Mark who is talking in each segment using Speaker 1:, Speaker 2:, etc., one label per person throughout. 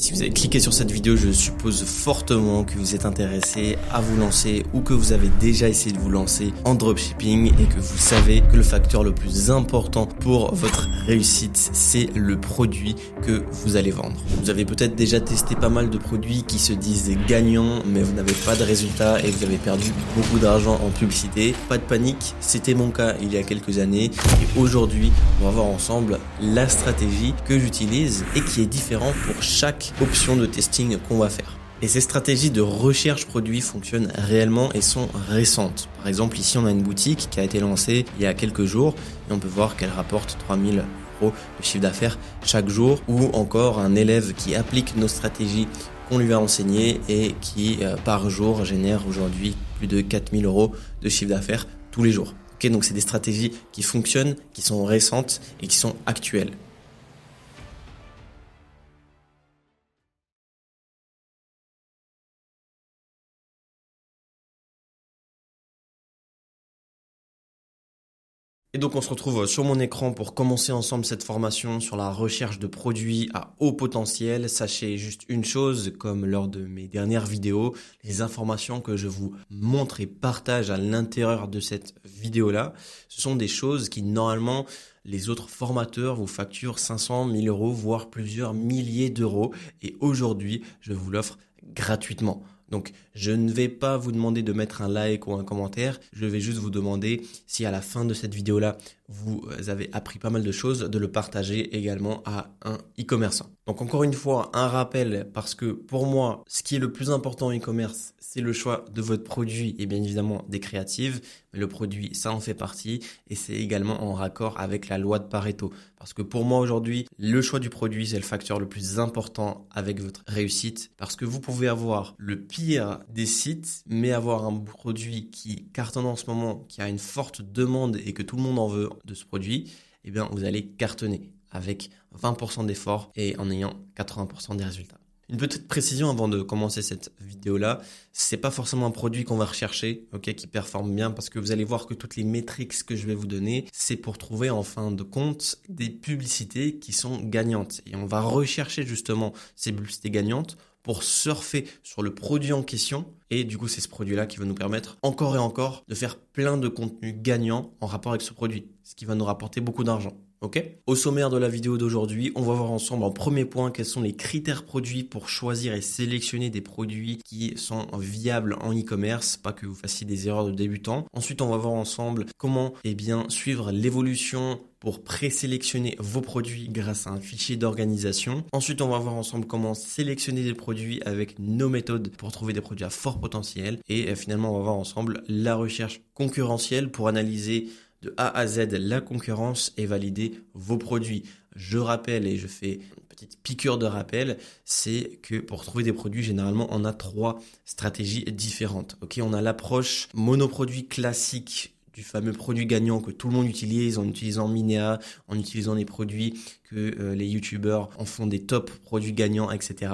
Speaker 1: Si vous avez cliqué sur cette vidéo, je suppose fortement que vous êtes intéressé à vous lancer ou que vous avez déjà essayé de vous lancer en dropshipping et que vous savez que le facteur le plus important pour votre réussite, c'est le produit que vous allez vendre. Vous avez peut-être déjà testé pas mal de produits qui se disent gagnants, mais vous n'avez pas de résultats et vous avez perdu beaucoup d'argent en publicité. Pas de panique, c'était mon cas il y a quelques années et aujourd'hui, on va voir ensemble la stratégie que j'utilise et qui est différente pour chaque options de testing qu'on va faire. Et ces stratégies de recherche produit fonctionnent réellement et sont récentes. Par exemple, ici, on a une boutique qui a été lancée il y a quelques jours et on peut voir qu'elle rapporte 3000 euros de chiffre d'affaires chaque jour ou encore un élève qui applique nos stratégies qu'on lui a enseignées et qui, euh, par jour, génère aujourd'hui plus de 4000 euros de chiffre d'affaires tous les jours. donc c'est des stratégies qui fonctionnent, qui sont récentes et qui sont actuelles. Et donc on se retrouve euh, sur mon écran pour commencer ensemble cette formation sur la recherche de produits à haut potentiel. Sachez juste une chose, comme lors de mes dernières vidéos, les informations que je vous montre et partage à l'intérieur de cette vidéo-là, ce sont des choses qui normalement les autres formateurs vous facturent 500 000 euros, voire plusieurs milliers d'euros. Et aujourd'hui, je vous l'offre gratuitement. Donc, je ne vais pas vous demander de mettre un like ou un commentaire. Je vais juste vous demander si à la fin de cette vidéo-là, vous avez appris pas mal de choses, de le partager également à un e-commerçant. Donc encore une fois, un rappel, parce que pour moi, ce qui est le plus important en e-commerce, c'est le choix de votre produit et bien évidemment des créatives. Mais le produit, ça en fait partie et c'est également en raccord avec la loi de Pareto. Parce que pour moi aujourd'hui, le choix du produit, c'est le facteur le plus important avec votre réussite. Parce que vous pouvez avoir le pire des sites, mais avoir un produit qui cartonne en ce moment, qui a une forte demande et que tout le monde en veut, de ce produit, eh bien, vous allez cartonner avec 20% d'effort et en ayant 80% des résultats. Une petite précision avant de commencer cette vidéo-là, c'est pas forcément un produit qu'on va rechercher, ok, qui performe bien, parce que vous allez voir que toutes les métriques que je vais vous donner, c'est pour trouver en fin de compte des publicités qui sont gagnantes. Et on va rechercher justement ces publicités gagnantes pour surfer sur le produit en question. Et du coup, c'est ce produit-là qui va nous permettre encore et encore de faire plein de contenus gagnants en rapport avec ce produit, ce qui va nous rapporter beaucoup d'argent. Ok Au sommaire de la vidéo d'aujourd'hui, on va voir ensemble en premier point quels sont les critères produits pour choisir et sélectionner des produits qui sont viables en e-commerce, pas que vous fassiez des erreurs de débutant. Ensuite, on va voir ensemble comment eh bien, suivre l'évolution pour présélectionner vos produits grâce à un fichier d'organisation. Ensuite, on va voir ensemble comment sélectionner des produits avec nos méthodes pour trouver des produits à fort potentiel. Et euh, finalement, on va voir ensemble la recherche concurrentielle pour analyser de A à Z la concurrence et valider vos produits. Je rappelle et je fais une petite piqûre de rappel, c'est que pour trouver des produits, généralement, on a trois stratégies différentes. on a l'approche monoproduit classique du fameux produit gagnant que tout le monde utilise en utilisant Minea, en utilisant des produits que euh, les youtubeurs en font des top produits gagnants, etc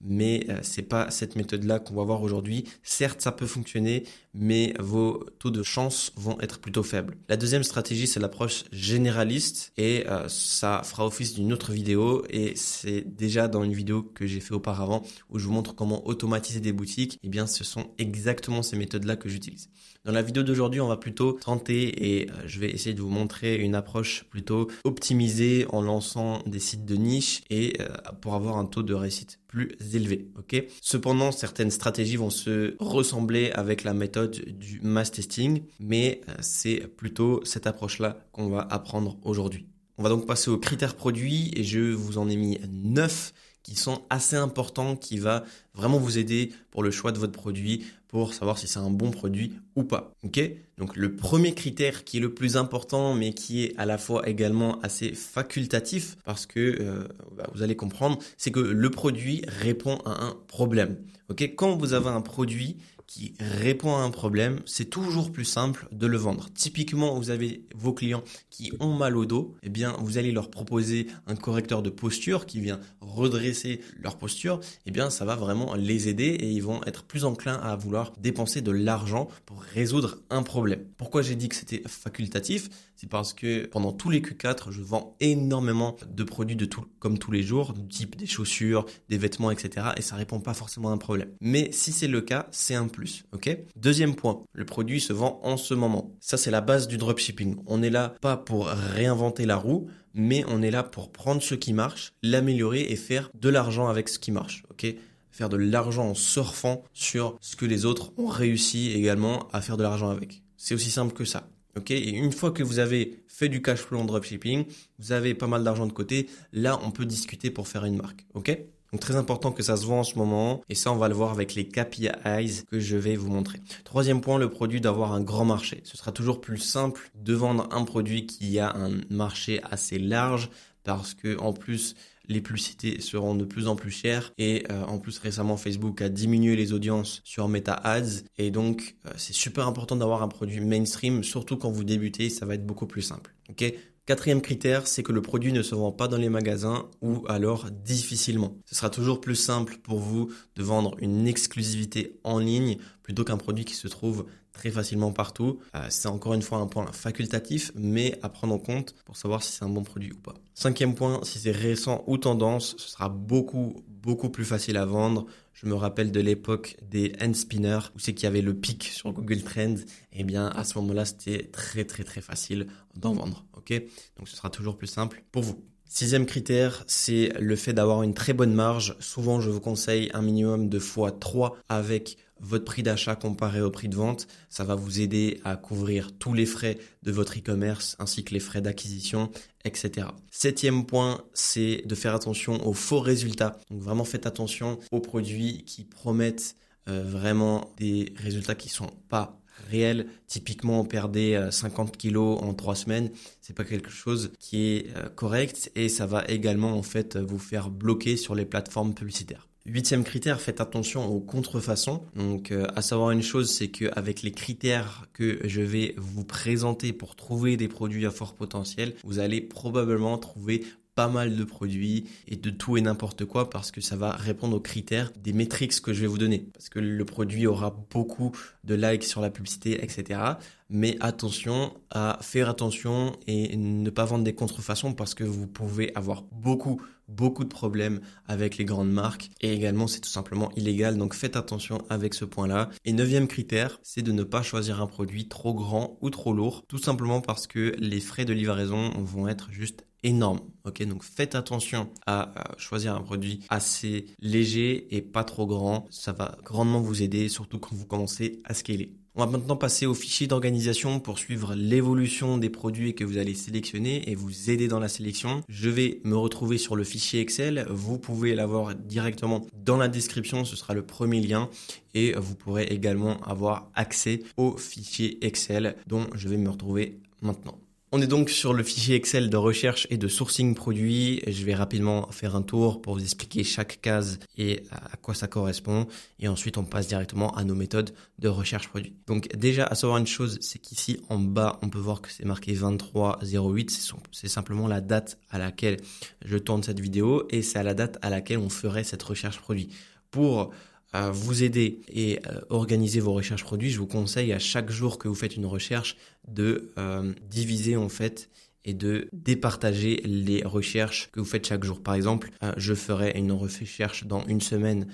Speaker 1: mais euh, c'est pas cette méthode-là qu'on va voir aujourd'hui. Certes, ça peut fonctionner, mais vos taux de chance vont être plutôt faibles. La deuxième stratégie, c'est l'approche généraliste et euh, ça fera office d'une autre vidéo et c'est déjà dans une vidéo que j'ai fait auparavant où je vous montre comment automatiser des boutiques. Et eh bien, ce sont exactement ces méthodes-là que j'utilise. Dans la vidéo d'aujourd'hui, on va plutôt tenter et euh, je vais essayer de vous montrer une approche plutôt optimisée en lançant des sites de niche et euh, pour avoir un taux de réussite plus élevé. Ok. Cependant, certaines stratégies vont se ressembler avec la méthode du mass testing, mais euh, c'est plutôt cette approche-là qu'on va apprendre aujourd'hui. On va donc passer aux critères produits et je vous en ai mis 9 qui sont assez importants, qui va vraiment vous aider pour le choix de votre produit, pour savoir si c'est un bon produit ou pas. Ok Donc le premier critère qui est le plus important, mais qui est à la fois également assez facultatif, parce que euh, bah, vous allez comprendre, c'est que le produit répond à un problème. Ok Quand vous avez un produit qui répond à un problème, c'est toujours plus simple de le vendre. Typiquement, vous avez vos clients qui ont mal au dos, eh bien, vous allez leur proposer un correcteur de posture qui vient redresser leur posture, eh bien, ça va vraiment les aider et ils vont être plus enclins à vouloir dépenser de l'argent pour résoudre un problème. Pourquoi j'ai dit que c'était facultatif c'est parce que pendant tous les Q4, je vends énormément de produits de tout, comme tous les jours, du type des chaussures, des vêtements, etc. Et ça répond pas forcément à un problème. Mais si c'est le cas, c'est un plus, ok Deuxième point, le produit se vend en ce moment. Ça, c'est la base du dropshipping. On n'est là pas pour réinventer la roue, mais on est là pour prendre ce qui marche, l'améliorer et faire de l'argent avec ce qui marche, ok faire de l'argent en surfant sur ce que les autres ont réussi également à faire de l'argent avec. C'est aussi simple que ça. Ok, et une fois que vous avez fait du cash flow en dropshipping, vous avez pas mal d'argent de côté, là on peut discuter pour faire une marque. Ok donc très important que ça se voit en ce moment et ça on va le voir avec les KPIs que je vais vous montrer. Troisième point, le produit d'avoir un grand marché. Ce sera toujours plus simple de vendre un produit qui a un marché assez large parce que en plus les cités seront de plus en plus chers Et euh, en plus, récemment, Facebook a diminué les audiences sur Meta Ads. Et donc, euh, c'est super important d'avoir un produit mainstream, surtout quand vous débutez, ça va être beaucoup plus simple. ok Quatrième critère, c'est que le produit ne se vend pas dans les magasins ou alors difficilement. Ce sera toujours plus simple pour vous de vendre une exclusivité en ligne plutôt qu'un produit qui se trouve très facilement partout. Euh, c'est encore une fois un point facultatif, mais à prendre en compte pour savoir si c'est un bon produit ou pas. Cinquième point, si c'est récent ou tendance, ce sera beaucoup, beaucoup plus facile à vendre. Je me rappelle de l'époque des hand spinners où c'est qu'il y avait le pic sur Google Trends. Et eh bien, à ce moment-là, c'était très, très, très facile d'en vendre. Ok Donc, ce sera toujours plus simple pour vous. Sixième critère, c'est le fait d'avoir une très bonne marge. Souvent, je vous conseille un minimum de x3 avec votre prix d'achat comparé au prix de vente. Ça va vous aider à couvrir tous les frais de votre e-commerce ainsi que les frais d'acquisition, etc. Septième point, c'est de faire attention aux faux résultats. Donc vraiment faites attention aux produits qui promettent euh, vraiment des résultats qui sont pas réels. Typiquement, on 50 euh, kilos en trois semaines. C'est pas quelque chose qui est euh, correct et ça va également en fait vous faire bloquer sur les plateformes publicitaires. Huitième critère, faites attention aux contrefaçons. Donc, euh, à savoir une chose, c'est qu'avec les critères que je vais vous présenter pour trouver des produits à fort potentiel, vous allez probablement trouver pas mal de produits et de tout et n'importe quoi parce que ça va répondre aux critères des métriques que je vais vous donner. Parce que le produit aura beaucoup de likes sur la publicité, etc. Mais attention à faire attention et ne pas vendre des contrefaçons parce que vous pouvez avoir beaucoup beaucoup de problèmes avec les grandes marques et également c'est tout simplement illégal donc faites attention avec ce point là et neuvième critère c'est de ne pas choisir un produit trop grand ou trop lourd tout simplement parce que les frais de livraison vont être juste énormes Ok, donc faites attention à choisir un produit assez léger et pas trop grand. Ça va grandement vous aider, surtout quand vous commencez à scaler. On va maintenant passer au fichier d'organisation pour suivre l'évolution des produits que vous allez sélectionner et vous aider dans la sélection. Je vais me retrouver sur le fichier Excel. Vous pouvez l'avoir directement dans la description. Ce sera le premier lien et vous pourrez également avoir accès au fichier Excel dont je vais me retrouver maintenant. On est donc sur le fichier Excel de recherche et de sourcing produit. Je vais rapidement faire un tour pour vous expliquer chaque case et à quoi ça correspond. Et ensuite, on passe directement à nos méthodes de recherche produit. Donc déjà, à savoir une chose, c'est qu'ici en bas, on peut voir que c'est marqué 2308. C'est simplement la date à laquelle je tourne cette vidéo et c'est à la date à laquelle on ferait cette recherche produit. Pour à vous aider et euh, organiser vos recherches produits, je vous conseille à chaque jour que vous faites une recherche de euh, diviser en fait et de départager les recherches que vous faites chaque jour. Par exemple, euh, je ferai une recherche dans une semaine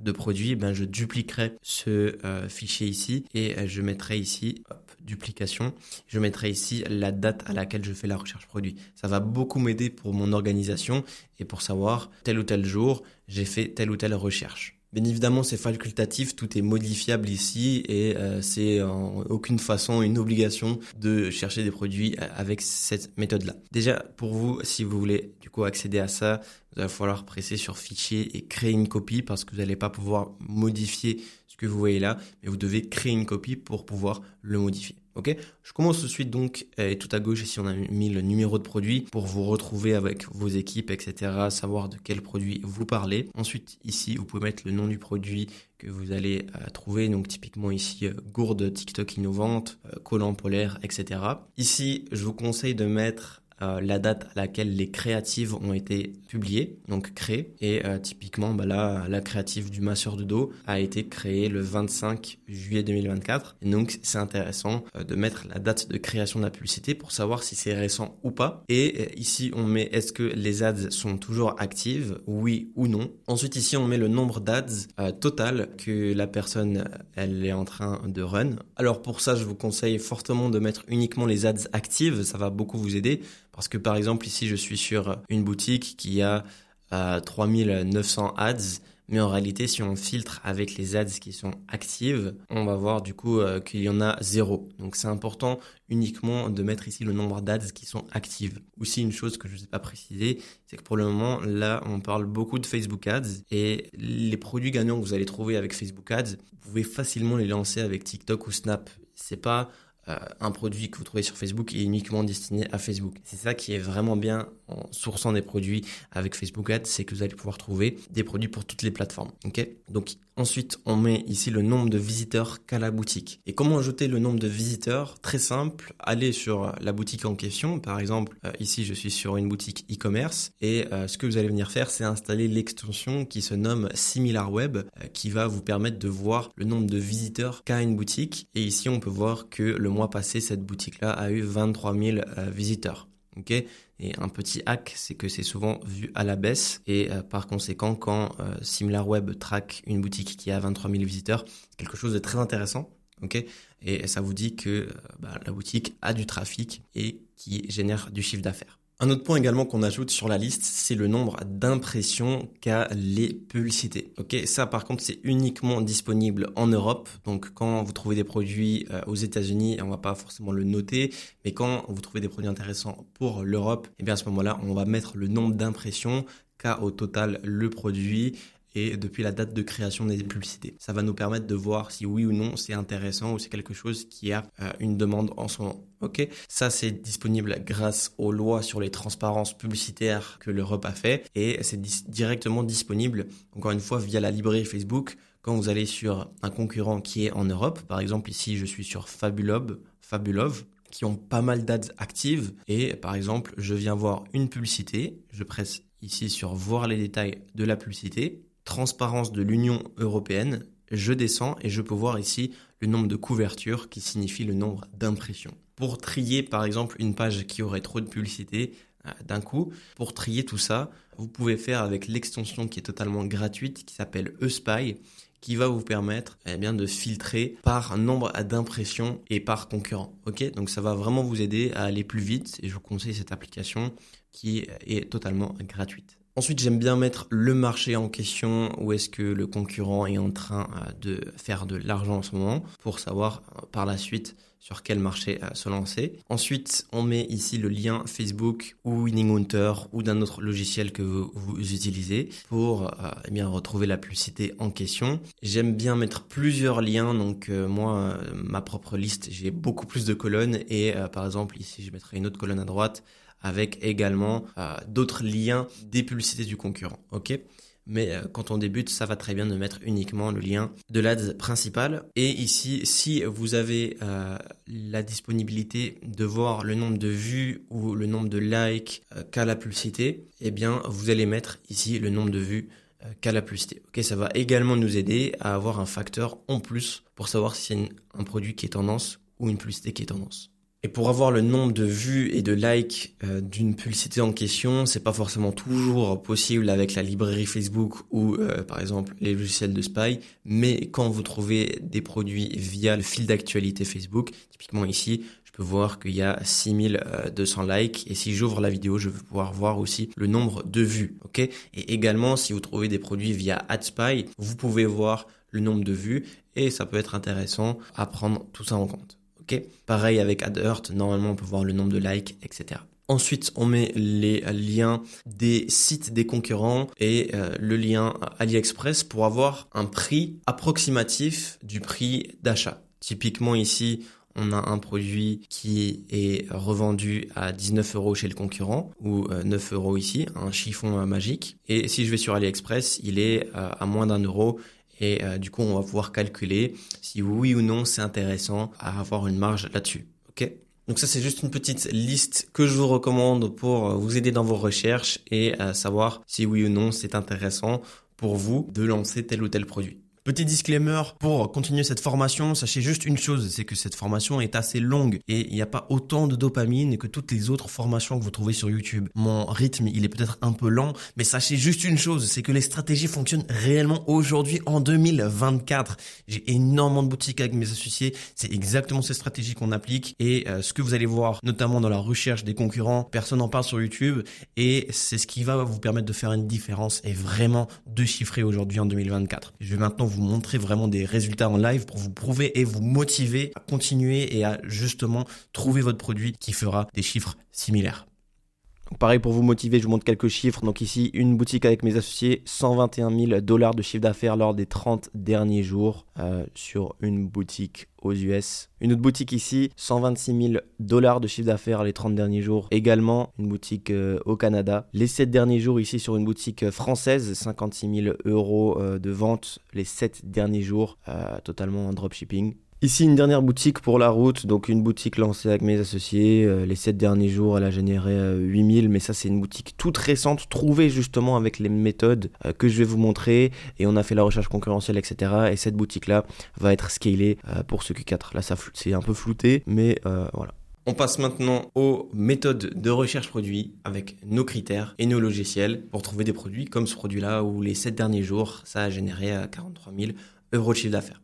Speaker 1: de produits, ben je dupliquerai ce fichier ici et je mettrai ici hop, duplication, je mettrai ici la date à laquelle je fais la recherche produit. Ça va beaucoup m'aider pour mon organisation et pour savoir tel ou tel jour j'ai fait telle ou telle recherche. Bien évidemment, c'est facultatif, tout est modifiable ici et euh, c'est en aucune façon une obligation de chercher des produits euh, avec cette méthode-là. Déjà, pour vous, si vous voulez du coup accéder à ça, il va falloir presser sur fichier et créer une copie parce que vous n'allez pas pouvoir modifier ce que vous voyez là, mais vous devez créer une copie pour pouvoir le modifier. Ok Je commence tout de suite donc, et euh, tout à gauche ici on a mis le numéro de produit pour vous retrouver avec vos équipes, etc. Savoir de quel produit vous parlez. Ensuite ici vous pouvez mettre le nom du produit que vous allez euh, trouver. Donc typiquement ici euh, gourde TikTok innovante, collant polaire, etc. Ici je vous conseille de mettre euh, la date à laquelle les créatives ont été publiées, donc créées. Et euh, typiquement, bah là, la créative du masseur de dos a été créée le 25 juillet 2024. Et donc, c'est intéressant euh, de mettre la date de création de la publicité pour savoir si c'est récent ou pas. Et ici, on met est-ce que les ads sont toujours actives, oui ou non. Ensuite, ici, on met le nombre d'ads total que la personne elle est en train de run. Alors pour ça, je vous conseille fortement de mettre uniquement les ads actives, ça va beaucoup vous aider parce que par exemple, ici, je suis sur une boutique qui a 3900 euh, ads. Mais en réalité, si on filtre avec les ads qui sont actives, on va voir du coup euh, qu'il y en a zéro. Donc c'est important uniquement de mettre ici le nombre d'ads qui sont actives. Aussi une chose que je ne sais pas préciser, c'est que pour le moment, là, on parle beaucoup de Facebook Ads et les produits gagnants que vous allez trouver avec Facebook Ads, vous pouvez facilement les lancer avec TikTok ou Snap. C'est pas euh, un produit que vous trouvez sur Facebook est uniquement destiné à Facebook. C'est ça qui est vraiment bien en sourçant des produits avec Facebook Ads, c'est que vous allez pouvoir trouver des produits pour toutes les plateformes. ok Donc Ensuite, on met ici le nombre de visiteurs qu'a la boutique. Et comment ajouter le nombre de visiteurs Très simple, allez sur euh, la boutique en question. Par exemple, euh, ici, je suis sur une boutique e-commerce. Et euh, ce que vous allez venir faire, c'est installer l'extension qui se nomme SimilarWeb, qui va vous permettre de voir le nombre de visiteurs qu'a une boutique. Et ici, on peut voir que le mois passé, cette boutique-là a eu 23 000 visiteurs. OK et un petit hack, c'est que c'est souvent vu à la baisse. Et euh, par conséquent, quand euh, SimilarWeb traque une boutique qui a 23 000 visiteurs, quelque chose de très intéressant. ok et ça vous dit que euh, bah, la boutique a du trafic et qui génère du chiffre d'affaires. Un autre point également qu'on ajoute sur la liste, c'est le nombre d'impressions qu'a les publicités. Ok, ça par contre c'est uniquement disponible en Europe. Donc quand vous trouvez des produits euh, aux États-Unis, on va pas forcément le noter, mais quand vous trouvez des produits intéressants pour l'Europe, eh bien à ce moment-là, on va mettre le nombre d'impressions qu'a au total le produit et depuis la date de création des publicités. Ça va nous permettre de voir si oui ou non c'est intéressant ou c'est quelque chose qui a euh, une demande en son ça c'est disponible grâce aux lois sur les transparences publicitaires que l'Europe a fait et c'est directement disponible, encore une fois, via la librairie Facebook. Quand vous allez sur un concurrent qui est en Europe, par exemple ici je suis sur Fabulob, Fabulov, qui ont pas mal d'ads actives et par exemple je viens voir une publicité, je presse ici sur voir les détails de la publicité, transparence de l'Union européenne, je descends et je peux voir ici le nombre de couvertures qui signifie le nombre d'impressions pour trier par exemple une page qui aurait trop de publicité euh, d'un coup. Pour trier tout ça, vous pouvez faire avec l'extension qui est totalement gratuite qui s'appelle eSpy qui va vous permettre eh bien, de filtrer par nombre d'impressions et par concurrent. ok Donc ça va vraiment vous aider à aller plus vite et je vous conseille cette application qui est totalement gratuite. Ensuite, j'aime bien mettre le marché en question, où est-ce que le concurrent est en train euh, de faire de l'argent en ce moment, pour savoir euh, par la suite sur quel marché euh, se lancer. Ensuite, on met ici le lien Facebook ou Winning Hunter ou d'un autre logiciel que vous, utilisez pour eh bien retrouver la publicité en question. J'aime bien mettre plusieurs liens, donc moi, ma propre liste, j'ai beaucoup plus de colonnes et par exemple ici, je mettrai une autre colonne à droite avec également euh, d'autres liens des publicités du concurrent. Ok mais euh, quand on débute, ça va très bien de mettre uniquement le lien de l'ad principal. Et ici, si vous avez euh, la disponibilité de voir le nombre de vues ou le nombre de likes qu'a la publicité, eh bien, vous allez mettre ici le nombre de vues qu'a la publicité. Ok, ça va également nous aider à avoir un facteur en plus pour savoir si c'est un produit qui est tendance ou une publicité qui est tendance. Et pour avoir le nombre de vues et de likes euh, d'une publicité en question, c'est pas forcément toujours possible avec la librairie Facebook ou euh, par exemple les logiciels de spy, mais quand vous trouvez des produits via le fil d'actualité Facebook, typiquement ici, je peux voir qu'il y a 6200 euh, likes et si j'ouvre la vidéo, je vais pouvoir voir aussi le nombre de vues, OK Et également si vous trouvez des produits via AdSpy, vous pouvez voir le nombre de vues et ça peut être intéressant à prendre tout ça en compte. Pareil avec AdHurt, normalement on peut voir le nombre de likes, etc. Ensuite, on met les liens des sites des concurrents et euh, le lien AliExpress pour avoir un prix approximatif du prix d'achat. Typiquement ici, on a un produit qui est revendu à 19 euros chez le concurrent ou 9 euh, euros ici, un chiffon euh, magique. Et si je vais sur AliExpress, il est à moins d'un euro et euh, du coup, on va pouvoir calculer si oui ou non c'est intéressant à avoir une marge là-dessus. OK donc ça, c'est juste une petite liste que je vous recommande pour euh, vous aider dans vos recherches et euh, savoir si oui ou non c'est intéressant pour vous de lancer tel ou tel produit. Petit disclaimer, pour continuer cette formation, sachez juste une chose, c'est que cette formation est assez longue et il n'y a pas autant de dopamine que toutes les autres formations que vous trouvez sur YouTube. Mon rythme, il est peut-être un peu lent, mais sachez juste une chose, c'est que les stratégies fonctionnent réellement aujourd'hui en 2024. J'ai énormément de boutiques avec mes associés, c'est exactement ces stratégies qu'on applique et euh, ce que vous allez voir, notamment dans la recherche des concurrents, personne n'en parle sur YouTube et c'est ce qui va vous permettre de faire une différence et vraiment de chiffrer aujourd'hui en 2024. Je vais maintenant vous vous montrer vraiment des résultats en live, pour vous prouver et vous motiver à continuer et à justement trouver votre produit qui fera des chiffres similaires. Pareil pour vous motiver, je vous montre quelques chiffres. Donc ici, une boutique avec mes associés, 121 000 dollars de chiffre d'affaires lors des 30 derniers jours euh, sur une boutique aux US. Une autre boutique ici, 126 000 dollars de chiffre d'affaires les 30 derniers jours. Également une boutique euh, au Canada. Les 7 derniers jours ici sur une boutique euh, française, 56 000 euros de vente les 7 derniers jours, totalement en dropshipping. Ici, une dernière boutique pour la route, donc une boutique lancée avec mes associés. Euh, les 7 derniers jours, elle a généré 8000, euh, mais ça, c'est une boutique toute récente, trouvée justement avec les méthodes euh, que je vais vous montrer. Et on a fait la recherche concurrentielle, etc. Et cette boutique-là va être scalée pour ce Q4. Là, c'est un peu flouté, mais voilà. On passe maintenant aux méthodes de recherche produit avec nos critères et nos logiciels pour trouver des produits comme ce produit-là où les 7 derniers jours, ça a généré 43 000 euros de chiffre d'affaires.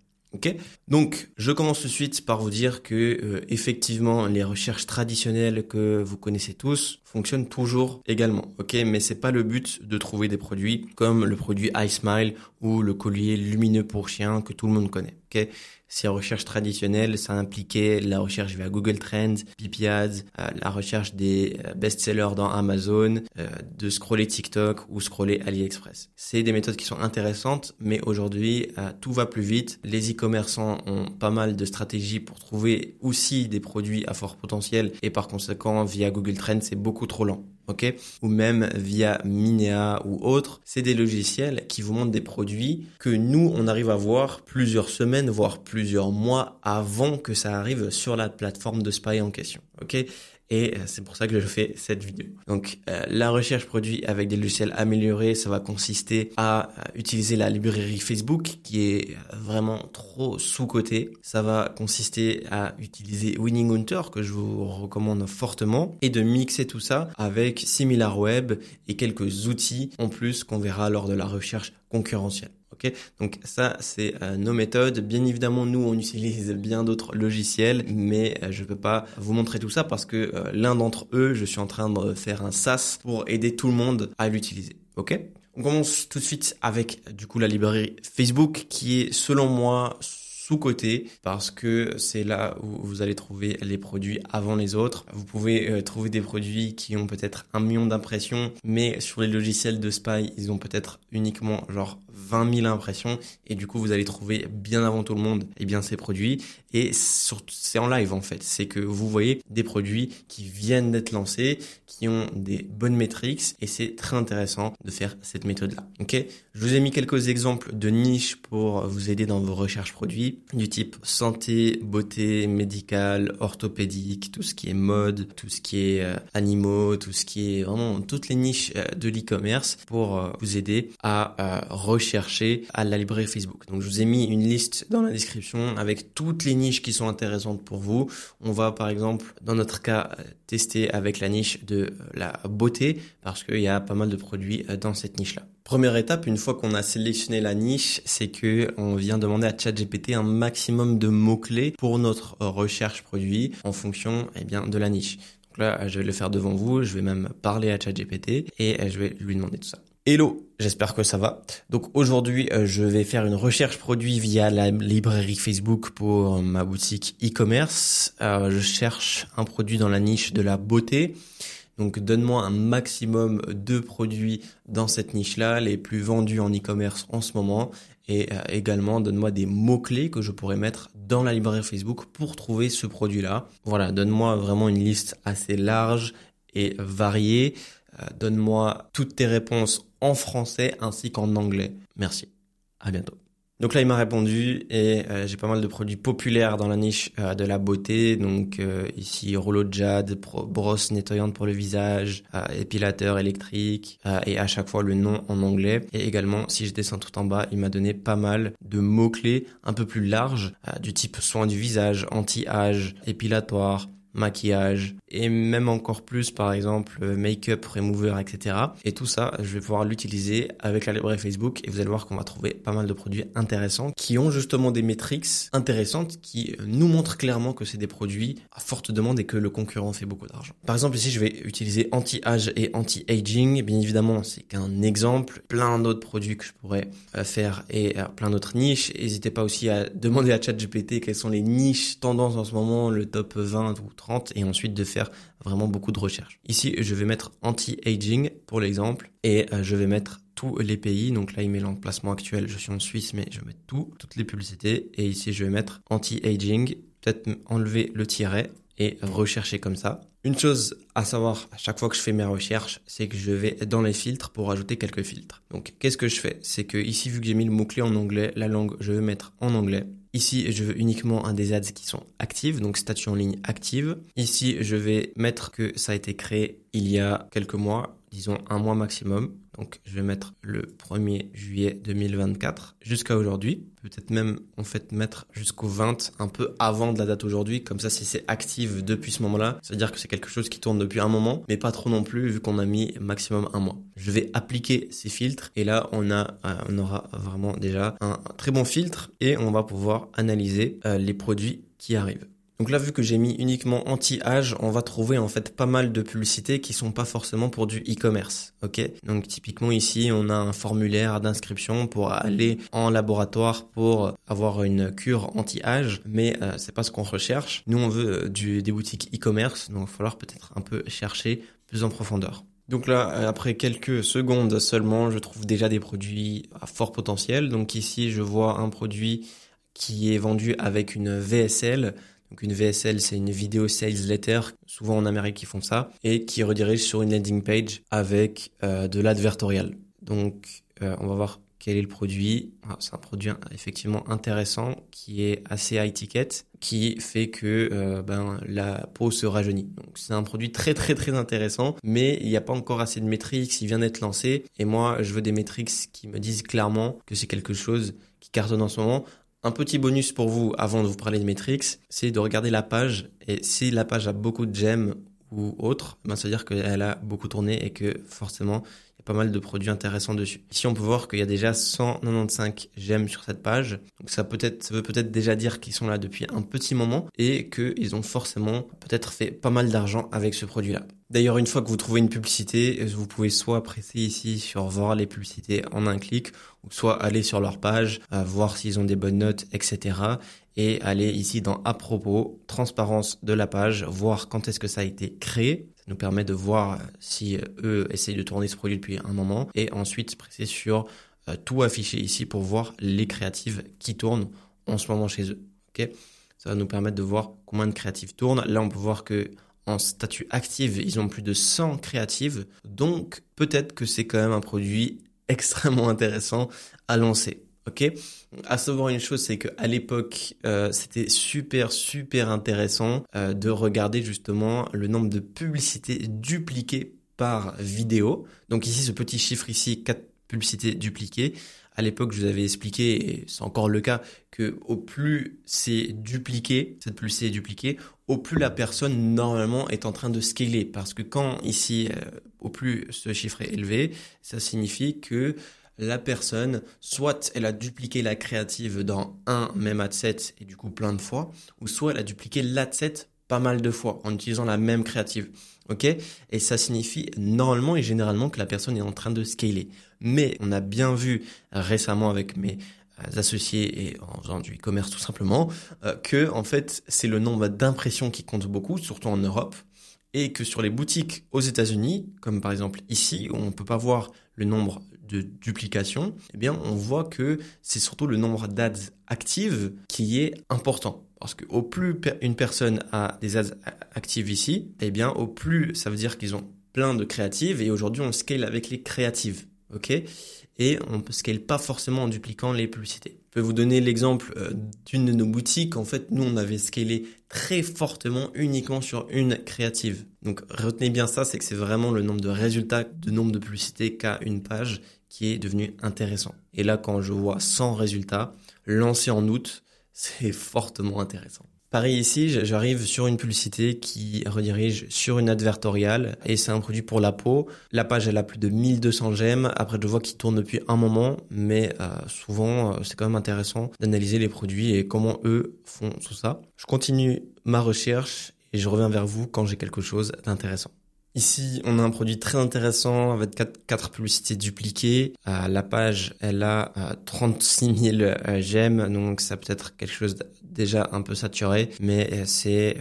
Speaker 1: Donc, je commence tout de suite par vous dire que euh, effectivement, les recherches traditionnelles que vous connaissez tous fonctionnent toujours également. Ok, mais c'est pas le but de trouver des produits comme le produit Smile ou le collier lumineux pour chien que tout le monde connaît. Ok, ces recherches traditionnelles, ça impliquait la recherche via Google Trends, BP euh, la recherche des euh, best-sellers dans Amazon, euh, de scroller TikTok ou scroller AliExpress. C'est des méthodes qui sont intéressantes, mais aujourd'hui, tout va plus vite. Les e-commerçants ont pas mal de stratégies pour trouver aussi des produits à fort potentiel et par conséquent, via Google Trends, c'est beaucoup trop lent ok Ou même via Minea ou autre. C'est des logiciels qui vous montrent des produits que nous, on arrive à voir plusieurs semaines, voire plusieurs mois avant que ça arrive sur la plateforme de Spy en question, ok et euh, c'est pour ça que je fais cette vidéo. Donc euh, la recherche produit avec des logiciels améliorés, ça va consister à euh, utiliser la librairie Facebook qui est vraiment trop sous-cotée. Ça va consister à utiliser Winning Hunter que je vous recommande fortement et de mixer tout ça avec SimilarWeb et quelques outils en plus qu'on verra lors de la recherche concurrentielle donc ça c'est euh, nos méthodes. Bien évidemment, nous on utilise bien d'autres logiciels, mais euh, je peux pas vous montrer tout ça parce que euh, l'un d'entre eux, je suis en train de faire un SaaS pour aider tout le monde à l'utiliser. Ok. On commence tout de suite avec du coup la librairie Facebook qui est selon moi sous côté parce que c'est là où vous allez trouver les produits avant les autres. Vous pouvez trouver des produits qui ont peut-être un million d'impressions, mais sur les logiciels de spy, ils ont peut-être uniquement genre 20 000 impressions et du coup vous allez trouver bien avant tout le monde et eh bien ces produits et c'est en live en fait c'est que vous voyez des produits qui viennent d'être lancés qui ont des bonnes métriques et c'est très intéressant de faire cette méthode là ok je vous ai mis quelques exemples de niches pour vous aider dans vos recherches produits du type santé beauté médicale orthopédique tout ce qui est mode tout ce qui est euh, animaux tout ce qui est vraiment toutes les niches euh, de l'e-commerce pour euh, vous aider à rechercher chercher à la librairie Facebook. Donc je vous ai mis une liste dans la description avec toutes les niches qui sont intéressantes pour vous. On va par exemple, dans notre cas, euh, tester avec la niche de euh, la beauté parce qu'il y a pas mal de produits euh, dans cette niche-là. Première étape, une fois qu'on a sélectionné la niche, c'est que on vient demander à ChatGPT un maximum de mots-clés pour notre recherche produit en fonction eh bien, de la niche. Donc là, je vais le faire devant vous, je vais même parler à ChatGPT et je vais lui demander tout ça. Hello, J'espère que ça va. Donc aujourd'hui, euh, je vais faire une recherche produit via la librairie Facebook pour euh, ma boutique e-commerce. Euh, je cherche un produit dans la niche de la beauté. Donc donne-moi un maximum de produits dans cette niche-là, les plus vendus en e-commerce en ce moment. Et également, donne-moi des mots-clés que je pourrais mettre dans la librairie Facebook pour trouver ce produit-là. Voilà, donne-moi vraiment une liste assez large et variée euh, donne-moi toutes tes réponses en français ainsi qu'en anglais. Merci. À bientôt. Donc là, il m'a répondu et euh, j'ai pas mal de produits populaires dans la niche euh, de la beauté. Donc ici, rouleau de jade, brosse nettoyante pour le visage, épilateur électrique et à chaque fois le nom en anglais. Et également, si je descends tout en bas, il m'a donné pas mal de mots-clés un peu plus larges du type soins du visage, anti-âge, épilatoire, maquillage, et même encore plus par exemple euh, make-up, Remover, etc. Et tout ça, je vais pouvoir l'utiliser avec la librairie Facebook et vous allez voir qu'on va trouver pas mal de produits intéressants qui ont justement des métriques intéressantes qui euh, nous montrent clairement que c'est des produits à forte demande et que le concurrent fait beaucoup d'argent. Par exemple ici, je vais utiliser anti-âge et anti-aging. Bien évidemment, c'est qu'un exemple. Plein d'autres produits que je pourrais euh, faire et plein d'autres niches. N'hésitez pas aussi à demander à ChatGPT quelles sont les niches tendances en ce moment, le top 20 ou 30 et ensuite de faire vraiment beaucoup de recherches. Ici, je vais mettre anti-aging pour l'exemple et euh, je vais mettre tous les pays. Donc là, il met l'emplacement actuel. Je suis en Suisse, mais je mets tout, toutes les publicités. Et ici, je vais mettre anti-aging, peut-être enlever le tiret et rechercher comme ça. Une chose à savoir à chaque fois que je fais mes recherches, c'est que je vais dans les filtres pour ajouter quelques filtres. Donc qu'est-ce que je fais C'est que ici, vu que j'ai mis le mot-clé en anglais, la langue, je vais mettre en anglais. Ici, je veux uniquement un des ads qui sont actifs, donc statut en ligne active. Ici, je vais mettre que ça a été créé il y a quelques mois, disons un mois maximum. Donc je vais mettre le 1er juillet 2024 jusqu'à aujourd'hui. Peut-être même en fait mettre jusqu'au 20, un peu avant de la date aujourd'hui. Comme ça, si c'est actif depuis ce moment-là, c'est-à-dire que c'est quelque chose qui tourne depuis un moment, mais pas trop non plus vu qu'on a mis maximum un mois. Je vais appliquer ces filtres et là, on, a, euh, on aura vraiment déjà un, très bon filtre et on va pouvoir analyser euh, les produits qui arrivent. Donc là, vu que j'ai mis uniquement anti-âge, on va trouver en fait pas mal de publicités qui sont pas forcément pour du e-commerce. Ok Donc typiquement ici, on a un formulaire d'inscription pour aller en laboratoire pour avoir une cure anti-âge, mais euh, c'est pas ce qu'on recherche. Nous, on veut euh, des boutiques e-commerce, donc il va falloir peut-être un peu chercher plus en profondeur. Donc là, euh, après quelques secondes seulement, je trouve déjà des produits à fort potentiel. Donc ici, je vois un produit qui est vendu avec une VSL. Donc une VSL, c'est une vidéo sales letter, souvent en Amérique ils font ça, et qui redirige sur une landing page avec euh, de l'advertorial. Donc euh, on va voir quel est le produit. Ah, c'est un produit effectivement intéressant qui est assez high ticket, qui fait que euh, ben, la peau se rajeunit. Donc c'est un produit très très très intéressant, mais il n'y a pas encore assez de métriques, il vient d'être lancé, et moi je veux des métriques qui me disent clairement que c'est quelque chose qui cartonne en ce moment. Un petit bonus pour vous avant de vous parler de Matrix, c'est de regarder la page. Et si la page a beaucoup de gemmes ou autre, ben, ça veut dire qu'elle a beaucoup tourné et que forcément, il y a pas mal de produits intéressants dessus. Ici, on peut voir qu'il y a déjà 195 gemmes sur cette page. Donc ça, peut être, ça veut peut-être déjà dire qu'ils sont là depuis un petit moment et qu'ils ont forcément peut-être fait pas mal d'argent avec ce produit-là. D'ailleurs, une fois que vous trouvez une publicité, vous pouvez soit presser ici sur voir les publicités en un clic soit aller sur leur page, euh, voir s'ils ont des bonnes notes, etc. Et aller ici dans à propos, transparence de la page, voir quand est-ce que ça a été créé. Ça nous permet de voir euh, si euh, eux essayent de tourner ce produit depuis un moment. Et ensuite, presser sur tout afficher ici pour voir les créatives qui tournent en ce moment chez eux. ça va nous permettre de voir combien de créatives tournent. Là, on peut voir que en statut active, ils ont plus de 100 créatives. Donc, peut-être que c'est quand même un produit extrêmement intéressant à lancer. Ok, à savoir une chose, c'est qu'à l'époque, euh, c'était super super intéressant euh, de regarder justement le nombre de publicités dupliquées par vidéo. Donc ici, ce petit chiffre ici, 4 publicités dupliquées, à l'époque, je vous avais expliqué, et c'est encore le cas, que au plus c'est dupliqué, cette plus est dupliquée. au plus la personne normalement est en train de scaler. Parce que quand ici, euh, au plus ce chiffre est élevé, ça signifie que la personne, soit elle a dupliqué la créative dans un même ad set et du coup plein de fois, ou soit elle a dupliqué l'ad set pas mal de fois en utilisant la même créative. Et ça signifie normalement et généralement que la personne est en train de scaler. Mais on a bien vu récemment avec mes euh, associés et en faisant du commerce tout simplement euh, que en fait c'est le nombre d'impressions qui compte beaucoup, surtout en Europe. Et que sur les boutiques aux États-Unis, comme par exemple ici, où on ne peut pas voir le nombre de duplications, eh bien, on voit que c'est surtout le nombre d'ads actives qui est important. Parce au plus une personne a des ads actives ici, eh bien, au plus, ça veut dire qu'ils ont plein de créatives. Et aujourd'hui, on scale avec les créatives. OK Et on ne scale pas forcément en dupliquant les publicités. Je peux vous donner l'exemple euh, d'une de nos boutiques. En fait, nous, on avait scalé très fortement uniquement sur une créative. Donc, retenez bien ça, c'est que c'est vraiment le nombre de résultats, de nombre de publicités qu'a une page qui est devenu intéressant. Et là, quand je vois 100 résultats lancés en août, c'est fortement intéressant. Pareil ici, j'arrive sur une publicité qui redirige sur une advertoriale et c'est un produit pour la peau. La page, elle a plus de 1200 gemmes. Après, je vois qu'il tourne depuis un moment, mais euh, souvent, euh, c'est quand même intéressant d'analyser les produits et comment eux font tout ça. Je continue ma recherche et je reviens vers vous quand j'ai quelque chose d'intéressant. Ici, on a un produit très intéressant avec 4, publicités dupliquées. Euh, la page, elle a 36 euh, 000 euh, j'aime, donc ça peut être quelque chose déjà un peu saturé, mais c'est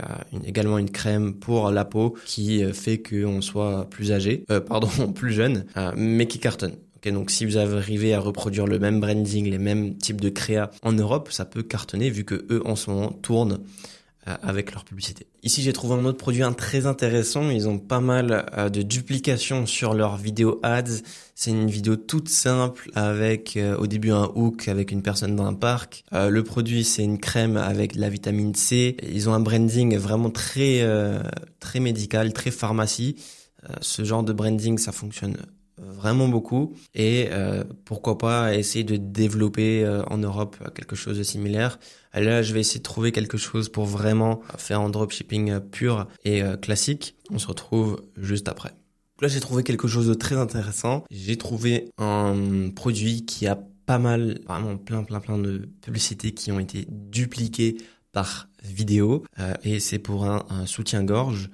Speaker 1: également une crème pour la peau qui fait qu'on soit plus âgé, pardon, plus jeune, mais qui cartonne. donc si vous arrivez à reproduire le même branding, les mêmes types de créa en Europe, ça peut cartonner vu que eux en ce moment tournent euh, avec leur publicité. Ici, j'ai trouvé un autre produit très intéressant. Ils ont pas mal euh, de duplications sur leurs vidéo ads. C'est une vidéo toute simple avec euh, au début un hook avec une personne dans un parc. le produit, c'est une crème avec de la vitamine C. Ils ont un branding vraiment très très médical, très pharmacie. ce genre de branding, ça fonctionne vraiment beaucoup et pourquoi pas essayer de développer en Europe quelque chose de similaire. Là, je vais essayer de trouver quelque chose pour vraiment faire un dropshipping euh, pur et euh, classique. On se retrouve juste après. Là, j'ai trouvé quelque chose de très intéressant. J'ai trouvé un produit qui a pas mal, vraiment plein, plein, plein de publicités qui ont été dupliquées par vidéo euh, et c'est pour un, soutien-gorge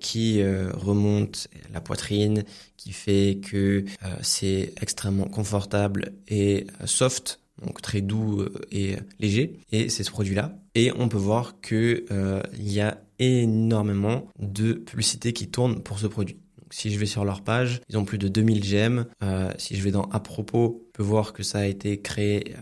Speaker 1: qui remonte la poitrine qui fait que c'est extrêmement confortable et soft donc très doux euh, et léger. Et c'est ce produit-là. Et on peut voir que euh, il y a énormément de publicités qui tournent pour ce produit. si je vais sur leur page, ils ont plus de 2000 j'aime. Euh, si je vais dans à propos, on peut voir que ça a été créé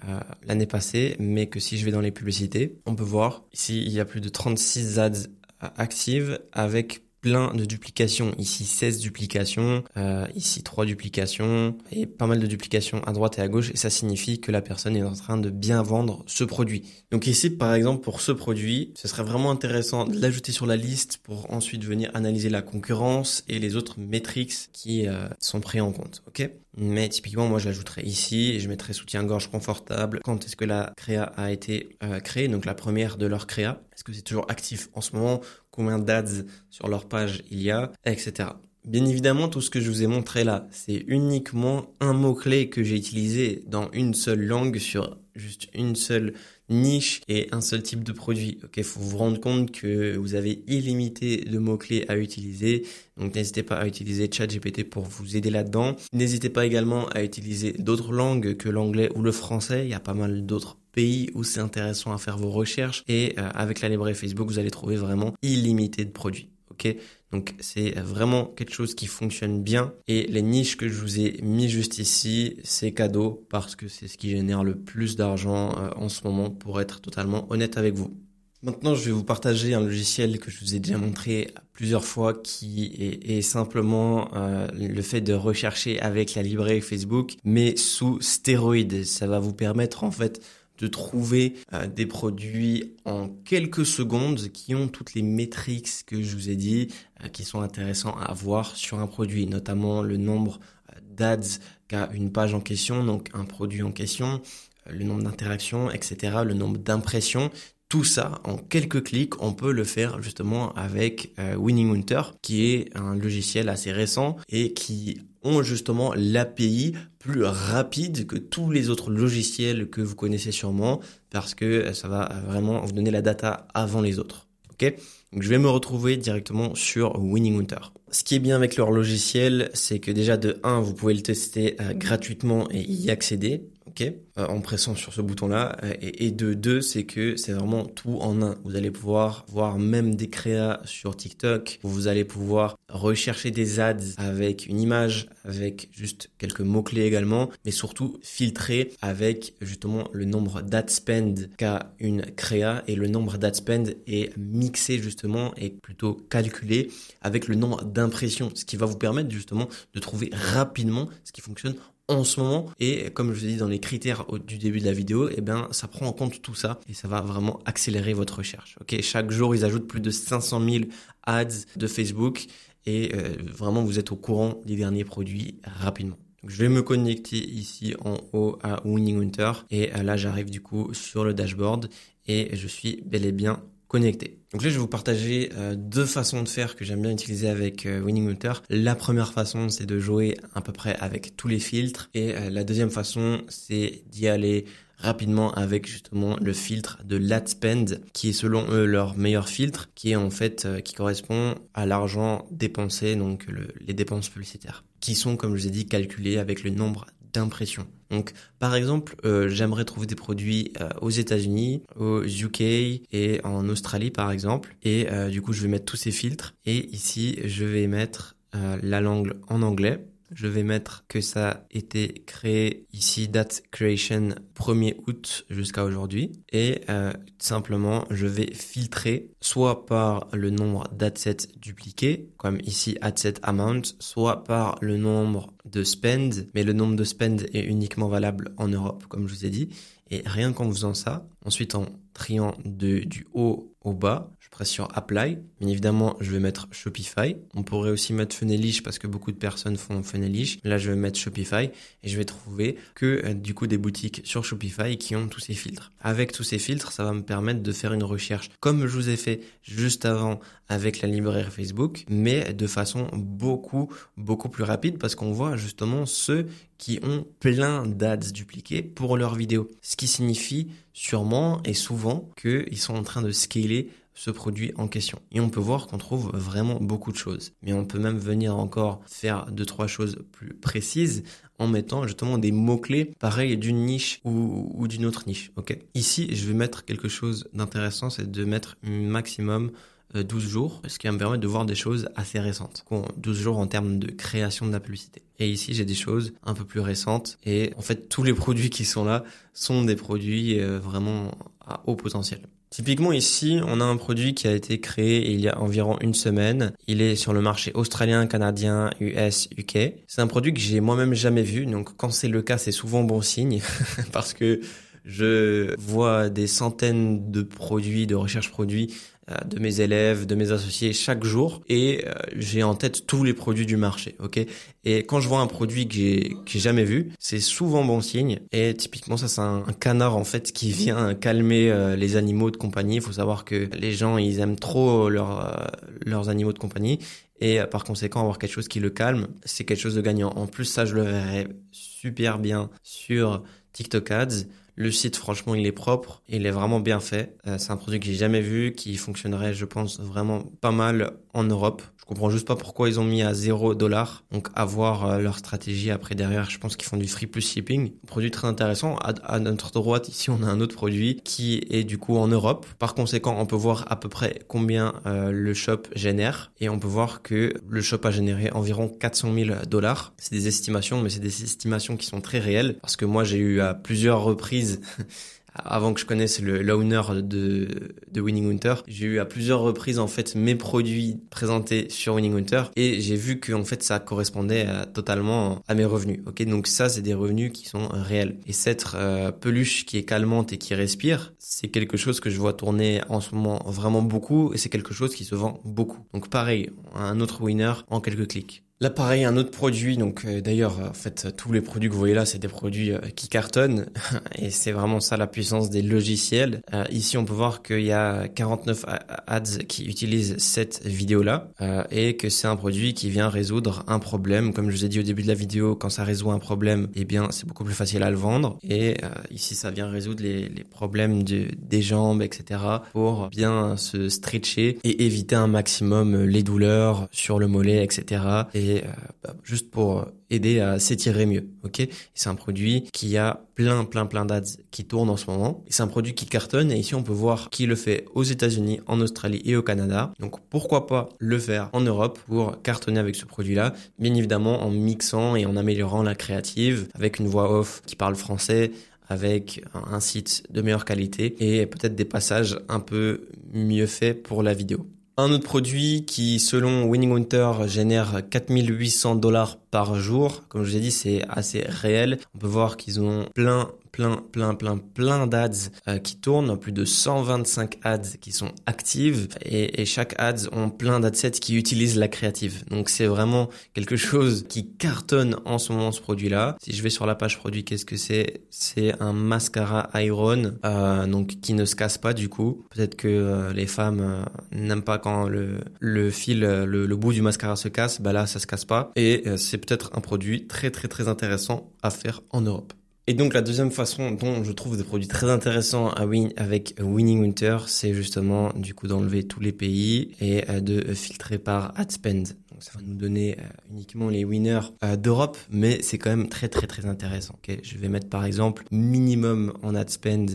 Speaker 1: l'année passée, mais que si je vais dans les publicités, on peut voir ici il y a plus de 36 ads actives avec plein de duplications. Ici 16 duplications, euh, ici 3 duplications et pas mal de duplications à droite et à gauche. Et ça signifie que la personne est en train de bien vendre ce produit. Donc ici, par exemple, pour ce produit, ce serait vraiment intéressant de l'ajouter sur la liste pour ensuite venir analyser la concurrence et les autres métriques qui euh, sont pris en compte. Ok mais typiquement, moi, j'ajouterais ici et je mettrais soutien-gorge confortable. Quand est-ce que la créa a été euh, créée Donc la première de leur créa. Est-ce que c'est toujours actif en ce moment combien d'ads sur leur page il y a, etc. Bien évidemment, tout ce que je vous ai montré là, c'est uniquement un mot-clé que j'ai utilisé dans une seule langue sur juste une seule niche et un seul type de produit. Ok, faut vous rendre compte que vous avez illimité de mots-clés à utiliser. Donc n'hésitez pas à utiliser ChatGPT pour vous aider là-dedans. N'hésitez pas également à utiliser d'autres langues que l'anglais ou le français. Il y a pas mal d'autres pays où c'est intéressant à faire vos recherches. Et euh, avec la librairie Facebook, vous allez trouver vraiment illimité de produits. ok donc c'est vraiment quelque chose qui fonctionne bien. Et les niches que je vous ai mis juste ici, c'est cadeau parce que c'est ce qui génère le plus d'argent euh, en ce moment pour être totalement honnête avec vous. Maintenant, je vais vous partager un logiciel que je vous ai déjà montré plusieurs fois qui est, simplement euh, le fait de rechercher avec la librairie Facebook, mais sous stéroïdes. Ça va vous permettre en fait de trouver euh, des produits en quelques secondes qui ont toutes les métriques que je vous ai dit, euh, qui sont intéressants à avoir sur un produit, notamment le nombre euh, d'ads qu'a une page en question, donc un produit en question, le nombre d'interactions, etc., le nombre d'impressions. Tout ça, en quelques clics, on peut le faire justement avec Winning Hunter, qui est un logiciel assez récent et qui ont justement l'API plus rapide que tous les autres logiciels que vous connaissez sûrement, parce que euh, ça va euh, vraiment vous donner la data avant les autres. ok Donc je vais me retrouver directement sur Winning Hunter. Ce qui est bien avec leur logiciel, c'est que déjà de 1, vous pouvez le tester euh, gratuitement et y accéder. Euh, en pressant sur ce bouton-là. Euh, et, de deux, c'est que c'est vraiment tout en un. Vous allez pouvoir voir même des créas sur TikTok. Vous allez pouvoir rechercher des ads avec une image, avec juste quelques mots-clés également, mais surtout filtrer avec justement le nombre d'ad spend qu'a une créa et le nombre d'ad spend est mixé justement et plutôt calculé avec le nombre d'impressions, ce qui va vous permettre justement de trouver rapidement ce qui fonctionne en ce moment. Et comme je vous ai dit dans les critères du début de la vidéo, eh bien, ça prend en compte tout ça et ça va vraiment accélérer votre recherche. Ok, Chaque jour, ils ajoutent plus de 500 000 ads de Facebook et euh, vraiment, vous êtes au courant des derniers produits rapidement. je vais me connecter ici en haut à Winning Hunter et euh, là, j'arrive du coup sur le dashboard et je suis bel et bien connecté. Donc là, je vais vous partager euh, deux façons de faire que j'aime bien utiliser avec euh, Winning Motor. La première façon, c'est de jouer à peu près avec tous les filtres. Et euh, la deuxième façon, c'est d'y aller rapidement avec justement le filtre de Spend, qui est selon eux leur meilleur filtre qui est en fait qui correspond à l'argent dépensé donc les dépenses publicitaires qui sont comme je vous ai dit calculées avec le nombre d'impression. Donc, par exemple, euh, j'aimerais trouver des produits euh, aux États-Unis, aux UK et en Australie, par exemple. Et euh, du coup, je vais mettre tous ces filtres. Et ici, je vais mettre la langue en anglais je vais mettre que ça a été créé ici, date creation 1er août jusqu'à aujourd'hui. Et euh, simplement, je vais filtrer soit par le nombre d'adsets dupliqués, comme ici adset amount, soit par le nombre de spend, mais le nombre de spend est uniquement valable en Europe, comme je vous ai dit. Et rien qu'en faisant ça, ensuite en triant de, du haut au bas, sur Apply. Bien évidemment, je vais mettre Shopify. On pourrait aussi mettre Funnelish parce que beaucoup de personnes font Funnelish. Là, je vais mettre Shopify et je vais trouver que euh, du coup des boutiques sur Shopify qui ont tous ces filtres. Avec tous ces filtres, ça va me permettre de faire une recherche comme je vous ai fait juste avant avec la libraire Facebook, mais de façon beaucoup, beaucoup plus rapide parce qu'on voit justement ceux qui ont plein d'ads dupliqués pour leurs vidéos. Ce qui signifie sûrement et souvent qu'ils sont en train de scaler ce produit en question. Et on peut voir qu'on trouve vraiment beaucoup de choses. Mais on peut même venir encore faire deux, trois choses plus précises en mettant justement des mots-clés pareils d'une niche ou, d'une autre niche. ok Ici, je vais mettre quelque chose d'intéressant, c'est de mettre maximum 12 euh, jours, ce qui va me permettre de voir des choses assez récentes. 12 jours en termes de création de la publicité. Et ici, j'ai des choses un peu plus récentes. Et en fait, tous les produits qui sont là sont des produits euh, vraiment à haut potentiel. Typiquement ici, on a un produit qui a été créé il y a environ une semaine. Il est sur le marché australien, canadien, US, UK. C'est un produit que j'ai moi-même jamais vu, donc quand c'est le cas, c'est souvent bon signe parce que je vois des centaines de produits, de recherche produits euh, de mes élèves, de mes associés chaque jour et euh, j'ai en tête tous les produits du marché, ok Et quand je vois un produit que j'ai, jamais vu, c'est souvent bon signe et typiquement ça c'est un, canard en fait qui vient calmer euh, les animaux de compagnie. Il faut savoir que les gens ils aiment trop leurs animaux de compagnie et par conséquent, avoir quelque chose qui le calme, c'est quelque chose de gagnant. En plus, ça, je le verrai super bien sur TikTok Ads. Le site, franchement, il est propre, il est vraiment bien fait. Euh, c'est un produit que j'ai jamais vu, qui fonctionnerait, je pense, vraiment pas mal en Europe. Je comprends juste pas pourquoi ils ont mis à 0 dollars Donc, à voir euh, leur stratégie après derrière. Je pense qu'ils font du free plus shipping. Produit très intéressant. À, notre droite, ici, on a un autre produit qui est du coup en Europe. Par conséquent, on peut voir à peu près combien euh, le shop génère. Et on peut voir que le shop a généré environ 400 000 dollars. C'est des estimations, mais c'est des estimations qui sont très réelles. Parce que moi, j'ai eu à plusieurs reprises avant que je connaisse le l'owner de, de Winning Hunter, j'ai eu à plusieurs reprises en fait mes produits présentés sur Winning Hunter et j'ai vu que en fait ça correspondait euh, totalement à mes revenus. Ok, donc ça c'est des revenus qui sont euh, réels. Et cette euh, peluche qui est calmante et qui respire, c'est quelque chose que je vois tourner en ce moment vraiment beaucoup et c'est quelque chose qui se vend beaucoup. Donc pareil, un autre winner en quelques clics. Là, pareil, un autre produit. Donc, euh, d'ailleurs, en fait, tous les produits que vous voyez là, c'est des produits euh, qui cartonnent. et c'est vraiment ça la puissance des logiciels. Euh, ici, on peut voir qu'il y a 49 ads qui utilisent cette vidéo-là. et que c'est un produit qui vient résoudre un problème. Comme je vous ai dit au début de la vidéo, quand ça résout un problème, eh bien, c'est beaucoup plus facile à le vendre. Et ici, ça vient résoudre les, problèmes des jambes, etc. pour bien se stretcher et éviter un maximum les douleurs sur le mollet, etc. Et euh, bah, juste pour aider à s'étirer mieux. Ok, c'est un produit qui a plein, plein, plein d'ads qui tournent en ce moment. C'est un produit qui cartonne et ici on peut voir qui le fait aux États-Unis, en Australie et au Canada. Donc pourquoi pas le faire en Europe pour cartonner avec ce produit-là, bien évidemment en mixant et en améliorant la créative avec une voix off qui parle français, avec un site de meilleure qualité et peut-être des passages un peu mieux faits pour la vidéo. Un autre produit qui, selon Winning Winter, génère 4800 dollars par jour. Comme je vous ai dit, c'est assez réel. On peut voir qu'ils ont plein plein, plein, plein, plein d'ads euh, qui tournent, plus de 125 ads qui sont actives et, chaque ads ont plein d'adsets qui utilisent la créative. Donc c'est vraiment quelque chose qui cartonne en ce moment ce produit-là. Si je vais sur la page produit, qu'est-ce que c'est C'est un mascara Iron, euh, donc qui ne se casse pas du coup. Peut-être que euh, les femmes n'aiment pas quand le, fil, le, bout du mascara se casse. Bah là, ça se casse pas et c'est peut-être un produit très très très intéressant à faire en Europe. Et donc la deuxième façon dont je trouve des produits très intéressants à win avec Winning Winter, c'est justement du coup d'enlever tous les pays et euh, de filtrer par ad spend. Donc ça va nous donner euh, uniquement les winners euh, d'Europe, mais c'est quand même très très très intéressant. je vais mettre par exemple minimum en ad spend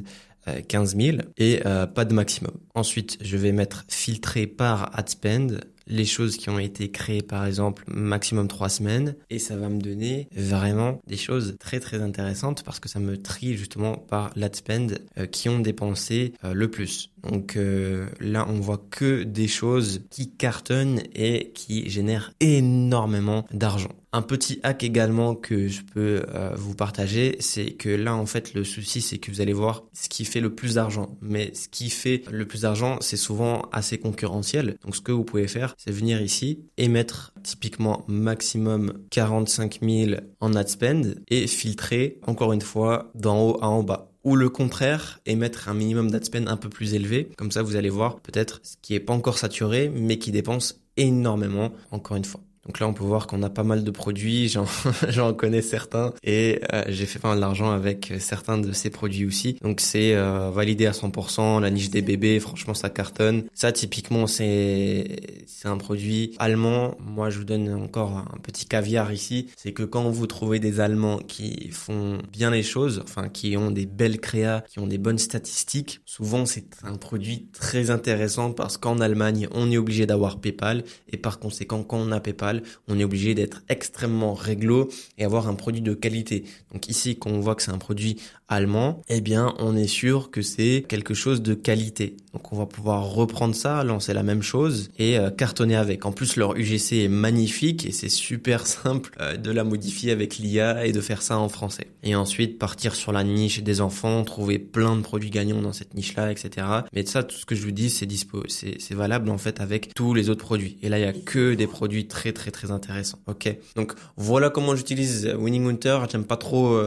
Speaker 1: 15 000 et pas de maximum. Ensuite, je vais mettre filtrer par ad spend les choses qui ont été créées par exemple maximum trois semaines et ça va me donner vraiment des choses très très intéressantes parce que ça me trie justement par l'ad spend euh, qui ont dépensé euh, le plus. Donc euh, là on voit que des choses qui cartonnent et qui génèrent énormément d'argent. Un petit hack également que je peux euh, vous partager, c'est que là en fait le souci c'est que vous allez voir ce qui fait le plus d'argent, mais ce qui fait le plus d'argent c'est souvent assez concurrentiel. Donc ce que vous pouvez faire, c'est venir ici émettre typiquement maximum 45 000 en ad spend et filtrer encore une fois d'en haut à en bas ou le contraire émettre un minimum d'ad spend un peu plus élevé. Comme ça, vous allez voir peut-être ce qui n'est pas encore saturé, mais qui dépense énormément, encore une fois. Donc là, on peut voir qu'on a pas mal de produits, j'en connais certains, et euh, j'ai fait pas de l'argent avec euh, certains de ces produits aussi. Donc c'est euh, validé à 100%, la niche des bébés, franchement, ça cartonne. Ça, typiquement, c'est un produit allemand. Moi, je vous donne encore un petit caviar ici, c'est que quand vous trouvez des Allemands qui font bien les choses, enfin, qui ont des belles créas, qui ont des bonnes statistiques, souvent, c'est un produit très intéressant parce qu'en Allemagne, on est obligé d'avoir PayPal, et par conséquent, quand on a PayPal, on est obligé d'être extrêmement réglo et avoir un produit de qualité. Donc ici, quand on voit que c'est un produit allemand, eh bien, on est sûr que c'est quelque chose de qualité. Donc, on va pouvoir reprendre ça, lancer la même chose et euh, cartonner avec. En plus, leur UGC est magnifique et c'est super simple euh, de la modifier avec l'IA et de faire ça en français. Et ensuite, partir sur la niche des enfants, trouver plein de produits gagnants dans cette niche-là, etc. Mais ça, tout ce que je vous dis, c'est dispo, c'est valable en fait avec tous les autres produits. Et là, il y a que des produits très très très intéressants. Ok. Donc voilà comment j'utilise euh, Winning Hunter. J'aime pas trop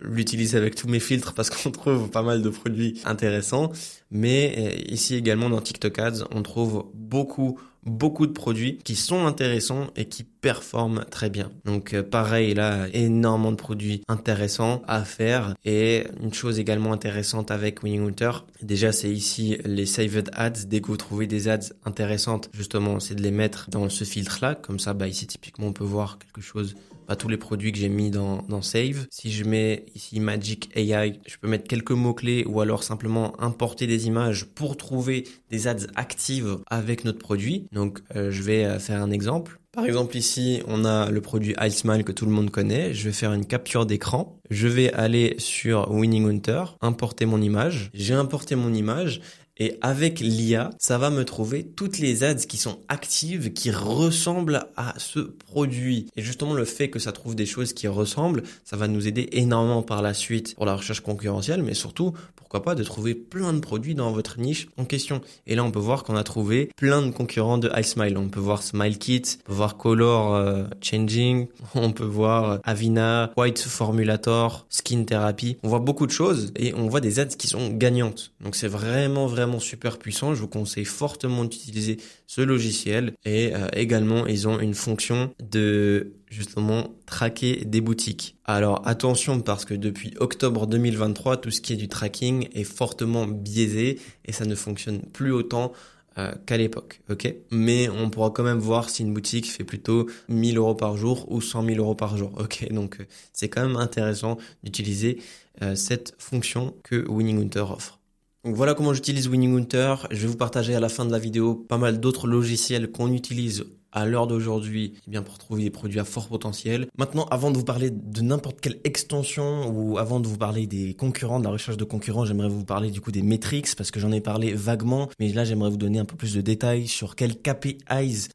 Speaker 1: l'utilise avec tous mes filtres parce qu'on trouve pas mal de produits intéressants. Mais euh, ici également dans TikTok Ads, on trouve beaucoup, beaucoup de produits qui sont intéressants et qui performent très bien. Donc euh, pareil, là, énormément de produits intéressants à faire. Et une chose également intéressante avec Winning Hunter, déjà c'est ici les saved ads. Dès que vous trouvez des ads intéressantes, justement, c'est de les mettre dans ce filtre-là. Comme ça, bah, ici typiquement, on peut voir quelque chose pas tous les produits que j'ai mis dans, Save. Si je mets ici Magic AI, je peux mettre quelques mots-clés ou alors simplement importer des images pour trouver des ads actives avec notre produit. Donc euh, je vais euh, faire un exemple. Par exemple ici, on a le produit iSmile que tout le monde connaît. Je vais faire une capture d'écran. Je vais aller sur Winning Hunter, importer mon image. J'ai importé mon image et avec l'IA, ça va me trouver toutes les ads qui sont actives, qui ressemblent à ce produit. Et justement, le fait que ça trouve des choses qui ressemblent, ça va nous aider énormément par la suite pour la recherche concurrentielle, mais surtout, pourquoi pas, de trouver plein de produits dans votre niche en question. Et là, on peut voir qu'on a trouvé plein de concurrents de iSmile. On peut voir SmileKit, on peut voir Color euh, Changing, on peut voir Avina, White Formulator, Skin Therapy. On voit beaucoup de choses et on voit des ads qui sont gagnantes. Donc c'est vraiment, vraiment super puissant. Je vous conseille fortement d'utiliser ce logiciel. Et euh, également, ils ont une fonction de justement traquer des boutiques. Alors attention parce que depuis octobre 2023, tout ce qui est du tracking est fortement biaisé et ça ne fonctionne plus autant euh, qu'à l'époque, ok Mais on pourra quand même voir si une boutique fait plutôt 1000 euros par jour ou 100 000 euros par jour, ok Donc euh, c'est quand même intéressant d'utiliser cette fonction que Winning Hunter offre voilà comment j'utilise Winning Hunter. Je vais vous partager à la fin de la vidéo pas mal d'autres logiciels qu'on utilise à l'heure d'aujourd'hui eh bien pour trouver des produits à fort potentiel. Maintenant, avant de vous parler de n'importe quelle extension ou avant de vous parler des concurrents, de la recherche de concurrents, j'aimerais vous parler du coup des metrics parce que j'en ai parlé vaguement, mais là j'aimerais vous donner un peu plus de détails sur quel KPIs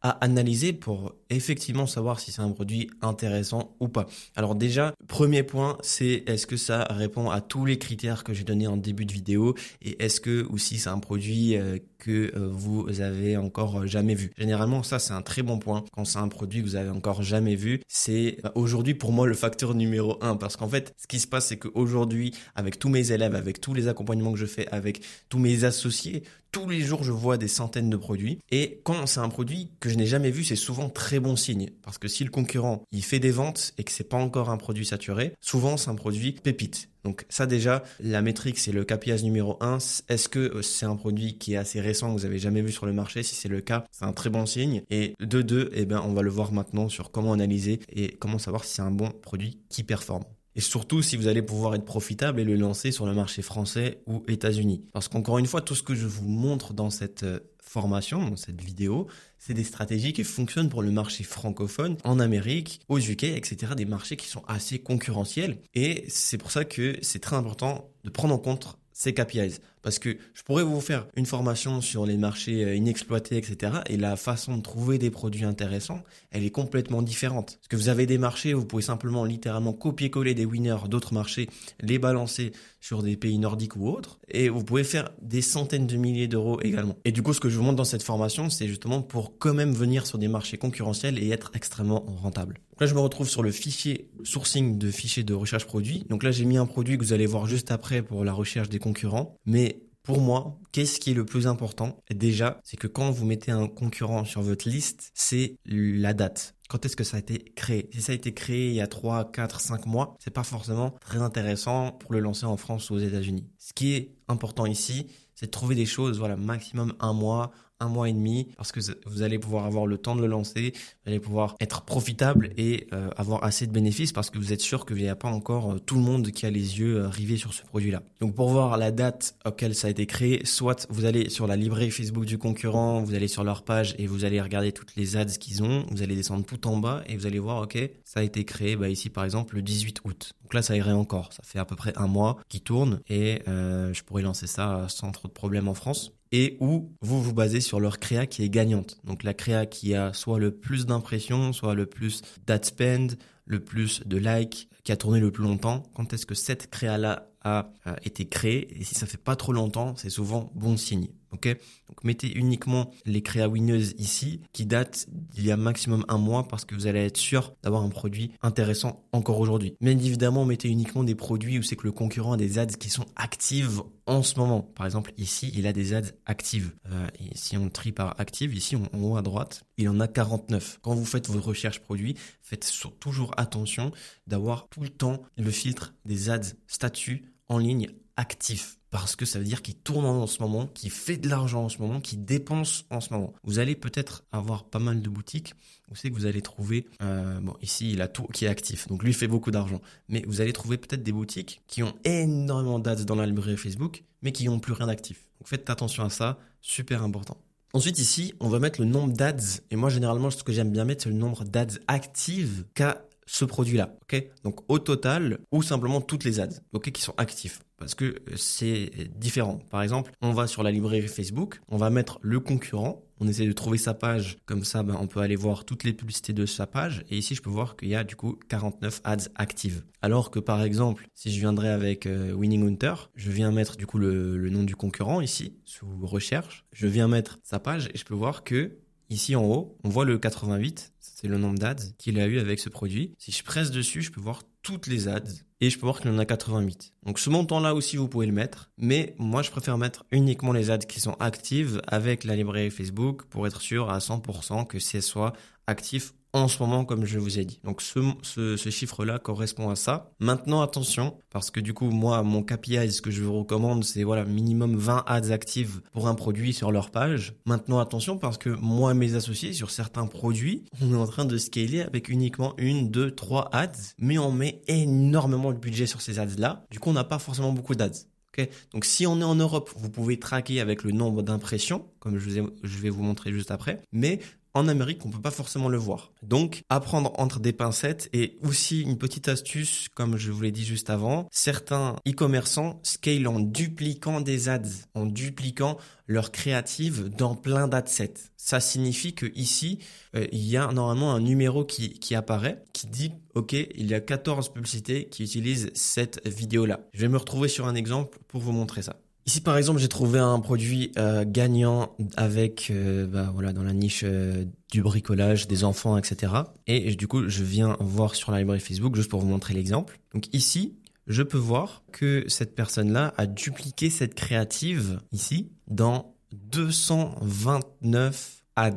Speaker 1: à analyser pour effectivement savoir si c'est un produit intéressant ou pas. Alors déjà, premier point, c'est est-ce que ça répond à tous les critères que j'ai donnés en début de vidéo et est-ce que ou si c'est un produit euh, que euh, vous avez encore euh, jamais vu. Généralement, ça, c'est un très bon point. Quand c'est un produit que vous avez encore jamais vu, c'est euh, aujourd'hui pour moi le facteur numéro un. Parce qu'en fait, ce qui se passe, c'est qu'aujourd'hui, avec tous mes élèves, avec tous les accompagnements que je fais, avec tous mes associés, tous les jours, je vois des centaines de produits. Et quand c'est un produit que je n'ai jamais vu, c'est souvent très bon signe. Parce que si le concurrent, il fait des ventes et que c'est pas encore un produit saturé, souvent c'est un produit pépite. Donc ça déjà, la métrique, c'est le capillage numéro 1. Est-ce que euh, c'est un produit qui est assez récent, que vous avez jamais vu sur le marché Si c'est le cas, c'est un très bon signe. Et de deux, eh ben, on va le voir maintenant sur comment analyser et comment savoir si c'est un bon produit qui performe. Et surtout si vous allez pouvoir être profitable et le lancer sur le marché français ou États-Unis. Parce qu'encore une fois, tout ce que je vous montre dans cette euh, formation, dans cette vidéo, c'est des stratégies qui fonctionnent pour le marché francophone en Amérique, aux UK, etc. Des marchés qui sont assez concurrentiels. Et c'est pour ça que c'est très important de prendre en compte ces KPIs. Parce que je pourrais vous faire une formation sur les marchés euh, inexploités, etc. Et la façon de trouver des produits intéressants, elle est complètement différente. Parce que vous avez des marchés, vous pouvez simplement littéralement copier-coller des winners d'autres marchés, les balancer sur des pays nordiques ou autres. Et vous pouvez faire des centaines de milliers d'euros également. Et du coup, ce que je vous montre dans cette formation, c'est justement pour quand même venir sur des marchés concurrentiels et être extrêmement rentable. Là, je me retrouve sur le fichier sourcing de fichiers de recherche produit. Donc là, j'ai mis un produit que vous allez voir juste après pour la recherche des concurrents. Mais pour moi, qu'est-ce qui est le plus important Déjà, c'est que quand vous mettez un concurrent sur votre liste, c'est la date. Quand est-ce que ça a été créé Si ça a été créé il y a 3, 4, 5 mois, c'est pas forcément très intéressant pour le lancer en France ou aux États-Unis. Ce qui est important ici, c'est de trouver des choses, voilà, maximum un mois, un mois et demi, parce que vous allez pouvoir avoir le temps de le lancer, vous allez pouvoir être profitable et euh, avoir assez de bénéfices, parce que vous êtes sûr qu'il n'y a pas encore euh, tout le monde qui a les yeux euh, rivés sur ce produit-là. Donc pour voir la date auquel ça a été créé, soit vous allez sur la librairie Facebook du concurrent, vous allez sur leur page et vous allez regarder toutes les ads qu'ils ont, vous allez descendre tout en bas et vous allez voir, ok, ça a été créé bah, ici par exemple le 18 août. Donc là ça irait encore, ça fait à peu près un mois qui tourne et je pourrais lancer ça sans trop de problèmes en France et où vous vous basez sur leur créa qui est gagnante. Donc la créa qui a soit le plus d'impressions, soit le plus d'ad spend, le plus de likes, qui a tourné le plus longtemps. Quand est-ce que cette créa-là a euh, été créée Et si ça fait pas trop longtemps, c'est souvent bon signe. Ok, Donc mettez uniquement les créa winneuses ici qui datent d'il y a maximum un mois parce que vous allez être sûr d'avoir un produit intéressant encore aujourd'hui. Mais évidemment, mettez uniquement des produits où c'est que le concurrent a des ads qui sont actives en ce moment. Par exemple, ici, il a des ads actives. Euh, et si on trie par active, ici, en haut à droite, il en a 49. Quand vous faites vos recherches produits, faites toujours attention d'avoir tout le temps le filtre des ads statut en ligne actif parce que ça veut dire qu'il tourne en ce moment, qu'il fait de l'argent en ce moment, qu'il dépense en ce moment. Vous allez peut-être avoir pas mal de boutiques où c'est que vous allez trouver, euh, bon ici il a tout qui est actif, donc lui fait beaucoup d'argent, mais vous allez trouver peut-être des boutiques qui ont énormément d'ads dans la librairie Facebook, mais qui n'ont plus rien d'actif. Donc faites attention à ça, super important. Ensuite ici, on va mettre le nombre d'ads, et moi généralement ce que j'aime bien mettre c'est le nombre d'ads actives qu'a ce produit-là. ok Donc au total, ou simplement toutes les ads ok qui sont actifs parce que c'est différent. Par exemple, on va sur la librairie Facebook, on va mettre le concurrent, on essaie de trouver sa page, comme ça ben, on peut aller voir toutes les publicités de sa page, et ici je peux voir qu'il y a du coup 49 ads actives. Alors que par exemple, si je viendrais avec euh, Winning Hunter, je viens mettre du coup le nom du concurrent ici, sous recherche, je viens mettre sa page, et je peux voir que Ici en haut, on voit le 88, c'est le nombre d'ads qu'il a eu avec ce produit. Si je presse dessus, je peux voir toutes les ads et je peux voir qu'il en a 88. Donc ce montant-là aussi, vous pouvez le mettre, mais moi, je préfère mettre uniquement les ads qui sont actives avec la librairie Facebook pour être sûr à 100% que c'est soit actif en ce moment, comme je vous ai dit. Donc ce, ce, chiffre-là correspond à ça. Maintenant, attention, parce que du coup, moi, mon KPI, ce que je vous recommande, c'est voilà, minimum 20 ads actives pour un produit sur leur page. Maintenant, attention, parce que moi, mes associés, sur certains produits, on est en train de scaler avec uniquement une, deux, trois ads, mais on met énormément de budget sur ces ads-là. Du coup, on n'a pas forcément beaucoup d'ads. Okay. Donc si on est en Europe, vous pouvez traquer avec le nombre d'impressions, comme je, je, vais vous montrer juste après. Mais en Amérique, on peut pas forcément le voir. Donc, apprendre entre des pincettes et aussi une petite astuce, comme je vous l'ai dit juste avant, certains e-commerçants scale en dupliquant des ads, en dupliquant leur créative dans plein d'adsets. Ça signifie que ici, euh, il y a normalement un numéro qui, qui apparaît, qui dit, OK, il y a 14 publicités qui utilisent cette vidéo-là. Je vais me retrouver sur un exemple pour vous montrer ça. Ici, par exemple, j'ai trouvé un produit euh, gagnant avec, euh, bah, voilà, dans la niche euh, du bricolage, des enfants, etc. Et du coup, je viens voir sur la librairie Facebook juste pour vous montrer l'exemple. Donc ici, je peux voir que cette personne-là a dupliqué cette créative ici dans 229 ads.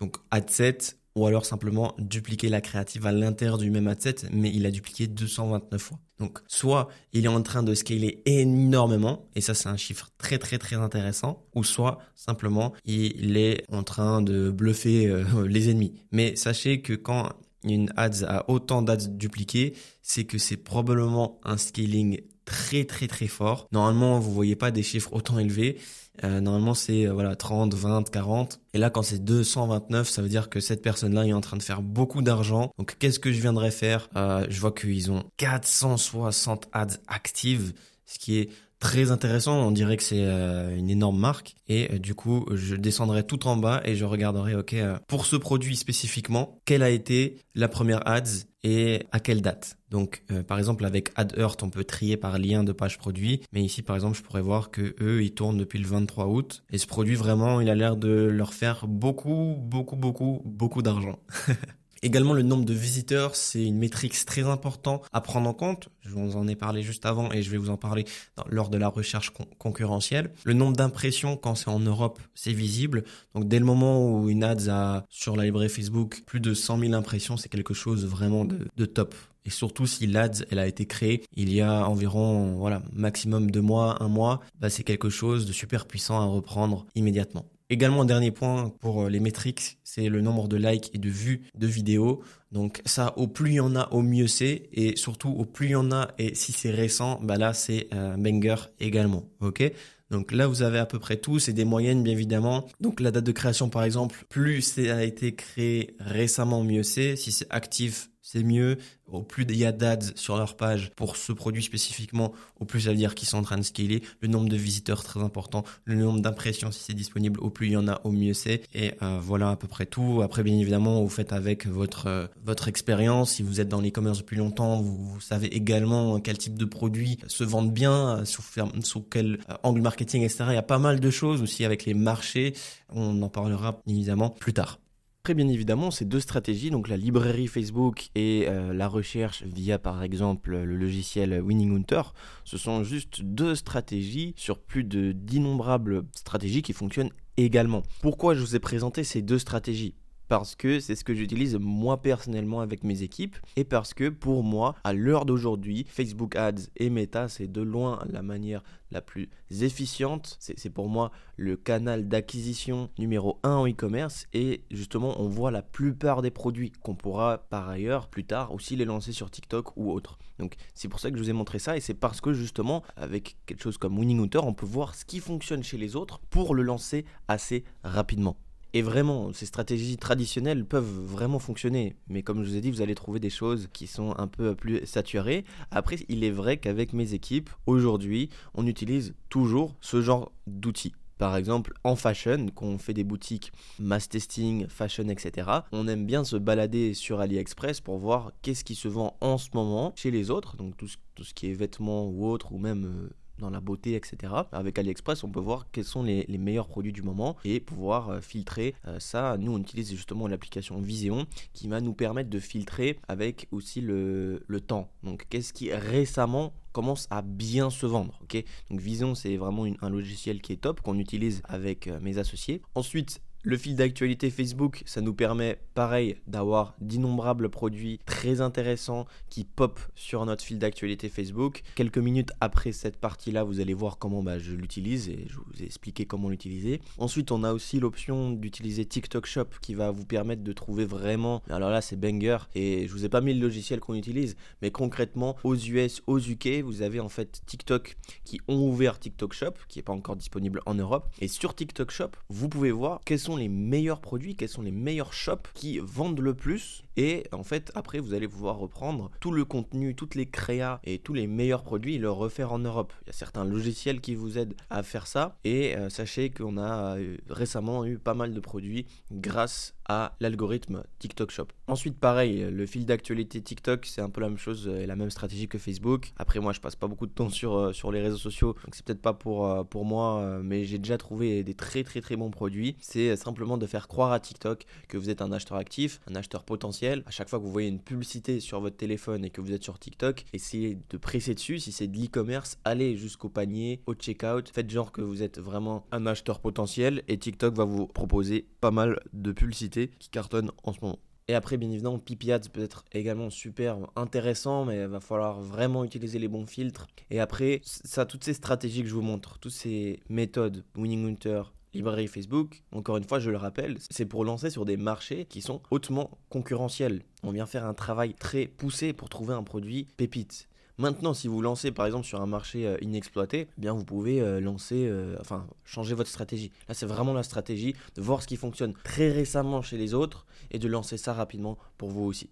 Speaker 1: Donc adset ou alors simplement dupliquer la créative à l'intérieur du même adset, mais il a dupliqué 229 fois. Donc, soit il est en train de scaler énormément, et ça c'est un chiffre très très très intéressant, ou soit simplement il est en train de bluffer euh, les ennemis. Mais sachez que quand une ads a autant d'ads dupliqués, c'est que c'est probablement un scaling très très très fort. Normalement, vous voyez pas des chiffres autant élevés euh, normalement, c'est euh, voilà 30, 20, 40. Et là, quand c'est 229, ça veut dire que cette personne-là est en train de faire beaucoup d'argent. Donc, qu'est-ce que je viendrais faire euh, Je vois qu'ils ont 460 ads actives, ce qui est très intéressant. On dirait que c'est une énorme marque. Et du coup, je descendrai tout en bas et je regarderai, ok, pour ce produit spécifiquement, quelle a été la première ads et à quelle date. Donc, euh, par exemple, avec AdHeart, on peut trier par lien de page produit. Mais ici, par exemple, je pourrais voir que eux, ils tournent depuis le 23 août. Et ce produit, vraiment, il a l'air de leur faire beaucoup, beaucoup, beaucoup, beaucoup d'argent. Également, le nombre de visiteurs, c'est une métrique très importante à prendre en compte. Je vous en ai parlé juste avant et je vais vous en parler lors de la recherche concurrentielle. Le nombre d'impressions, quand c'est en Europe, c'est visible. Donc, dès le moment où une ads a, sur la librairie Facebook, plus de 100 000 impressions, c'est quelque chose vraiment de, top. Et surtout si l'ADS, elle a été créée il y a environ, voilà, maximum deux mois, un mois, bah c'est quelque chose de super puissant à reprendre immédiatement. Également, dernier point pour euh, les métriques, c'est le nombre de likes et de vues de vidéos. Donc ça, au plus il y en a, au mieux c'est. Et surtout, au plus il y en a, et si c'est récent, bah là, c'est euh, banger également. OK donc là, vous avez à peu près tout, c'est des moyennes bien évidemment. Donc la date de création par exemple, plus c'est a été créé récemment, mieux c'est. Si c'est actif, c'est mieux. Au plus il y a d'ads sur leur page pour ce produit spécifiquement, au plus ça veut dire qu'ils sont en train de scaler. Le nombre de visiteurs très important, le nombre d'impressions si c'est disponible, au plus il y en a, au mieux c'est. Et euh, voilà à peu près tout. Après bien évidemment, vous faites avec votre euh, votre expérience. Si vous êtes dans l'e-commerce depuis longtemps, vous, savez également quel type de produits se vendent bien, euh, sous, quel angle marketing, etc. Il y a pas mal de choses aussi avec les marchés. On en parlera évidemment plus tard bien évidemment, ces deux stratégies, donc la librairie Facebook et euh, la recherche via par exemple le logiciel Winning Hunter, ce sont juste deux stratégies sur plus d'innombrables stratégies qui fonctionnent également. Pourquoi je vous ai présenté ces deux stratégies parce que c'est ce que j'utilise moi personnellement avec mes équipes et parce que pour moi, à l'heure d'aujourd'hui, Facebook Ads et Meta, c'est de loin la manière la plus efficiente. C'est pour moi le canal d'acquisition numéro 1 en e-commerce et justement, on voit la plupart des produits qu'on pourra par ailleurs plus tard aussi les lancer sur TikTok ou autre. Donc c'est pour ça que je vous ai montré ça et c'est parce que justement, avec quelque chose comme Winning Hunter, on peut voir ce qui fonctionne chez les autres pour le lancer assez rapidement. Et vraiment, ces stratégies traditionnelles peuvent vraiment fonctionner. Mais comme je vous ai dit, vous allez trouver des choses qui sont un peu plus saturées. Après, il est vrai qu'avec mes équipes, aujourd'hui, on utilise toujours ce genre d'outils. Par exemple, en fashion, quand on fait des boutiques mass testing, fashion, etc., on aime bien se balader sur AliExpress pour voir qu'est-ce qui se vend en ce moment chez les autres, donc tout ce, qui est vêtements ou autres, ou même euh, dans la beauté, etc. Avec AliExpress, on peut voir quels sont les, meilleurs produits du moment et pouvoir euh, filtrer euh, ça. Nous, on utilise justement l'application vision qui va nous permettre de filtrer avec aussi le, le temps. Donc, qu'est-ce qui récemment commence à bien se vendre. ok Donc Vision, c'est vraiment un logiciel qui est top, qu'on utilise avec euh, mes associés. Ensuite, le fil d'actualité Facebook, ça nous permet, pareil, d'avoir d'innombrables produits très intéressants qui pop sur notre fil d'actualité Facebook. Quelques minutes après cette partie-là, vous allez voir comment bah, je l'utilise et je vous ai expliqué comment l'utiliser. Ensuite, on a aussi l'option d'utiliser TikTok Shop qui va vous permettre de trouver vraiment. Alors là, c'est banger et je vous ai pas mis le logiciel qu'on utilise, mais concrètement, aux US, aux UK, vous avez en fait TikTok qui ont ouvert TikTok Shop, qui n'est pas encore disponible en Europe. Et sur TikTok Shop, vous pouvez voir quels sont les meilleurs produits, quels sont les meilleurs shops qui vendent le plus et en fait, après, vous allez pouvoir reprendre tout le contenu, toutes les créas et tous les meilleurs produits et le refaire en Europe. Il y a certains logiciels qui vous aident à faire ça. Et euh, sachez qu'on a euh, récemment eu pas mal de produits grâce à l'algorithme TikTok Shop. Ensuite, pareil, le fil d'actualité TikTok, c'est un peu la même chose et la même stratégie que Facebook. Après, moi, je passe pas beaucoup de temps sur, euh, sur les réseaux sociaux, donc c'est peut-être pas pour, pour moi, mais j'ai déjà trouvé des très très très bons produits. C'est simplement de faire croire à TikTok que vous êtes un acheteur actif, un acheteur potentiel à chaque fois que vous voyez une publicité sur votre téléphone et que vous êtes sur TikTok, essayez de presser dessus. Si c'est de l'e-commerce, allez jusqu'au panier, au checkout. Faites genre que vous êtes vraiment un acheteur potentiel et TikTok va vous proposer pas mal de publicités qui cartonnent en ce moment. Et après, bien évidemment, pipiads peut être également super intéressant, mais il va falloir vraiment utiliser les bons filtres. Et après, ça, toutes ces stratégies que je vous montre, toutes ces méthodes, Winning Hunter, Librairie Facebook, encore une fois, je le rappelle, c'est pour lancer sur des marchés qui sont hautement concurrentiels. On vient faire un travail très poussé pour trouver un produit pépite. Maintenant, si vous lancez par exemple sur un marché euh, inexploité, eh bien vous pouvez euh, lancer, euh, enfin changer votre stratégie. Là, c'est vraiment la stratégie de voir ce qui fonctionne très récemment chez les autres et de lancer ça rapidement pour vous aussi.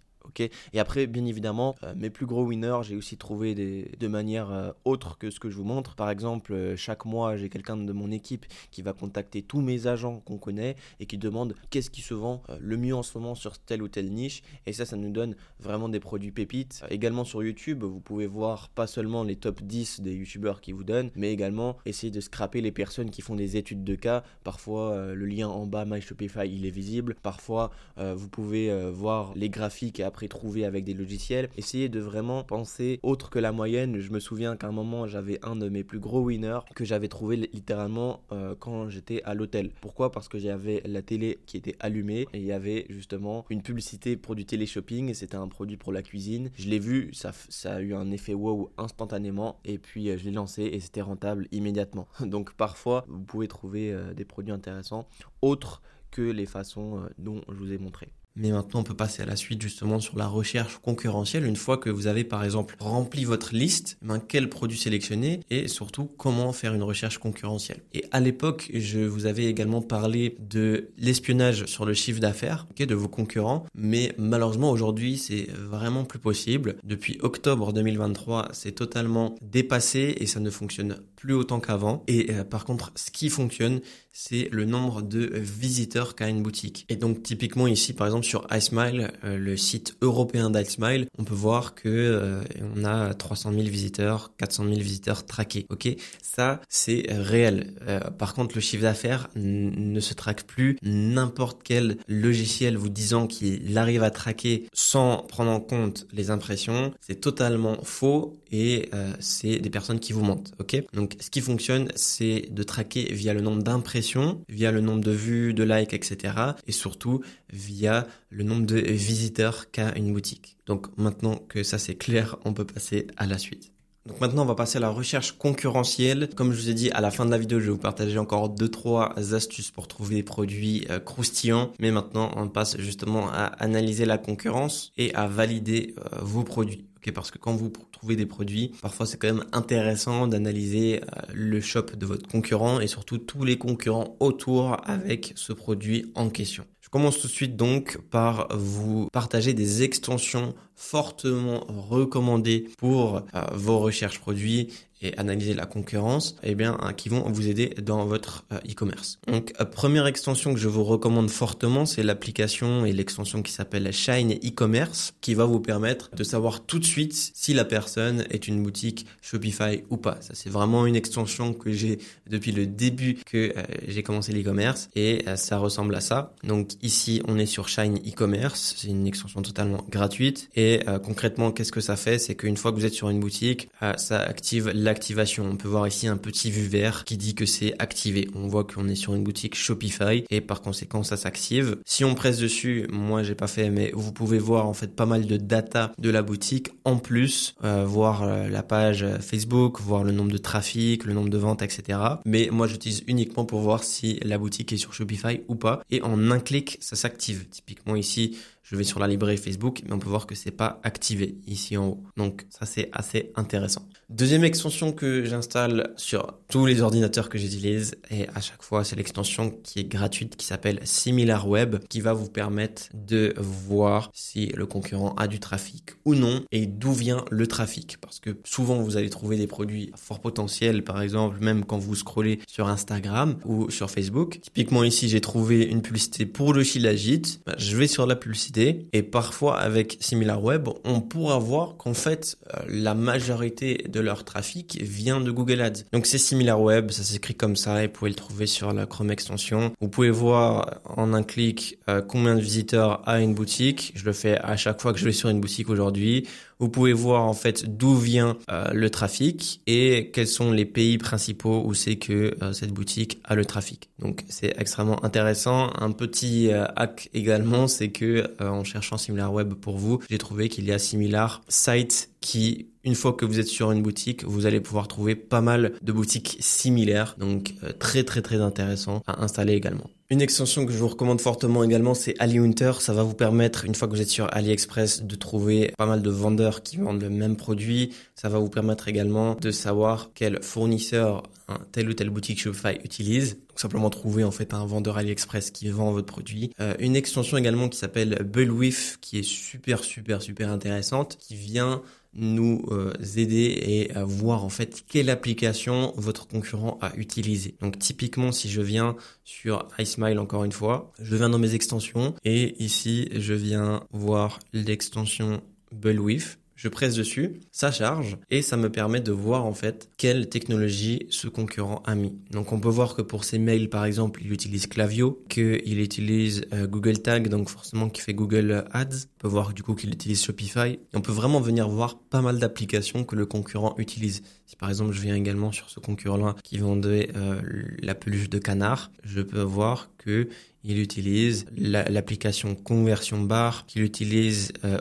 Speaker 1: Et après, bien évidemment, euh, mes plus gros winners, j'ai aussi trouvé de manière euh, autre que ce que je vous montre. Par exemple, euh, chaque mois, j'ai quelqu'un de mon équipe qui va contacter tous mes agents qu'on connaît et qui demande qu'est-ce qui se vend le mieux en ce moment sur telle ou telle niche. Et ça, ça nous donne vraiment des produits pépites. également sur YouTube, vous pouvez voir pas seulement les top 10 des YouTubeurs qui vous donnent, mais également essayer de scraper les personnes qui font des études de cas. Parfois, le lien en bas, My Shopify, il est visible. Parfois, vous pouvez voir les graphiques et après trouver avec des logiciels. Essayez de vraiment penser autre que la moyenne. Je me souviens qu'à un moment, j'avais un de mes plus gros winners que j'avais trouvé littéralement euh, quand j'étais à l'hôtel. Pourquoi Parce que j'avais la télé qui était allumée et il y avait justement une publicité pour du télé-shopping c'était un produit pour la cuisine. Je l'ai vu, ça, a eu un effet wow instantanément et puis euh, je l'ai lancé et c'était rentable immédiatement. Donc parfois, vous pouvez trouver euh, des produits intéressants autres que les façons dont je vous ai montré. Mais maintenant, on peut passer à la suite justement sur la recherche concurrentielle. Une fois que vous avez par exemple rempli votre liste, eh ben, quel produit sélectionner et surtout comment faire une recherche concurrentielle. Et à l'époque, je vous avais également parlé de l'espionnage sur le chiffre d'affaires de vos concurrents, mais malheureusement aujourd'hui, c'est vraiment plus possible. Depuis octobre 2023, c'est totalement dépassé et ça ne fonctionne pas plus autant qu'avant. Et euh, par contre, ce qui fonctionne, c'est le nombre de visiteurs qu'a une boutique. Et donc typiquement ici, par exemple sur iSmile, euh, le site européen d'iSmile, on peut voir que euh, on a 300 000 visiteurs, 400 000 visiteurs traqués. Ok, ça c'est réel. par contre, le chiffre d'affaires ne se traque plus. N'importe quel logiciel vous disant qu'il arrive à traquer sans prendre en compte les impressions, c'est totalement faux et euh, c'est des personnes qui vous mentent, ok Donc ce qui fonctionne, c'est de traquer via le nombre d'impressions, via le nombre de vues, de likes, etc. Et surtout via le nombre de visiteurs qu'a une boutique. Donc maintenant que ça c'est clair, on peut passer à la suite. Donc maintenant, on va passer à la recherche concurrentielle. Comme je vous ai dit, à la fin de la vidéo, je vais vous partager encore deux trois astuces pour trouver des produits euh, croustillants. Mais maintenant, on passe justement à analyser la concurrence et à valider euh, vos produits parce que quand vous trouvez des produits, parfois c'est quand même intéressant d'analyser euh, le shop de votre concurrent et surtout tous les concurrents autour avec ce produit en question. Je commence tout de suite donc par vous partager des extensions fortement recommandé pour euh, vos recherches produits et analyser la concurrence, eh bien, hein, qui vont vous aider dans votre euh, e-commerce. Donc, euh, première extension que je vous recommande fortement, c'est l'application et l'extension qui s'appelle Shine e-commerce, qui va vous permettre de savoir tout de suite si la personne est une boutique Shopify ou pas. Ça, c'est vraiment une extension que j'ai depuis le début que j'ai commencé l'e-commerce et ça ressemble à ça. Donc, ici, on est sur Shine e-commerce. C'est une extension totalement gratuite et et euh, concrètement, qu'est-ce que ça fait C'est qu'une fois que vous êtes sur une boutique, euh, ça active l'activation. On peut voir ici un petit vu vert qui dit que c'est activé. On voit qu'on est sur une boutique Shopify et par conséquent, ça s'active. Si on presse dessus, moi j'ai pas fait, mais vous pouvez voir en fait pas mal de data de la boutique en plus, euh, voir la page Facebook, voir le nombre de trafic, le nombre de ventes, etc. Mais moi j'utilise uniquement pour voir si la boutique est sur Shopify ou pas. Et en un clic, ça s'active. Typiquement ici, je vais sur la librairie Facebook, mais on peut voir que c'est pas activé ici en haut. Donc ça c'est assez intéressant. Deuxième extension que j'installe sur tous les ordinateurs que j'utilise, et à chaque fois c'est l'extension qui est gratuite qui s'appelle SimilarWeb, qui va vous permettre de voir si le concurrent a du trafic ou non et d'où vient le trafic. Parce que souvent vous allez trouver des produits fort potentiel, par exemple même quand vous scrollez sur Instagram ou sur Facebook. Typiquement ici j'ai trouvé une publicité pour le Chilagite, ben, je vais sur la publicité et parfois avec SimilarWeb on pourra voir qu'en fait euh, la majorité de leur trafic vient de Google Ads. Donc c'est similaire web ça s'écrit comme ça et vous pouvez le trouver sur la Chrome extension. Vous pouvez voir en un clic euh, combien de visiteurs a une boutique. Je le fais à chaque fois que je vais sur une boutique aujourd'hui. Vous pouvez voir en fait d'où vient euh, le trafic et quels sont les pays principaux où c'est que euh, cette boutique a le trafic. Donc c'est extrêmement intéressant. Un petit euh, hack également, c'est que en cherchant web pour vous, j'ai trouvé qu'il y a Similar Sites qui une fois que vous êtes sur une boutique, vous allez pouvoir trouver pas mal de boutiques similaires, donc très très très intéressant à installer également. Une extension que je vous recommande fortement également, c'est Ali Hunter. Ça va vous permettre, une fois que vous êtes sur AliExpress, de trouver pas mal de vendeurs qui vendent le même produit. Ça va vous permettre également de savoir quel fournisseur tel telle ou telle boutique Shopify utilise. Donc simplement trouver en fait un vendeur AliExpress qui vend votre produit. Euh, une extension également qui s'appelle Bullwif, qui est super super super intéressante, qui vient nous euh, aider et à voir en fait quelle application votre concurrent a utilisé. Donc typiquement si je viens sur iSmile encore une fois, je viens dans mes extensions et ici je viens voir l'extension BullWith je presse dessus, ça charge et ça me permet de voir en fait quelle technologie ce concurrent a mis. Donc on peut voir que pour ses mails par exemple, il utilise Clavio, qu'il utilise euh, Google Tag, donc forcément qui fait Google Ads. On peut voir du coup qu'il utilise Shopify. on peut vraiment venir voir pas mal d'applications que le concurrent utilise. Si par exemple je viens également sur ce concurrent-là qui vendait euh, la peluche de canard, je peux voir que il utilise l'application Conversion Bar, qu'il utilise euh,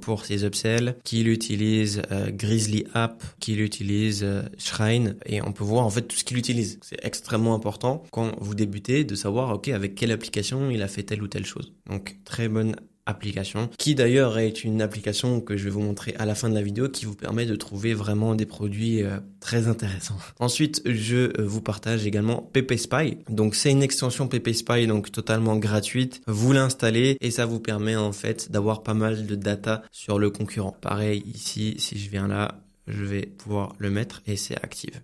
Speaker 1: pour ses upsells, qu'il utilise euh, Grizzly App, qu'il utilise euh, Shrine, et on peut voir en fait tout ce qu'il utilise. C'est extrêmement important quand vous débutez de savoir ok avec quelle application il a fait telle ou telle chose. Donc très bonne application, qui d'ailleurs est une application que je vais vous montrer à la fin de la vidéo, qui vous permet de trouver vraiment des produits euh, très intéressants. Ensuite, je euh, vous partage également PP Spy. Donc c'est une extension PP Spy, donc totalement gratuite. Vous l'installez et ça vous permet en fait d'avoir pas mal de data sur le concurrent. Pareil ici, si je viens là, je vais pouvoir le mettre et c'est active.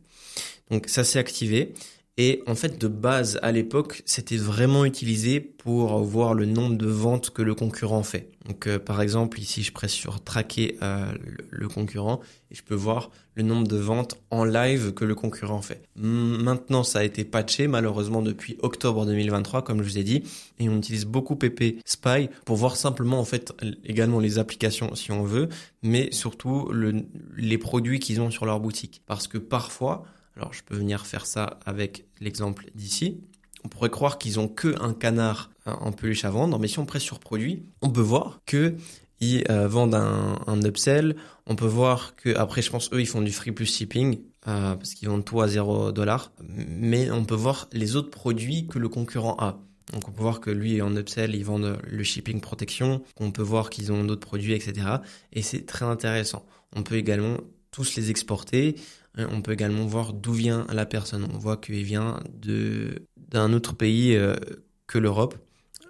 Speaker 1: Donc ça c'est activé. Et en fait, de base, à l'époque, c'était vraiment utilisé pour voir le nombre de ventes que le concurrent fait. Donc, euh, par exemple, ici, je presse sur traquer euh, le concurrent et je peux voir le nombre de ventes en live que le concurrent fait. Maintenant, ça a été patché, malheureusement, depuis octobre 2023, comme je vous ai dit, et on utilise beaucoup PP Spy pour voir simplement, en fait, également les applications si on veut, mais surtout le, les produits qu'ils ont sur leur boutique. Parce que parfois, alors je peux venir faire ça avec l'exemple d'ici. On pourrait croire qu'ils ont que un canard hein, en peluche à vendre, mais si on presse sur produit, on peut voir que ils euh, vendent un, upsell. On peut voir que après, je pense eux, ils font du free plus shipping euh, parce qu'ils vendent tout à 0 dollars. Mais on peut voir les autres produits que le concurrent a. Donc on peut voir que lui en upsell, ils vendent le shipping protection. On peut voir qu'ils ont d'autres produits, etc. Et c'est très intéressant. On peut également tous les exporter. Hein, on peut également voir d'où vient la personne. On voit qu'il vient d'un autre pays euh, que l'Europe.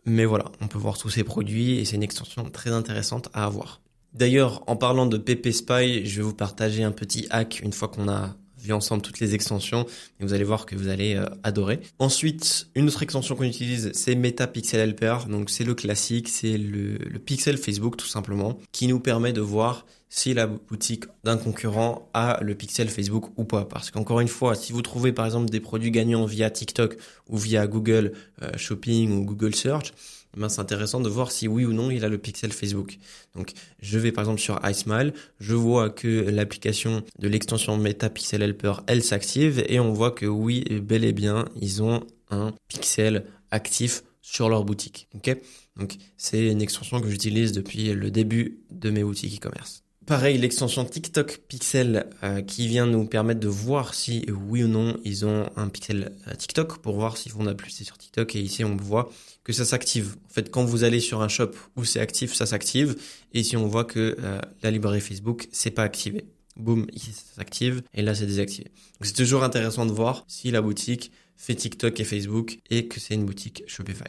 Speaker 1: Mais voilà, on peut voir tous ces produits et c'est une extension très intéressante à avoir. D'ailleurs, en parlant de PP Spy, je vais vous partager un petit hack une fois qu'on a vu ensemble toutes les extensions et vous allez voir que vous allez euh, adorer. Ensuite, une autre extension qu'on utilise, c'est MetaPixel Helper. Donc c'est le classique, c'est le, pixel Facebook tout simplement, qui nous permet de voir si la boutique d'un concurrent a le pixel Facebook ou pas. Parce qu'encore une fois, si vous trouvez par exemple des produits gagnants via TikTok ou via Google euh, Shopping ou Google Search, eh ben c'est intéressant de voir si oui ou non il a le pixel Facebook. Donc je vais par exemple sur iSmile, je vois que l'application de l'extension Meta Pixel Helper, elle s'active et on voit que oui, bel et bien, ils ont un pixel actif sur leur boutique. ok Donc c'est une extension que j'utilise depuis le début de mes outils e-commerce. Pareil, l'extension TikTok Pixel euh, qui vient nous permettre de voir si oui ou non ils ont un pixel euh, TikTok pour voir si on a plus sur TikTok et ici on voit que ça s'active. En fait, quand vous allez sur un shop où c'est actif, ça s'active et ici, on voit que euh, la librairie Facebook c'est pas activé. Boum, ici ça s'active et là c'est désactivé. Donc c'est toujours intéressant de voir si la boutique fait TikTok et Facebook et que c'est une boutique Shopify.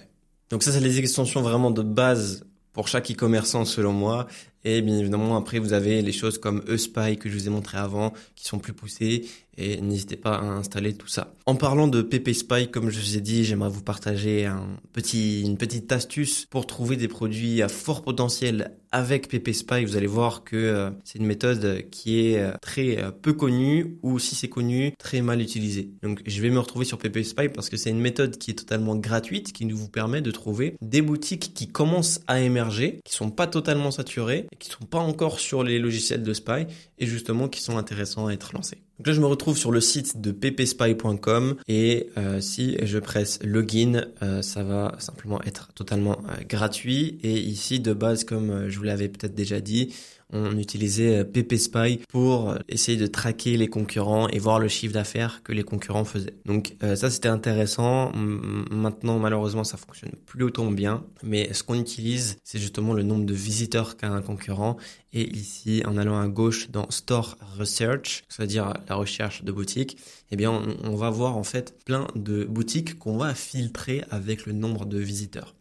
Speaker 1: Donc ça c'est les extensions vraiment de base pour chaque e-commerçant selon moi et bien évidemment, après, vous avez les choses comme eSpy que je vous ai montré avant, qui sont plus poussées et n'hésitez pas à installer tout ça. En parlant de PP Spy, comme je vous ai dit, j'aimerais vous partager un petit, une petite astuce pour trouver des produits à fort potentiel avec PP Spy. Vous allez voir que euh, c'est une méthode qui est euh, très euh, peu connue ou si c'est connu, très mal utilisée. Donc je vais me retrouver sur PP Spy parce que c'est une méthode qui est totalement gratuite, qui nous vous permet de trouver des boutiques qui commencent à émerger, qui sont pas totalement saturées, et qui sont pas encore sur les logiciels de Spy justement qui sont intéressants à être lancés. Donc là, je me retrouve sur le site de ppspy.com et euh, si je presse login, euh, ça va simplement être totalement euh, gratuit. Et ici, de base, comme je vous l'avais peut-être déjà dit, on utilisait euh, PP Spy pour euh, essayer de traquer les concurrents et voir le chiffre d'affaires que les concurrents faisaient. Donc euh, ça c'était intéressant. Maintenant malheureusement ça fonctionne plus autant bien, mais ce qu'on utilise c'est justement le nombre de visiteurs qu'a un concurrent et ici en allant à gauche dans Store Research, c'est-à-dire la recherche de boutiques, eh bien on, on va voir en fait plein de boutiques qu'on va filtrer avec le nombre de visiteurs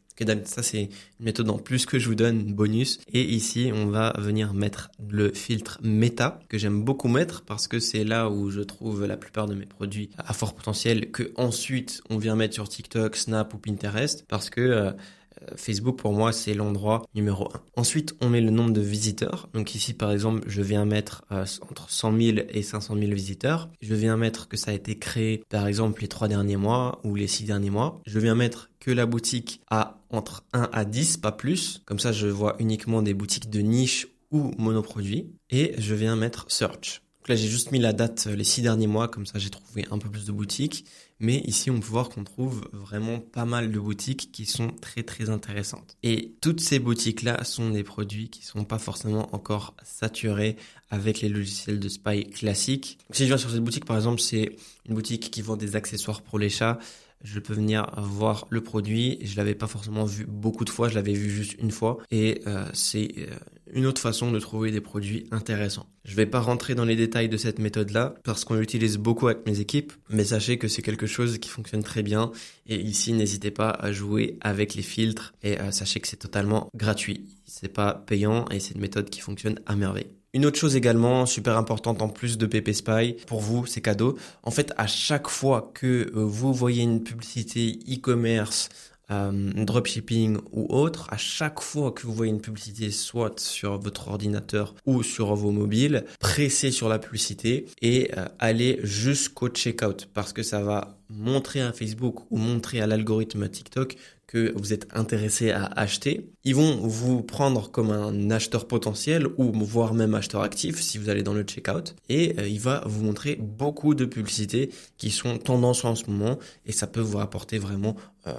Speaker 1: ça c'est une méthode en plus que je vous donne, bonus. Et ici, on va venir mettre le filtre méta, que j'aime beaucoup mettre parce que c'est là où je trouve la plupart de mes produits à fort potentiel, que ensuite on vient mettre sur TikTok, Snap ou Pinterest, parce que... Euh, euh, Facebook pour moi c'est l'endroit numéro 1. Ensuite on met le nombre de visiteurs. Donc ici par exemple je viens mettre euh, entre 100 000 et 500 000 visiteurs. Je viens mettre que ça a été créé par exemple les 3 derniers mois ou les 6 derniers mois. Je viens mettre que la boutique a entre 1 à 10, pas plus. Comme ça, je vois uniquement des boutiques de niche ou monoproduits. Et je viens mettre search. là, j'ai juste mis la date euh, les six derniers mois, comme ça j'ai trouvé un peu plus de boutiques. Mais ici, on peut voir qu'on trouve vraiment pas mal de boutiques qui sont très très intéressantes. Et toutes ces boutiques-là sont des produits qui ne sont pas forcément encore saturés avec les logiciels de spy classiques. si je viens sur cette boutique, par exemple, c'est une boutique qui vend des accessoires pour les chats je peux venir voir le produit. Je l'avais pas forcément vu beaucoup de fois, je l'avais vu juste une fois. Et euh, c'est euh, une autre façon de trouver des produits intéressants. Je vais pas rentrer dans les détails de cette méthode-là parce qu'on l'utilise beaucoup avec mes équipes, mais sachez que c'est quelque chose qui fonctionne très bien. Et ici, n'hésitez pas à jouer avec les filtres et euh, sachez que c'est totalement gratuit. C'est pas payant et c'est une méthode qui fonctionne à merveille. Une autre chose également super importante en plus de PP Spy, pour vous, c'est cadeau. En fait, à chaque fois que euh, vous voyez une publicité e-commerce, euh, dropshipping ou autre, à chaque fois que vous voyez une publicité, soit sur votre ordinateur ou sur vos mobiles, pressez sur la publicité et euh, allez jusqu'au checkout parce que ça va montrer à Facebook ou montrer à l'algorithme TikTok que vous êtes intéressé à acheter. Ils vont vous prendre comme un acheteur potentiel ou voire même acheteur actif si vous allez dans le checkout et euh, il va vous montrer beaucoup de publicités qui sont tendance en ce moment et ça peut vous rapporter vraiment euh,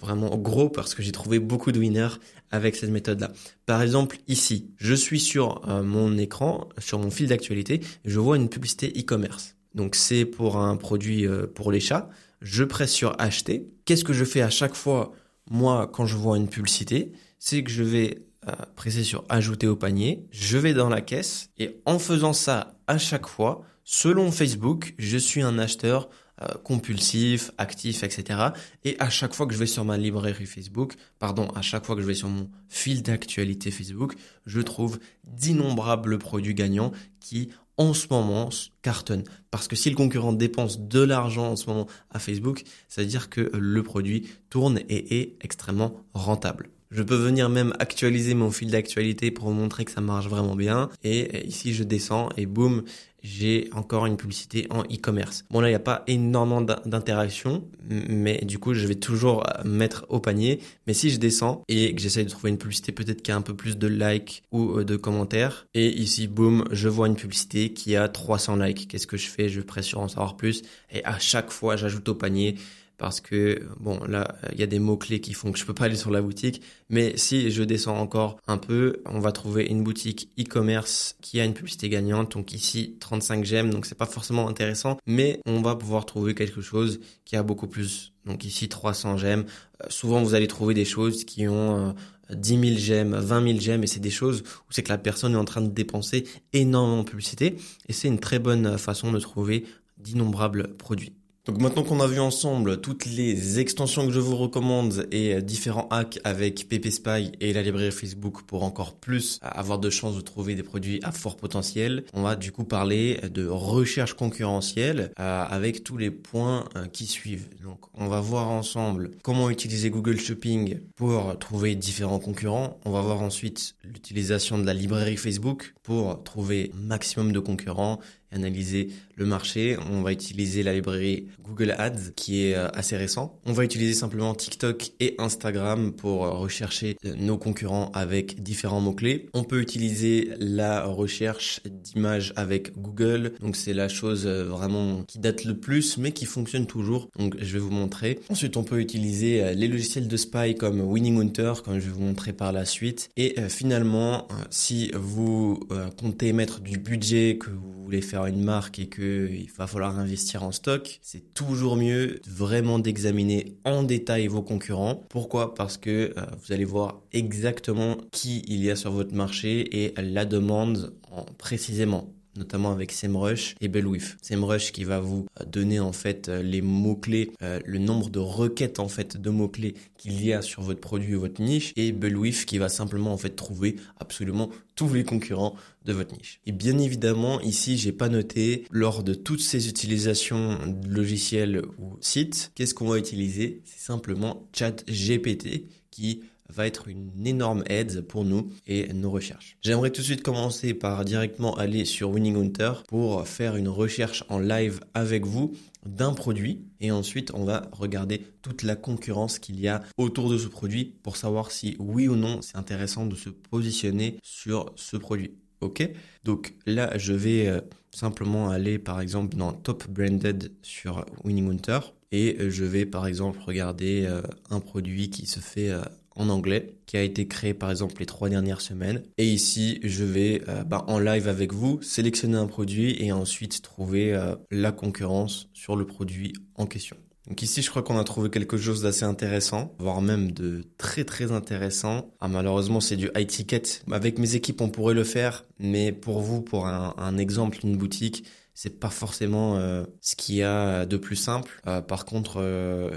Speaker 1: vraiment gros parce que j'ai trouvé beaucoup de winners avec cette méthode là. Par exemple ici, je suis sur euh, mon écran, sur mon fil d'actualité, je vois une publicité e-commerce. Donc c'est pour un produit pour les chats. Je presse sur acheter. Qu'est-ce que je fais à chaque fois moi, quand je vois une publicité, c'est que je vais euh, presser sur ajouter au panier, je vais dans la caisse et en faisant ça à chaque fois, selon Facebook, je suis un acheteur euh, compulsif, actif, etc. Et à chaque fois que je vais sur ma librairie Facebook, pardon, à chaque fois que je vais sur mon fil d'actualité Facebook, je trouve d'innombrables produits gagnants qui en ce moment cartonne. Parce que si le concurrent dépense de l'argent en ce moment à Facebook, ça veut dire que euh, le produit tourne et est extrêmement rentable. Je peux venir même actualiser mon fil d'actualité pour montrer que ça marche vraiment bien. Et ici, je descends et boum, j'ai encore une publicité en e-commerce. Bon là, il n'y a pas énormément d'interactions, mais du coup, je vais toujours euh, mettre au panier. Mais si je descends et que j'essaye de trouver une publicité peut-être qui a un peu plus de likes ou euh, de commentaires, et ici, boum, je vois une publicité qui a 300 likes. Qu'est-ce que je fais Je presse sur en savoir plus, et à chaque fois, j'ajoute au panier parce que bon là il y a des mots clés qui font que je peux pas aller sur la boutique mais si je descends encore un peu on va trouver une boutique e-commerce qui a une publicité gagnante donc ici 35 j'aime donc c'est pas forcément intéressant mais on va pouvoir trouver quelque chose qui a beaucoup plus donc ici 300 j'aime euh, souvent vous allez trouver des choses qui ont 10 000 j'aime, 20 000 j'aime, et c'est des choses où c'est que la personne est en train de dépenser énormément en publicité, et c'est une très bonne euh, façon de trouver d'innombrables produits. Donc maintenant qu'on a vu ensemble toutes les extensions que je vous recommande et euh, différents hacks avec PP Spy et la librairie Facebook pour encore plus avoir de chances de trouver des produits à fort potentiel, on va du coup parler de recherche concurrentielle euh, avec tous les points euh, qui suivent. Donc on va voir ensemble comment utiliser Google Shopping pour trouver différents concurrents. On va voir ensuite l'utilisation de la librairie Facebook pour trouver maximum de concurrents analyser le marché. On va utiliser la librairie Google Ads qui est euh, assez récent. On va utiliser simplement TikTok et Instagram pour euh, rechercher euh, nos concurrents avec différents mots-clés. On peut utiliser la recherche d'images avec Google. Donc c'est la chose vraiment qui date le plus mais qui fonctionne toujours. Donc je vais vous montrer. Ensuite on peut utiliser les logiciels de spy comme Winning Hunter comme je vais vous montrer par la suite. Et finalement si vous comptez mettre du budget que vous voulez faire une marque et qu'il va falloir investir en stock, c'est toujours mieux vraiment d'examiner en détail vos concurrents. Pourquoi Parce que euh, vous allez voir exactement qui il y a sur votre marché et la demande en précisément notamment avec SEMrush et Bellwif. SEMrush qui va vous euh, donner en fait euh, les mots-clés, euh, le nombre de requêtes en fait de mots-clés qu'il y a sur votre produit ou votre niche et Bellwif qui va simplement en fait trouver absolument tous les concurrents de votre niche. Et bien évidemment, ici, j'ai pas noté lors de toutes ces utilisations de logiciels ou sites, qu'est-ce qu'on va utiliser C'est simplement ChatGPT qui va être une énorme aide pour nous et nos recherches. J'aimerais tout de suite commencer par directement aller sur Winning Hunter pour faire une recherche en live avec vous d'un produit et ensuite on va regarder toute la concurrence qu'il y a autour de ce produit pour savoir si oui ou non c'est intéressant de se positionner sur ce produit. Ok Donc là je vais euh, simplement aller par exemple dans Top Branded sur Winning Hunter et euh, je vais par exemple regarder euh, un produit qui se fait en anglais qui a été créé par exemple les trois dernières semaines. Et ici, je vais euh, bah, en live avec vous sélectionner un produit et ensuite trouver euh, la concurrence sur le produit en question. Donc ici, je crois qu'on a trouvé quelque chose d'assez intéressant, voire même de très très intéressant. Ah, malheureusement, c'est du high ticket. Avec mes équipes, on pourrait le faire, mais pour vous, pour un, exemple, une boutique, c'est pas forcément euh, ce qu'il y a de plus simple. par contre,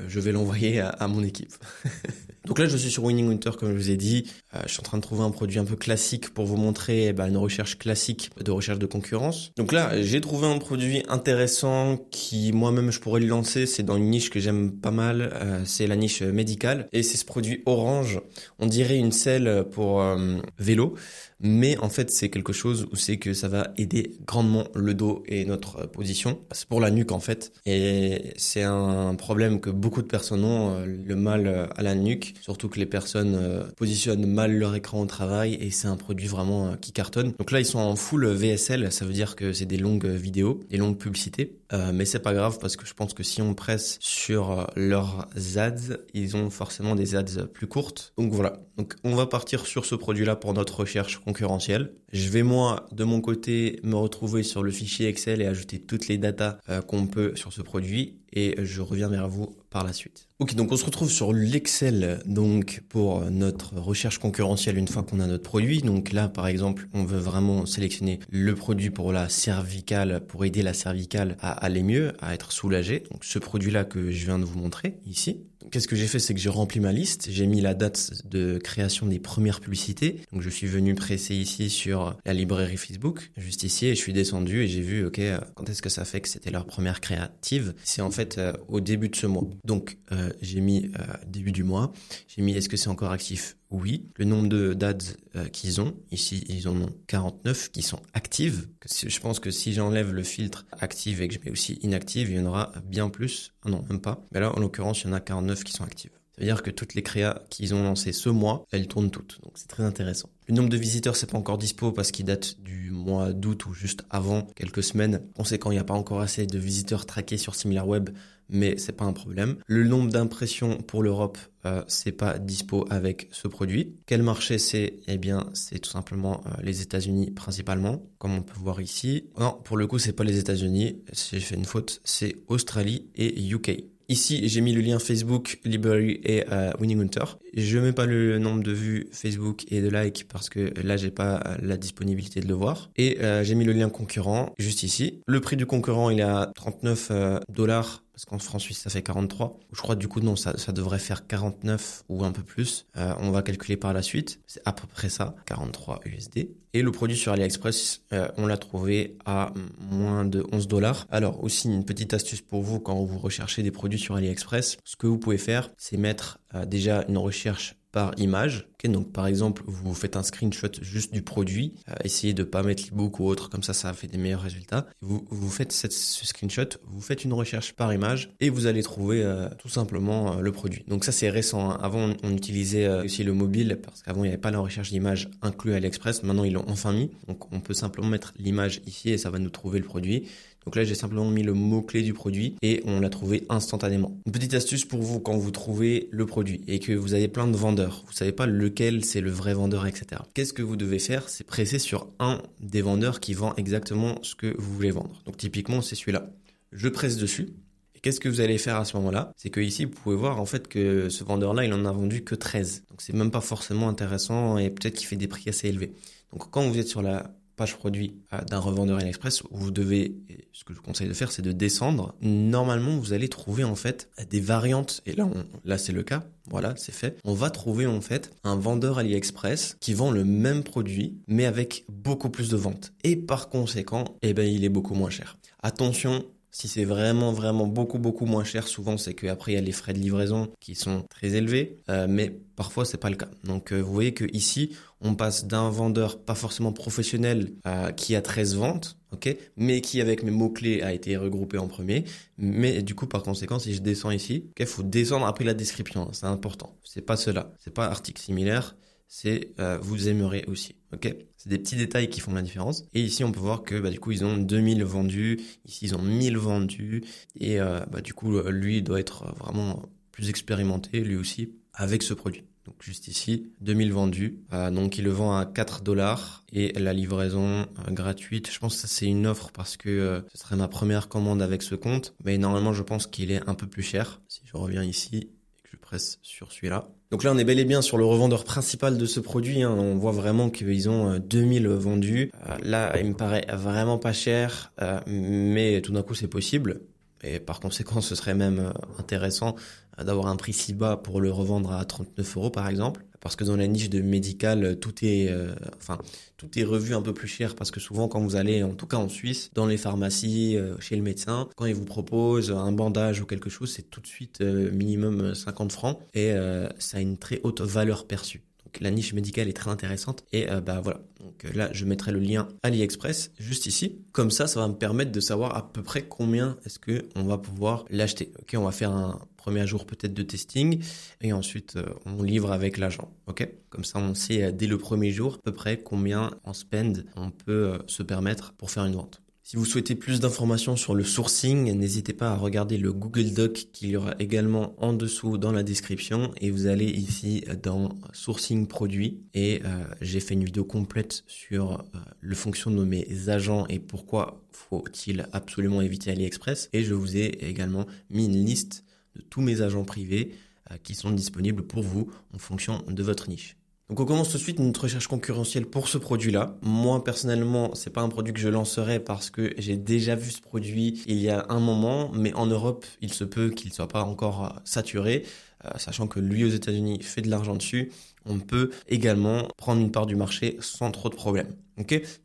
Speaker 1: je vais l'envoyer à, mon équipe. Donc là, je suis sur Winning Winter, comme je vous ai dit. Euh, je suis en train de trouver un produit un peu classique pour vous montrer eh ben, une recherche classique de recherche de concurrence. Donc là, j'ai trouvé un produit intéressant qui, moi-même, je pourrais le lancer. C'est dans une niche que j'aime pas mal. Euh, c'est la niche médicale. Et c'est ce produit orange. On dirait une selle pour euh, vélo. Mais en fait, c'est quelque chose où c'est que ça va aider grandement le dos et notre position. C'est pour la nuque, en fait. Et c'est un problème que beaucoup de personnes ont, le mal à la nuque surtout que les personnes euh, positionnent mal leur écran au travail et c'est un produit vraiment euh, qui cartonne. Donc là, ils sont en full VSL, ça veut dire que c'est des longues vidéos, des longues publicités, euh, mais c'est pas grave parce que je pense que si on presse sur leurs ads, ils ont forcément des ads plus courtes. Donc voilà. Donc on va partir sur ce produit-là pour notre recherche concurrentielle. Je vais moi, de mon côté, me retrouver sur le fichier Excel et ajouter toutes les datas qu'on peut sur ce produit et je reviens vers vous la suite. Ok, donc on se retrouve sur l'Excel donc pour notre recherche concurrentielle une fois qu'on a notre produit. Donc là, par exemple, on veut vraiment sélectionner le produit pour la cervicale, pour aider la cervicale à aller mieux, à être soulagée. Donc ce produit-là que je viens de vous montrer ici. Qu'est-ce que j'ai fait, c'est que j'ai rempli ma liste, j'ai mis la date de création des premières publicités. Donc je suis venu presser ici sur la librairie Facebook, juste ici, et je suis descendu et j'ai vu, ok, euh, quand est-ce que ça fait que c'était leur première créative C'est en fait euh, au début de ce mois. Donc, euh, j'ai mis euh, début du mois. J'ai mis est-ce que c'est encore actif Oui. Le nombre de dads euh, qu'ils ont. Ici, ils en ont 49 qui sont actives. Je pense que si j'enlève le filtre active et que je mets aussi inactive, il y en aura bien plus. Ah non, même pas. Mais là, en l'occurrence, il y en a 49 qui sont actives. C'est-à-dire que toutes les créas qu'ils ont lancées ce mois, elles tournent toutes. Donc c'est très intéressant. Le nombre de visiteurs, c'est pas encore dispo parce qu'il date du mois d'août ou juste avant, quelques semaines. Conséquent, il n'y a pas encore assez de visiteurs traqués sur SimilarWeb, mais c'est pas un problème. Le nombre d'impressions pour l'Europe, euh, c'est pas dispo avec ce produit. Quel marché c'est Eh bien, c'est tout simplement euh, les États-Unis principalement, comme on peut voir ici. Non, pour le coup, c'est pas les États-Unis. Si j'ai fait une faute, c'est Australie et UK. Ici, j'ai mis le lien Facebook, Library et euh, Winning Hunter. Je mets pas le nombre de vues Facebook et de likes parce que là, j'ai pas euh, la disponibilité de le voir. Et euh, j'ai mis le lien concurrent juste ici. Le prix du concurrent, il est à 39 dollars parce qu'en France-Suisse, ça fait 43. Je crois du coup, non, ça, devrait faire 49 ou un peu plus. Euh, on va calculer par la suite. C'est à peu près ça, 43 USD. Et le produit sur AliExpress, euh, on l'a trouvé à moins de 11 dollars. Alors aussi, une petite astuce pour vous quand vous recherchez des produits sur AliExpress, ce que vous pouvez faire, c'est mettre euh, déjà une recherche par image. donc par exemple, vous faites un screenshot juste du produit, euh, essayez de pas mettre l'ebook ou autre, comme ça ça fait des meilleurs résultats. Vous, faites cette, ce screenshot, vous faites une recherche par image et vous allez trouver euh, tout simplement euh, le produit. Donc ça c'est récent. Hein. Avant on, utilisait aussi le mobile parce qu'avant il n'y avait pas la recherche d'image inclue à l'Express. Maintenant ils l'ont enfin mis. Donc on peut simplement mettre l'image ici et ça va nous trouver le produit. Donc là, j'ai simplement mis le mot-clé du produit et on l'a trouvé instantanément. Une petite astuce pour vous quand vous trouvez le produit et que vous avez plein de vendeurs, vous ne savez pas lequel c'est le vrai vendeur, etc. Qu'est-ce que vous devez faire C'est presser sur un des vendeurs qui vend exactement ce que vous voulez vendre. Donc typiquement, c'est celui-là. Je presse dessus. Et Qu'est-ce que vous allez faire à ce moment-là C'est que ici, vous pouvez voir en fait que ce vendeur-là, il en a vendu que 13. Donc c'est même pas forcément intéressant et peut-être qu'il fait des prix assez élevés. Donc quand vous êtes sur la page produit euh, d'un revendeur AliExpress, vous devez, ce que je vous conseille de faire, c'est de descendre. Normalement, vous allez trouver en fait des variantes, et là, là c'est le cas, voilà, c'est fait. On va trouver en fait un vendeur AliExpress qui vend le même produit, mais avec beaucoup plus de ventes. Et par conséquent, eh ben, il est beaucoup moins cher. Attention, si c'est vraiment vraiment beaucoup beaucoup moins cher, souvent c'est qu'après il y a les frais de livraison qui sont très élevés, euh, mais parfois c'est pas le cas. Donc euh, vous voyez que ici on passe d'un vendeur pas forcément professionnel euh, qui a 13 ventes, ok, mais qui avec mes mots-clés a été regroupé en premier. Mais du coup, par conséquent, si je descends ici, il faut descendre après la description, hein, c'est important. C'est pas cela, c'est pas article similaire, c'est euh, vous aimerez aussi, ok C'est des petits détails qui font la différence. Et ici, on peut voir que bah, du coup, ils ont 2000 vendus, ici, ils ont 1000 vendus, et euh, bah, du coup, lui, doit être vraiment plus expérimenté, lui aussi, avec ce produit. Donc juste ici, 2000 vendus. Euh, donc il le vend à 4 dollars et la livraison euh, gratuite. Je pense que c'est une offre parce que euh, ce serait ma première commande avec ce compte. Mais normalement, je pense qu'il est un peu plus cher. Si je reviens ici et que je presse sur celui-là. Donc là, on est bel et bien sur le revendeur principal de ce produit. Hein. On voit vraiment qu'ils ont 2000 vendus. là, il me paraît vraiment pas cher, mais tout d'un coup, c'est possible. Et par conséquent, ce serait même intéressant d'avoir un prix si bas pour le revendre à 39 euros par exemple. Parce que dans la niche de médical, tout est, euh, enfin, tout est revu un peu plus cher parce que souvent quand vous allez, en tout cas en Suisse, dans les pharmacies, euh, chez le médecin, quand il vous propose un bandage ou quelque chose, c'est tout de suite euh, minimum 50 francs et ça a une très haute valeur perçue la niche médicale est très intéressante. Et euh, bah voilà. Donc euh, là, je mettrai le lien AliExpress juste ici. Comme ça, ça va me permettre de savoir à peu près combien est-ce que on va pouvoir l'acheter. Ok, on va faire un premier jour peut-être de testing et ensuite euh, on livre avec l'agent. Ok, comme ça on sait dès le premier jour à peu près combien en spend on peut se permettre pour faire une vente. Si vous souhaitez plus d'informations sur le sourcing, n'hésitez pas à regarder le Google Doc qu'il y aura également en dessous dans la description et vous allez ici dans sourcing produit et euh, j'ai fait une vidéo complète sur euh, le fonctionnement de mes agents et pourquoi faut-il absolument éviter AliExpress et je vous ai également mis une liste de tous mes agents privés euh, qui sont disponibles pour vous en fonction de votre niche. Donc on commence tout de suite notre recherche concurrentielle pour ce produit-là. Moi personnellement, c'est pas un produit que je lancerai parce que j'ai déjà vu ce produit il y a un moment, mais en Europe, il se peut qu'il soit pas encore saturé. Euh, sachant que lui aux États-Unis fait de l'argent dessus, on peut également prendre une part du marché sans trop de problèmes.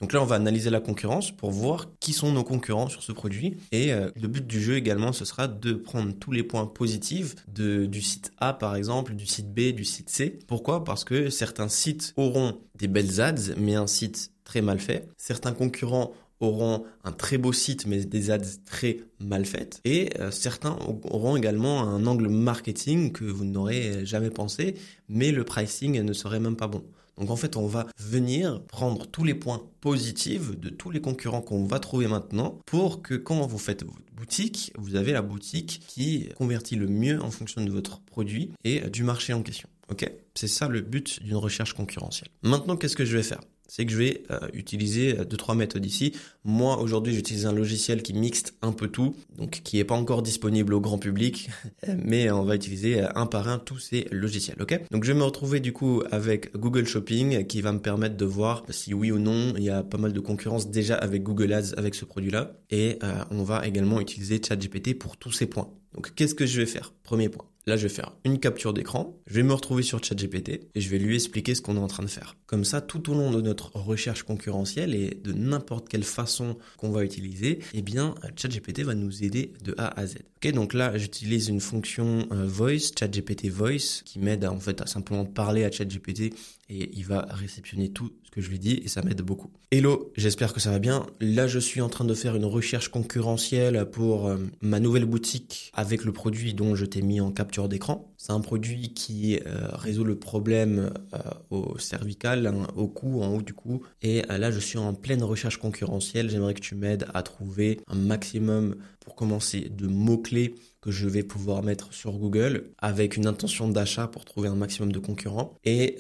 Speaker 1: Donc là, on va analyser la concurrence pour voir qui sont nos concurrents sur ce produit. Et euh, le but du jeu également, ce sera de prendre tous les points positifs du site A, par exemple, du site B, du site C. Pourquoi Parce que certains sites auront des belles ads, mais un site très mal fait. Certains concurrents auront un très beau site mais des ads très mal faites et euh, certains auront également un angle marketing que vous n'aurez jamais pensé mais le pricing ne serait même pas bon. Donc en fait on va venir prendre tous les points positifs de tous les concurrents qu'on va trouver maintenant pour que quand vous faites votre boutique, vous avez la boutique qui convertit le mieux en fonction de votre produit et euh, du marché en question. Ok C'est ça le but d'une recherche concurrentielle. Maintenant qu'est-ce que je vais faire c'est que je vais euh, utiliser euh, deux trois méthodes ici. Moi aujourd'hui, j'utilise un logiciel qui mixte un peu tout, donc qui n'est pas encore disponible au grand public, mais on va utiliser euh, un par un tous ces logiciels, OK Donc je vais me retrouver du coup avec Google Shopping qui va me permettre de voir si oui ou non, il y a pas mal de concurrence déjà avec Google Ads avec ce produit-là et on va également utiliser ChatGPT pour tous ces points. Donc qu'est-ce que je vais faire Premier point. Là, je vais faire une capture d'écran, je vais me retrouver sur ChatGPT et je vais lui expliquer ce qu'on est en train de faire. Comme ça, tout au long de notre recherche concurrentielle et de n'importe quelle façon qu'on va utiliser, eh bien, ChatGPT va nous aider de A à Z. Ok, donc là, j'utilise une fonction euh, voice, ChatGPT voice, qui m'aide en fait à simplement parler à ChatGPT et il va réceptionner tout ce que je lui dis et ça m'aide beaucoup. Hello, j'espère que ça va bien. Là, je suis en train de faire une recherche concurrentielle pour euh, ma nouvelle boutique avec le produit dont je t'ai mis en capture d'écran. C'est un produit qui euh, résout le problème euh, au cervical, hein, au cou, en haut du cou. Et euh, là, je suis en pleine recherche concurrentielle. J'aimerais que tu m'aides à trouver un maximum, pour commencer, de mots-clés que je vais pouvoir mettre sur Google avec une intention d'achat pour trouver un maximum de concurrents. Et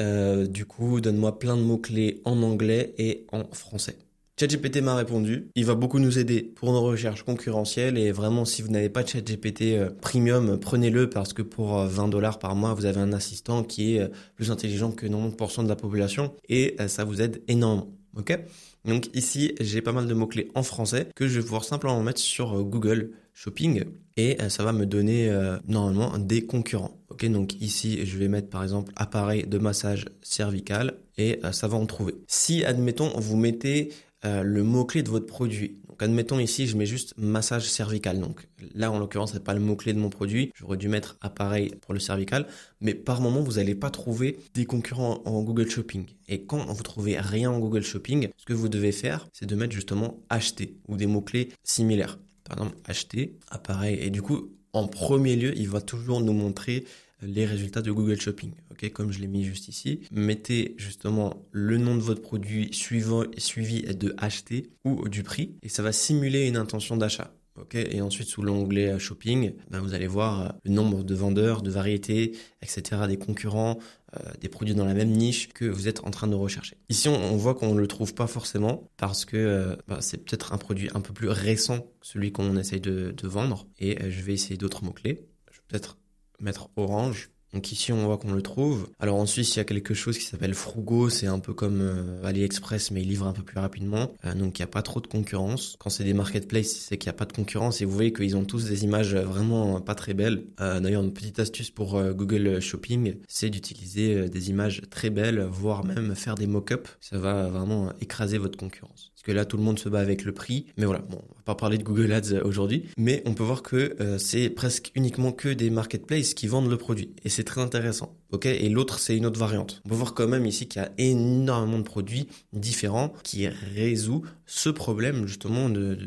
Speaker 1: du coup, donne-moi plein de mots-clés en anglais et en français. ChatGPT m'a répondu. Il va beaucoup nous aider pour nos recherches concurrentielles et vraiment, si vous n'avez pas de ChatGPT euh, Premium, prenez-le parce que pour 20 euh, dollars par mois, vous avez un assistant qui est euh, plus intelligent que 90% de la population et ça vous aide énormément. Ok Donc ici, j'ai pas mal de mots-clés en français que je vais pouvoir simplement mettre sur Google Shopping et ça va me donner normalement des concurrents. Ok, donc ici je vais mettre par exemple appareil de massage cervical et ça va en trouver. Si admettons vous mettez euh, le mot-clé de votre produit. Donc, admettons ici, je mets juste massage cervical. Donc, là, en l'occurrence, c'est pas le mot-clé de mon produit. J'aurais dû mettre appareil pour le cervical. Mais par moment, vous n'allez pas trouver des concurrents en Google Shopping. Et quand vous trouvez rien en Google Shopping, ce que vous devez faire, c'est de mettre justement acheter ou des mots-clés similaires. Par exemple, acheter, appareil. Et du coup, en premier lieu, il va toujours nous montrer les résultats de Google Shopping, ok, comme je l'ai mis juste ici. Mettez justement le nom de votre produit suivant, suivi de acheter ou du prix, et ça va simuler une intention d'achat. Okay, et ensuite, sous l'onglet euh, shopping, ben vous allez voir euh, le nombre de vendeurs, de variétés, etc., des concurrents, euh, des produits dans la même niche que vous êtes en train de rechercher. Ici, on, voit qu'on ne le trouve pas forcément parce que ben, c'est peut-être un produit un peu plus récent celui qu'on essaye de, vendre. Et je vais essayer d'autres mots-clés. Je peut-être mettre orange. Donc ici, on voit qu'on le trouve. Alors en Suisse, il y a quelque chose qui s'appelle Frugo. C'est un peu comme euh, AliExpress, mais il livre un peu plus rapidement. Euh, donc il n'y a pas trop de concurrence. Quand c'est des marketplaces, c'est qu'il n'y a pas de concurrence. Et vous voyez qu'ils ont tous des images euh, vraiment pas très belles. D'ailleurs, une petite astuce pour Google Shopping, c'est d'utiliser des images très belles, voire même faire des mock-ups. Ça va vraiment écraser votre concurrence que là tout le monde se bat avec le prix. Mais voilà, bon, on va pas parler de Google Ads aujourd'hui, mais on peut voir que euh, c'est presque uniquement que des marketplaces qui vendent le produit et c'est très intéressant. OK, et l'autre c'est une autre variante. On peut voir quand même ici qu'il y a énormément de produits différents qui résout ce problème justement de,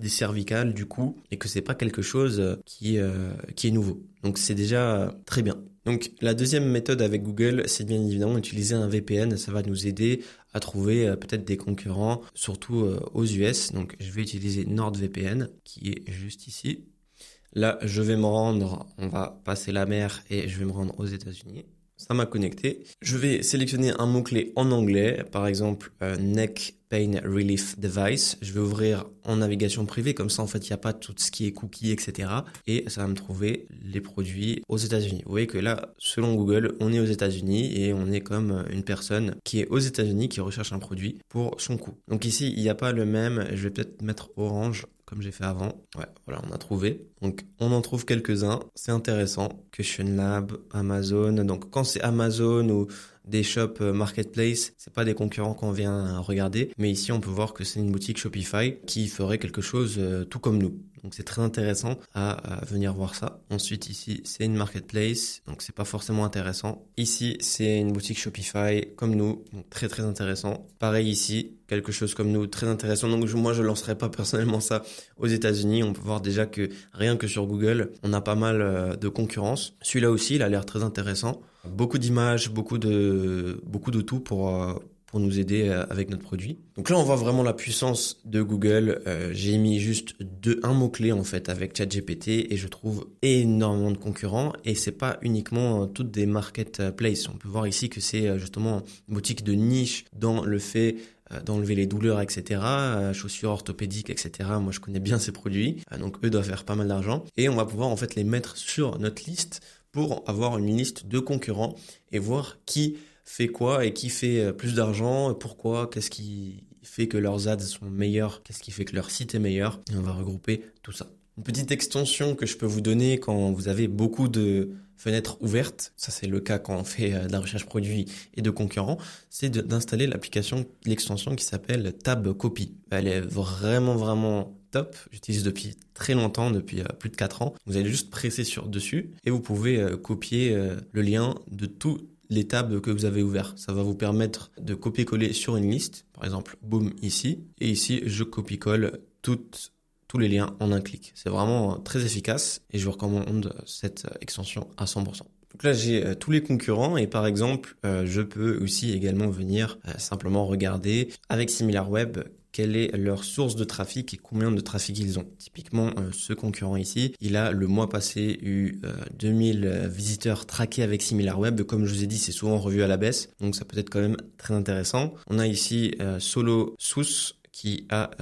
Speaker 1: des cervicales du cou et que c'est pas quelque chose euh, qui euh, qui est nouveau. Donc c'est déjà très bien. Donc la deuxième méthode avec Google, c'est bien évidemment utiliser un VPN. Ça va nous aider à trouver euh, peut-être des concurrents, surtout euh, aux US. Donc je vais utiliser NordVPN qui est juste ici. Là, je vais me rendre, on va passer la mer et je vais me rendre aux États-Unis. Ça m'a connecté. Je vais sélectionner un mot-clé en anglais, par exemple euh, neck Relief Device. Je vais ouvrir en navigation privée, comme ça en fait il n'y a pas tout ce qui est cookies, etc. Et ça va me trouver les produits aux États-Unis. Vous voyez que là, selon Google, on est aux États-Unis et on est comme une personne qui est aux États-Unis qui recherche un produit pour son coût. Donc ici, il n'y a pas le même. Je vais peut-être mettre orange comme j'ai fait avant. Ouais, voilà, on a trouvé. Donc, on en trouve quelques-uns. C'est intéressant. Question Lab, Amazon. Donc, quand c'est Amazon ou des shops euh, marketplace. C'est pas des concurrents qu'on vient regarder, mais ici on peut voir que c'est une boutique Shopify qui ferait quelque chose euh, tout comme nous. Donc c'est très intéressant à, venir voir ça. Ensuite ici c'est une marketplace, donc c'est pas forcément intéressant. Ici c'est une boutique Shopify comme nous, donc très très intéressant. Pareil ici, quelque chose comme nous, très intéressant. Donc moi je lancerai pas personnellement ça aux États-Unis. On peut voir déjà que rien que sur Google, on a pas mal euh, de concurrence. Celui-là aussi, il a l'air très intéressant beaucoup d'images, beaucoup de, beaucoup de tout pour, euh, pour nous aider euh, avec notre produit. Donc là, on voit vraiment la puissance de Google. Euh, j'ai mis juste deux, un mot-clé en fait avec ChatGPT et je trouve énormément de concurrents. Et c'est pas uniquement toutes des marketplaces. On peut voir ici que c'est justement une boutique de niche dans le fait d'enlever les douleurs, etc. Chaussures orthopédiques, etc. Moi, je connais bien ces produits. Donc, eux doivent faire pas mal d'argent. Et on va pouvoir, en fait, les mettre sur notre liste pour avoir une liste de concurrents et voir qui fait quoi et qui fait euh, plus d'argent, pourquoi, qu'est-ce qui fait que leurs ads sont meilleurs, qu'est-ce qui fait que leur site est meilleur. Et on va regrouper tout ça. Une petite extension que je peux vous donner quand vous avez beaucoup de fenêtres ouvertes, ça c'est le cas quand on fait euh, de la recherche produit et de concurrents, c'est d'installer l'application, l'extension qui s'appelle Tab Copy. Elle est vraiment vraiment J'utilise depuis très longtemps, depuis euh, plus de 4 ans. Vous allez juste presser sur dessus et vous pouvez euh, copier euh, le lien de tous les tables que vous avez ouvert Ça va vous permettre de copier-coller sur une liste. Par exemple, boum, ici. Et ici, je copie-colle toutes tous les liens en un clic. C'est vraiment très efficace et je vous recommande cette extension à 100%. Donc là, j'ai tous les concurrents et par exemple, je peux aussi également venir simplement regarder avec SimilarWeb quelle est leur source de trafic et combien de trafic ils ont. Typiquement, euh, ce concurrent ici, il a le mois passé eu 2000 euh, euh, visiteurs traqués avec SimilarWeb. Comme je vous ai dit, c'est souvent revu à la baisse, donc ça peut être quand même très intéressant. On a ici Solo Sous qui a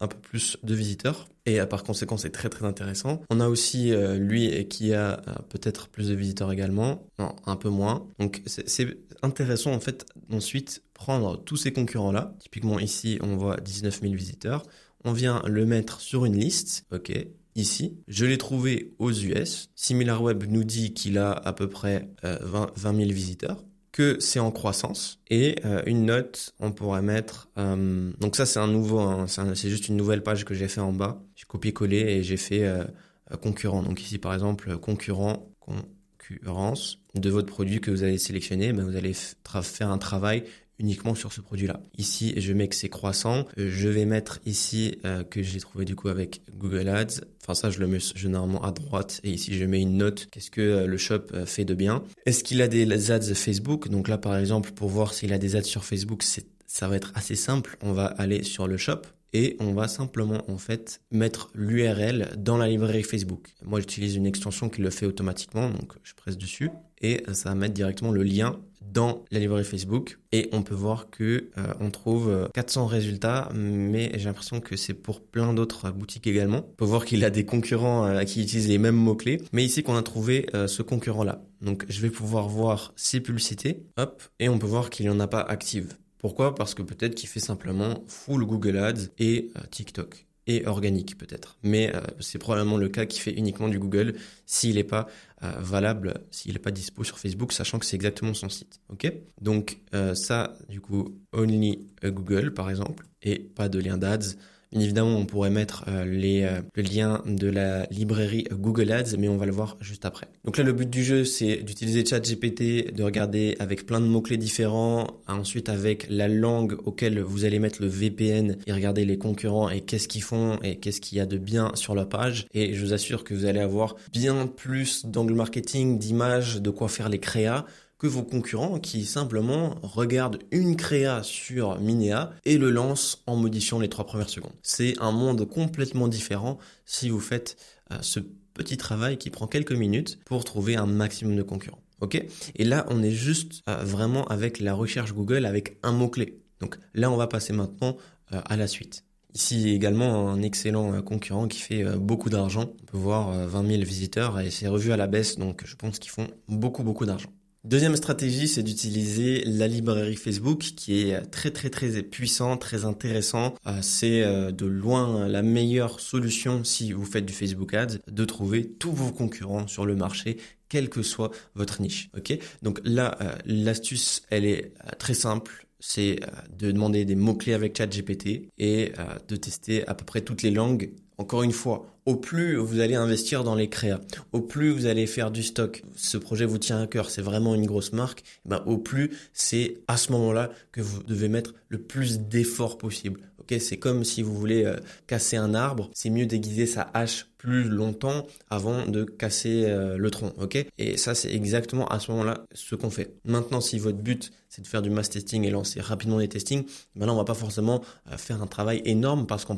Speaker 1: un peu plus de visiteurs. Et par conséquent, c'est très très intéressant. On a aussi lui qui a peut-être plus de visiteurs également, non, un peu moins. Donc c'est intéressant en fait ensuite prendre tous ces concurrents-là, typiquement ici on voit 19 000 visiteurs, on vient le mettre sur une liste, ok, ici. Je l'ai trouvé aux US. SimilarWeb nous dit qu'il a à peu près 20, euh, 000 visiteurs que c'est en croissance et euh, une note on pourrait mettre euh, donc ça c'est un nouveau hein, c'est juste une nouvelle page que j'ai fait en bas j'ai copié collé et j'ai fait concurrent donc ici par exemple concurrent concurrence de votre produit que vous allez sélectionner ben, vous allez faire un travail uniquement sur ce produit-là. Ici, je mets que c'est croissant. Euh, je vais mettre ici euh, que j'ai trouvé du coup avec Google Ads. Enfin ça, je le mets généralement à droite. Et ici, je mets une note. Qu'est-ce que euh, le shop fait de bien Est-ce qu'il a des ads Facebook Donc là, par exemple, pour voir s'il a des ads sur Facebook, ça va être assez simple. On va aller sur le shop et on va simplement en fait mettre l'URL dans la librairie Facebook. Moi j'utilise une extension qui le fait automatiquement, donc je presse dessus et ça va mettre directement le lien dans la librairie Facebook et on peut voir que euh, on trouve 400 euh, résultats mais j'ai l'impression que c'est pour plein d'autres boutiques également. On peut voir qu'il a des concurrents euh, qui utilisent les mêmes mots-clés mais ici qu'on a trouvé ce concurrent là. Donc je vais pouvoir voir ses publicités, hop, et on peut voir qu'il n'y en a pas active. Pourquoi Parce que peut-être qu'il fait simplement full Google Ads et euh, TikTok et organique peut-être. Mais euh, c'est probablement le cas qui fait uniquement du Google s'il n'est pas euh, valable, s'il n'est pas dispo sur Facebook, sachant que c'est exactement son site. Ok Donc ça, du coup, only Google par exemple, et pas de lien d'ads, évidemment, on pourrait mettre euh, les, euh, le lien de la librairie Google Ads, mais on va le voir juste après. Donc là, le but du jeu, c'est d'utiliser ChatGPT, de regarder avec plein de mots-clés différents, ensuite avec la langue auquel vous allez mettre le VPN et regarder les concurrents et qu'est-ce qu'ils font et qu'est-ce qu'il y a de bien sur la page. Et je vous assure que vous allez avoir bien plus d'angle marketing, d'images, de quoi faire les créas que vos concurrents qui simplement regardent une créa sur Minea et le lancent en modifiant les trois premières secondes. C'est un monde complètement différent si vous faites euh, ce petit travail qui prend quelques minutes pour trouver un maximum de concurrents. Ok Et là, on est juste euh, vraiment avec la recherche Google avec un mot-clé. Donc là, on va passer maintenant euh, à la suite. Ici également un excellent concurrent qui fait beaucoup d'argent. On peut voir 20 000 visiteurs et c'est revu à la baisse, donc je pense qu'ils font beaucoup beaucoup d'argent. Deuxième stratégie, c'est d'utiliser la librairie Facebook qui est euh, très très très puissant, très intéressant. Euh, c'est euh, de loin la meilleure solution si vous faites du Facebook Ads de trouver tous vos concurrents sur le marché quelle que soit votre niche. Ok Donc là, l'astuce, elle est très simple c'est de demander des mots-clés avec ChatGPT et de tester à peu près toutes les langues encore une fois, au plus vous allez investir dans les créas, au plus vous allez faire du stock, ce projet vous tient à cœur, c'est vraiment une grosse marque, eh ben au plus c'est à ce moment-là que vous devez mettre le plus d'efforts possible. c'est comme si vous voulez euh, casser un arbre, c'est mieux déguiser sa hache plus longtemps avant de casser euh, le tronc. ok et ça, c'est exactement à ce moment-là ce qu'on fait. Maintenant, si votre but c'est de faire du mass testing et lancer rapidement des testing. Maintenant, on va pas forcément euh, faire un travail énorme parce qu'en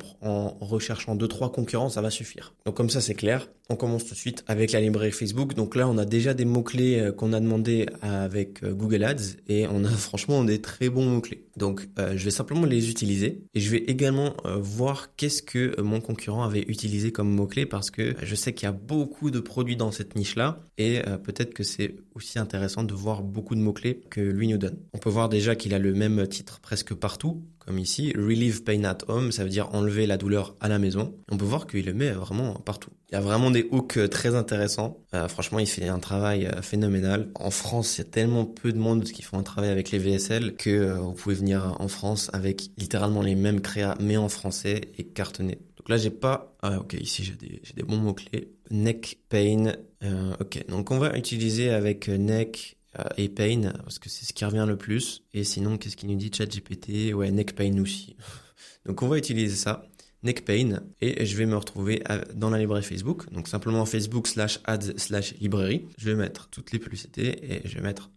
Speaker 1: recherchant deux trois concurrents, ça va suffire. Donc comme ça, c'est clair. On commence tout de suite avec la librairie Facebook. Donc là, on a déjà des mots clés euh, qu'on a demandé avec euh, Google Ads et on a franchement des très bons mots clés. Donc je vais simplement les utiliser et je vais également voir qu'est-ce que mon concurrent avait utilisé comme mots clés parce que je sais qu'il y a beaucoup de produits dans cette niche là et peut-être que c'est aussi intéressant de voir beaucoup de mots-clés que lui nous donne. On peut voir déjà qu'il a le même titre presque partout, comme ici, Relieve Pain at Home, ça veut dire enlever la douleur à la maison. On peut voir qu'il le met vraiment partout. Il y a vraiment des hooks euh, très intéressants. Euh, franchement, il fait un travail euh, phénoménal. En France, il y a tellement peu de monde qui font un travail avec les VSL que vous pouvez venir en France avec littéralement les mêmes créas, mais en français et cartonner. Donc là, j'ai pas... Ah ok, ici j'ai des, des bons mots-clés. Neck pain, euh, ok, donc on va utiliser avec euh, neck euh, et pain parce que c'est ce qui revient le plus. Et sinon, qu'est-ce qu'il nous dit ChatGPT Ouais, neck pain aussi. donc on va utiliser ça. Neck pain et je vais me retrouver dans la librairie Facebook. Donc simplement Facebook slash ads slash librairie. Je vais mettre toutes les publicités et je vais mettre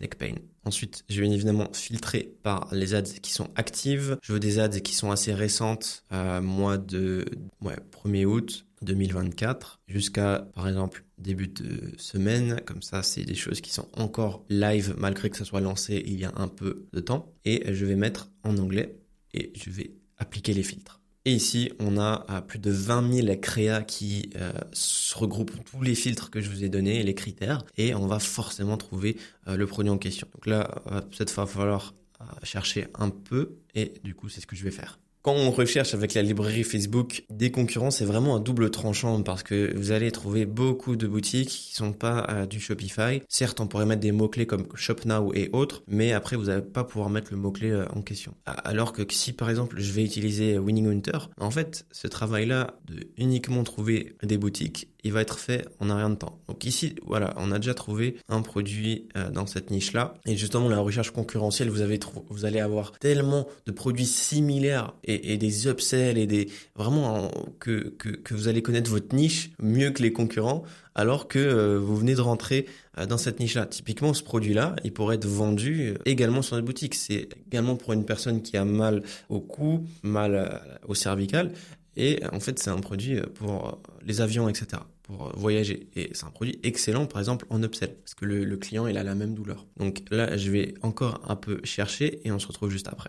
Speaker 1: neck pain. Ensuite, je vais évidemment filtrer par les ads qui sont actives. Je veux des ads qui sont assez récentes, mois de ouais, 1er août, 2024 jusqu'à par exemple début de semaine comme ça c'est des choses qui sont encore live malgré que ça soit lancé il y a un peu de temps et je vais mettre en anglais et je vais appliquer les filtres et ici on a euh, plus de 20 000 créas qui euh, se regroupent tous les filtres que je vous ai donné, les critères et on va forcément trouver euh, le produit en question donc là peut-être va falloir chercher un peu et du coup c'est ce que je vais faire quand on recherche avec la librairie Facebook des concurrents, c'est vraiment un double tranchant parce que vous allez trouver beaucoup de boutiques qui sont pas euh, du Shopify. Certes, on pourrait mettre des mots-clés comme ShopNow et autres, mais après, vous n'allez pas pouvoir mettre le mot-clé euh, en question. Alors que si, par exemple, je vais utiliser Winning Hunter, en fait, ce travail-là de uniquement trouver des boutiques, il va être fait en un rien de temps. Donc ici, voilà, on a déjà trouvé un produit euh, dans cette niche-là. Et justement, la recherche concurrentielle, vous, avez vous allez avoir tellement de produits similaires et et, des upsells et des vraiment que, que, vous allez connaître votre niche mieux que les concurrents alors que euh, vous venez de rentrer euh, dans cette niche-là. Typiquement, ce produit-là, il pourrait être vendu euh, également sur les boutique. C'est également pour une personne qui a mal au cou, mal au cervical. Et en fait, c'est un produit pour les avions, etc pour voyager. Et c'est un produit excellent, par exemple, en upsell, parce que le, le, client, il a la même douleur. Donc là, je vais encore un peu chercher et on se retrouve juste après.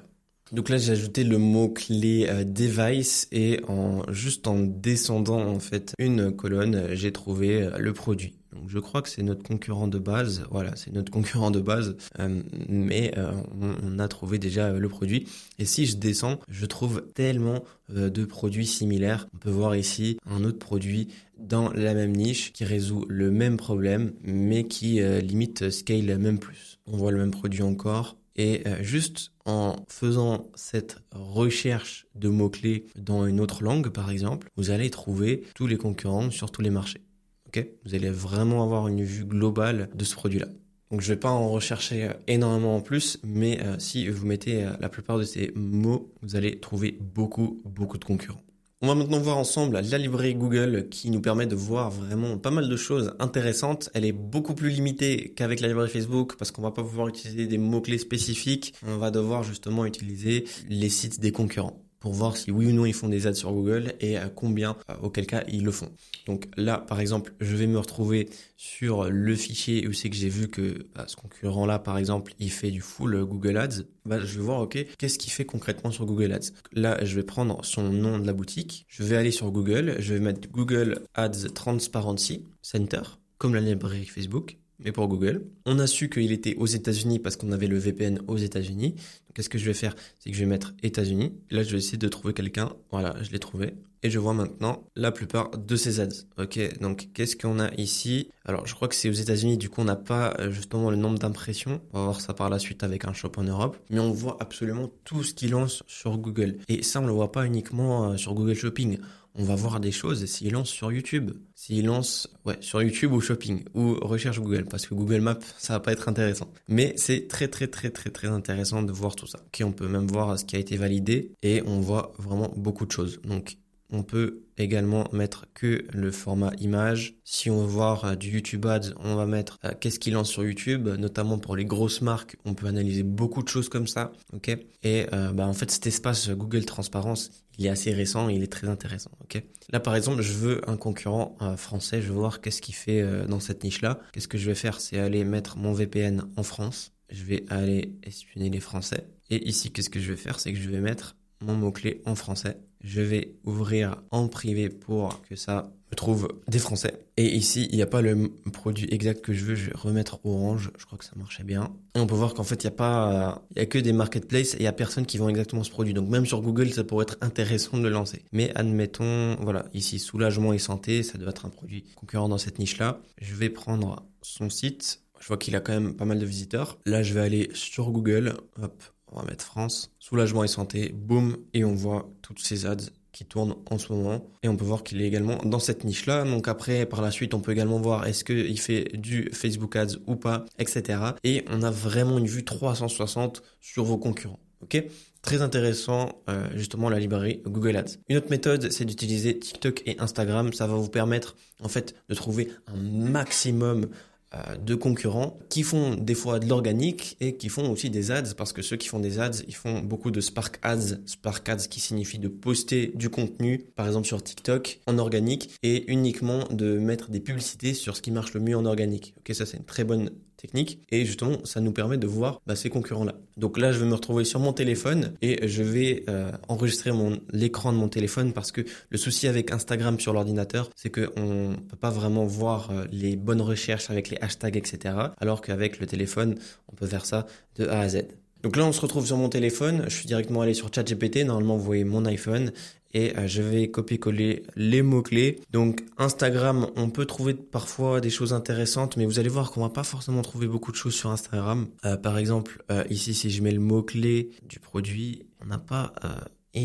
Speaker 1: Donc là, j'ai ajouté le mot-clé euh, device et en juste en descendant en fait une colonne, j'ai trouvé euh, le produit. Donc je crois que c'est notre concurrent de base. Voilà, c'est notre concurrent de base, euh, mais on, on, a trouvé déjà le produit. Et si je descends, je trouve tellement de produits similaires. On peut voir ici un autre produit dans la même niche qui résout le même problème, mais qui limite scale même plus. On voit le même produit encore et euh, juste en faisant cette recherche de mots-clés dans une autre langue, par exemple, vous allez trouver tous les concurrents sur tous les marchés. ok vous allez vraiment avoir une vue globale de ce produit-là. Donc je ne vais pas en rechercher euh, énormément en plus, mais euh, si vous mettez la plupart de ces mots, vous allez trouver beaucoup, beaucoup de concurrents. On va maintenant voir ensemble la librairie Google qui nous permet de voir vraiment pas mal de choses intéressantes. Elle est beaucoup plus limitée qu'avec la librairie Facebook parce qu'on va pas pouvoir utiliser des mots-clés spécifiques. On va devoir justement utiliser les sites des concurrents pour voir si oui ou non ils font des ads sur Google et à combien, euh, auquel cas ils le font. Donc là, par exemple, je vais me retrouver sur le fichier où c'est que j'ai vu que bah, ce concurrent-là, par exemple, il fait du full euh, Google Ads. Bah, je vais voir, ok, qu'est-ce qu'il fait concrètement sur Google Ads Là, je vais prendre son nom de la boutique, je vais aller sur Google, je vais mettre Google Ads Transparency Center, comme la librairie Facebook mais pour Google. On a su qu'il était aux États-Unis parce qu'on avait le VPN aux États-Unis. Qu'est-ce que je vais faire C'est que je vais mettre États-Unis. Là, je vais essayer de trouver quelqu'un. Voilà, je l'ai trouvé. Et je vois maintenant la plupart de ces ads. Ok, donc qu'est-ce qu'on a ici Alors, je crois que c'est aux États-Unis, du coup, on n'a pas euh, justement le nombre d'impressions. On va voir ça par la suite avec un shop en Europe. Mais on voit absolument tout ce qui lance sur Google. Et ça, on ne le voit pas uniquement euh, sur Google Shopping on va voir des choses s'ils lancent sur YouTube, s'ils lancent ouais, sur YouTube ou shopping ou recherche Google parce que Google Maps ça va pas être intéressant. Mais c'est très très très très très intéressant de voir tout ça. on peut même voir ce qui a été validé et on voit vraiment beaucoup de choses. Donc on peut également mettre que le format image. Si on veut voir euh, du YouTube Ads, on va mettre euh, qu'est-ce qu'il lance sur YouTube, notamment pour les grosses marques. On peut analyser beaucoup de choses comme ça, ok Et euh, bah, en fait, cet espace Google Transparence, il est assez récent, il est très intéressant, ok Là, par exemple, je veux un concurrent français. Je veux voir qu'est-ce qu'il fait dans cette niche-là. Qu'est-ce que je vais faire C'est aller mettre mon VPN en France. Je vais aller espionner les Français. Et ici, qu'est-ce que je vais faire C'est que je vais mettre mon mot-clé en français je vais ouvrir en privé pour que ça me trouve des Français. Et ici, il n'y a pas le produit exact que je veux. Je vais remettre orange. Je crois que ça marchait bien. Et on peut voir qu'en fait, il n'y a pas, il y a que des marketplaces et il n'y a personne qui vend exactement ce produit. Donc même sur Google, ça pourrait être intéressant de le lancer. Mais admettons, voilà, ici, soulagement et santé, ça doit être un produit concurrent dans cette niche-là. Je vais prendre son site. Je vois qu'il a quand même pas mal de visiteurs. Là, je vais aller sur Google. Hop, on va mettre France, soulagement et santé, boum, et on voit toutes ces ads qui tournent en ce moment. Et on peut voir qu'il est également dans cette niche-là. Donc après, par la suite, on peut également voir est-ce qu'il fait du Facebook Ads ou pas, etc. Et on a vraiment une vue 360 sur vos concurrents. Ok Très intéressant, euh, justement, la librairie Google Ads. Une autre méthode, c'est d'utiliser TikTok et Instagram. Ça va vous permettre, en fait, de trouver un maximum euh, de concurrents qui font des fois de l'organique et qui font aussi des ads parce que ceux qui font des ads, ils font beaucoup de Spark Ads. Spark Ads qui signifie de poster du contenu, par exemple sur TikTok, en organique et uniquement de mettre des publicités sur ce qui marche le mieux en organique. Ok, ça c'est une très bonne technique. Et justement, ça nous permet de voir bah, ces concurrents-là. Donc là, je vais me retrouver sur mon téléphone et je vais euh, enregistrer l'écran de mon téléphone parce que le souci avec Instagram sur l'ordinateur, c'est qu'on ne peut pas vraiment voir euh, les bonnes recherches avec les hashtags, etc. Alors qu'avec le téléphone, on peut faire ça de A à Z. Donc là, on se retrouve sur mon téléphone. Je suis directement allé sur ChatGPT. Normalement, vous voyez mon iPhone et euh, je vais copier-coller les mots-clés. Donc Instagram, on peut trouver parfois des choses intéressantes, mais vous allez voir qu'on va pas forcément trouver beaucoup de choses sur Instagram. Euh, par exemple, euh, ici, si je mets le mot-clé du produit, on n'a pas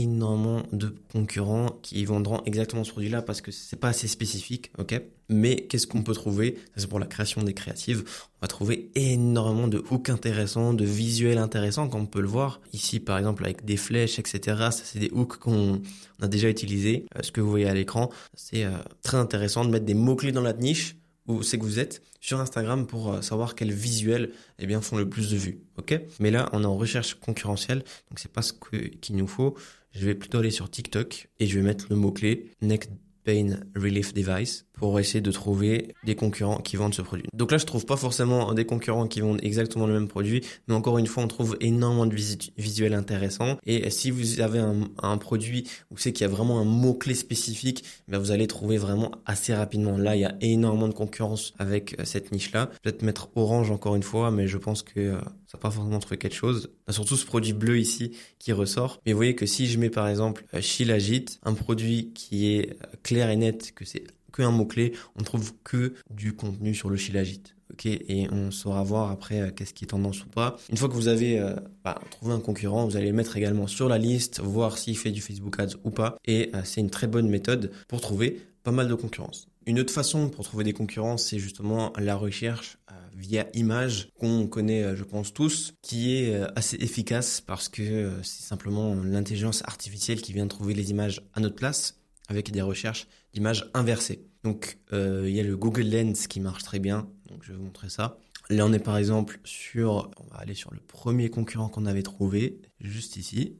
Speaker 1: énormément de concurrents qui vendront exactement ce produit-là parce que c'est pas assez spécifique, ok Mais qu'est-ce qu'on peut trouver C'est pour la création des créatives. On va trouver énormément de hooks intéressants, de visuels intéressants, comme on peut le voir ici, par exemple avec des flèches, etc. Ça, c'est des hooks qu'on a déjà utilisés. Euh, ce que vous voyez à l'écran, c'est euh, très intéressant de mettre des mots clés dans la niche où c'est que vous êtes sur Instagram pour euh, savoir quels visuels eh bien, font le plus de vues. ok Mais là, on est en recherche concurrentielle, donc c'est pas ce qu'il nous faut je vais plutôt aller sur TikTok et je vais mettre le mot-clé Neck Pain Relief Device pour essayer de trouver des concurrents qui vendent ce produit. Donc là, je trouve pas forcément des concurrents qui vendent exactement le même produit, mais encore une fois, on trouve énormément de visuels intéressants. Et si vous avez un, produit où c'est qu'il y a vraiment un mot-clé spécifique, ben vous allez trouver vraiment assez rapidement. Là, il y a énormément de concurrence avec euh, cette niche-là. Peut-être mettre orange encore une fois, mais je pense que euh, ça va pas forcément trouver quelque chose. Surtout ce produit bleu ici qui ressort. Mais vous voyez que si je mets par exemple Chilagite, euh, un produit qui est clair et net, que c'est qu'un mot-clé, on trouve que du contenu sur le chilagite. et on saura voir après euh, qu'est-ce qui est tendance ou pas. Une fois que vous avez euh, bah, trouvé un concurrent, vous allez le mettre également sur la liste, voir s'il fait du Facebook Ads ou pas. Et euh, c'est une très bonne méthode pour trouver pas mal de concurrence. Une autre façon pour trouver des concurrents, c'est justement la recherche via images qu'on connaît, je pense tous, qui est assez efficace parce que c'est simplement l'intelligence artificielle qui vient trouver les images à notre place avec des recherches Image inversée. Donc euh, il y a le Google Lens qui marche très bien, donc je vais vous montrer ça. Là on est par exemple sur, on va aller sur le premier concurrent qu'on avait trouvé, juste ici,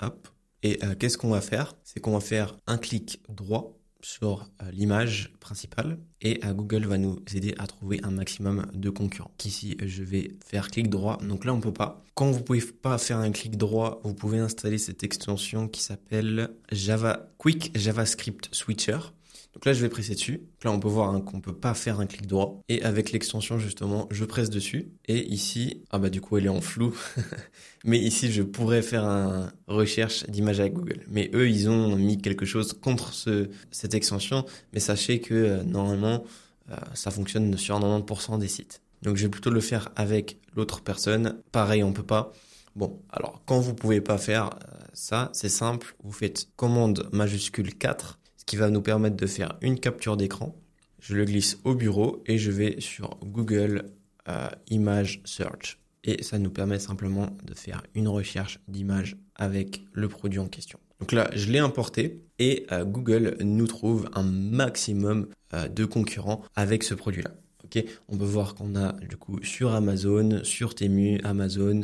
Speaker 1: hop. Et euh, qu'est-ce qu'on va faire C'est qu'on va faire un clic droit sur euh, l'image principale et Google va nous aider à trouver un maximum de concurrents. Ici, je vais faire clic droit. Donc là, on peut pas. Quand vous pouvez pas faire un clic droit, vous pouvez installer cette extension qui s'appelle Java Quick JavaScript Switcher. Donc là, je vais presser dessus. là, on peut voir hein, qu'on ne peut pas faire un clic droit. Et avec l'extension, justement, je presse dessus. Et ici, ah bah du coup, elle est en flou. mais ici, je pourrais faire une recherche d'image avec Google. Mais eux, ils ont mis quelque chose contre cette extension. Mais sachez que euh, normalement, euh, ça fonctionne sur 90% des sites. Donc je vais plutôt le faire avec l'autre personne. Pareil, on ne peut pas. Bon, alors quand vous ne pouvez pas faire euh, ça, c'est simple, vous faites commande majuscule 4 qui va nous permettre de faire une capture d'écran. Je le glisse au bureau et je vais sur Google euh, Image Search. Et ça nous permet simplement de faire une recherche d'image avec le produit en question. Donc là, je l'ai importé et euh, Google nous trouve un maximum euh, de concurrents avec ce produit-là. Ok, on peut voir qu'on a du coup sur Amazon, sur Temu, Amazon,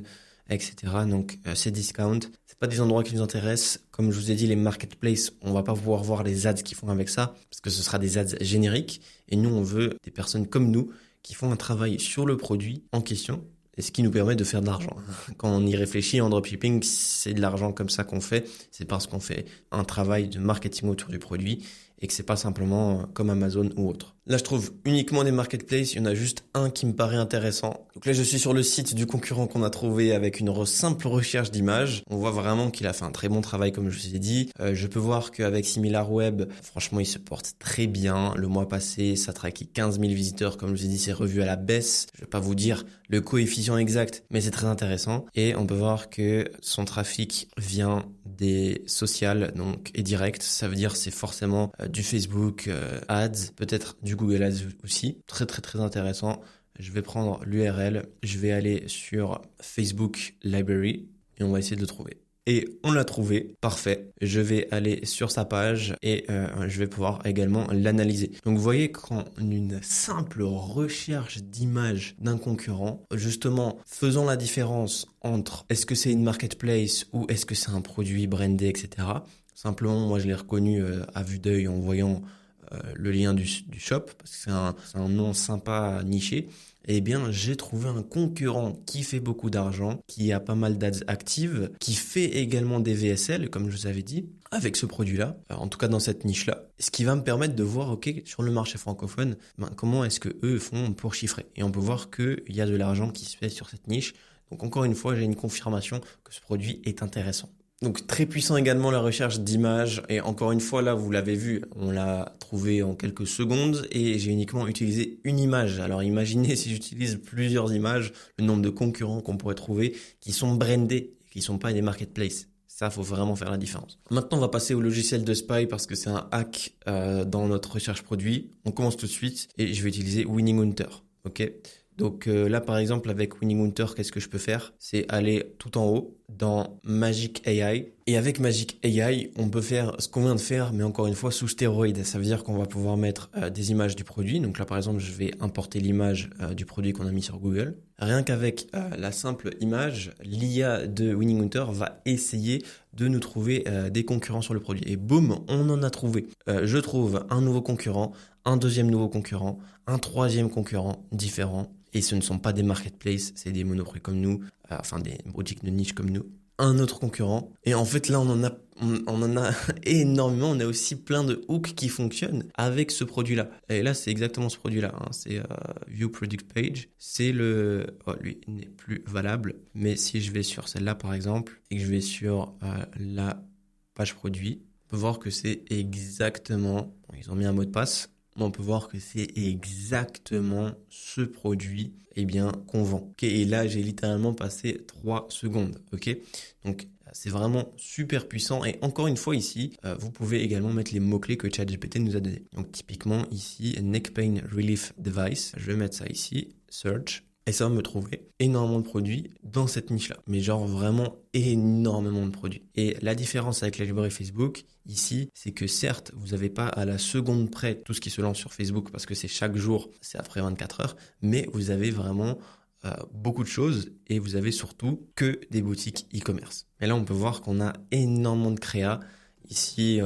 Speaker 1: etc. Donc euh, ces discounts, c'est pas des endroits qui nous intéressent. Comme je vous ai dit, les marketplaces, on va pas pouvoir voir les ads qu'ils font avec ça, parce que ce sera des ads génériques. Et nous, on veut des personnes comme nous qui font un travail sur le produit en question, et ce qui nous permet de faire de l'argent. Quand on y réfléchit, en dropshipping, c'est de l'argent comme ça qu'on fait. C'est parce qu'on fait un travail de marketing autour du produit et que c'est pas simplement euh, comme Amazon ou autre. Là, je trouve uniquement des marketplaces. Il y en a juste un qui me paraît intéressant. Donc là, je suis sur le site du concurrent qu'on a trouvé avec une simple recherche d'images. On voit vraiment qu'il a fait un très bon travail, comme je vous ai dit. Euh, je peux voir qu'avec SimilarWeb, franchement, il se porte très bien. Le mois passé, ça traquait 15 000 visiteurs. Comme je vous ai dit, c'est revu à la baisse. Je vais pas vous dire le coefficient exact, mais c'est très intéressant. Et on peut voir que son trafic vient des sociales, donc, et direct. Ça veut dire c'est forcément euh, du Facebook euh, Ads, peut-être du Google Ads aussi. Très très très intéressant. Je vais prendre l'URL, je vais aller sur Facebook Library et on va essayer de le trouver. Et on l'a trouvé, parfait. Je vais aller sur sa page et euh, je vais pouvoir également l'analyser. Donc vous voyez qu'en une simple recherche d'image d'un concurrent, justement faisant la différence entre est-ce que c'est une marketplace ou est-ce que c'est un produit brandé, etc. Simplement, moi je l'ai reconnu euh, à vue d'œil en voyant euh, le lien du, shop, parce que c'est un, nom sympa niché, eh bien j'ai trouvé un concurrent qui fait beaucoup d'argent, qui a pas mal d'ads actives, qui fait également des VSL, comme je vous avais dit, avec ce produit-là, euh, en tout cas dans cette niche-là, ce qui va me permettre de voir, ok, sur le marché francophone, ben, comment est-ce que eux font pour chiffrer. Et on peut voir qu'il y a de l'argent qui se fait sur cette niche. Donc encore une fois, j'ai une confirmation que ce produit est intéressant. Donc très puissant également la recherche d'images et encore une fois là vous l'avez vu, on l'a trouvé en quelques secondes et j'ai uniquement utilisé une image. Alors imaginez si j'utilise plusieurs images, le nombre de concurrents qu'on pourrait trouver qui sont brandés qui qui sont pas des marketplaces. Ça, faut vraiment faire la différence. Maintenant, on va passer au logiciel de Spy parce que c'est un hack euh, dans notre recherche produit. On commence tout de suite et je vais utiliser Winning Hunter. Ok donc euh, là, par exemple, avec Winning Winter, qu'est-ce que je peux faire C'est aller tout en haut dans Magic AI. Et avec Magic AI, on peut faire ce qu'on vient de faire, mais encore une fois sous stéroïde. Ça veut dire qu'on va pouvoir mettre euh, des images du produit. Donc là, par exemple, je vais importer l'image euh, du produit qu'on a mis sur Google. Rien qu'avec la simple image, l'IA de Winning Winter va essayer de nous trouver des concurrents sur le produit. Et boum, on en a trouvé. je trouve un nouveau concurrent, un deuxième nouveau concurrent, un troisième concurrent différent et ce ne sont pas des marketplaces, c'est des monoprix comme nous, euh, enfin des boutiques de niche comme nous. Un autre concurrent. Et en fait, là, on en a, on, en a énormément. On a aussi plein de hooks qui fonctionnent avec ce produit-là. Et là, c'est exactement ce produit-là. Hein. C'est euh, View Product Page. C'est le. Oh, lui, il n'est plus valable. Mais si je vais sur celle-là, par exemple, et que je vais sur euh, la page produit, on peut voir que c'est exactement. Ils ont mis un mot de passe on peut voir que c'est exactement ce produit eh bien qu'on vend. et là, j'ai littéralement passé 3 secondes. Ok, donc c'est vraiment super puissant. Et encore une fois ici, euh, vous pouvez également mettre les mots-clés que ChatGPT nous a donnés. Donc typiquement ici, Neck Pain Relief Device. Je vais mettre ça ici, Search. Et ça va me trouver énormément de produits dans cette niche-là. Mais genre vraiment énormément de produits. Et la différence avec la librairie Facebook, ici, c'est que certes, vous n'avez pas à la seconde près tout ce qui se lance sur Facebook parce que c'est chaque jour, c'est après 24 heures, mais vous avez vraiment euh, beaucoup de choses et vous avez surtout que des boutiques e-commerce. Et là, on peut voir qu'on a énormément de créa. Ici,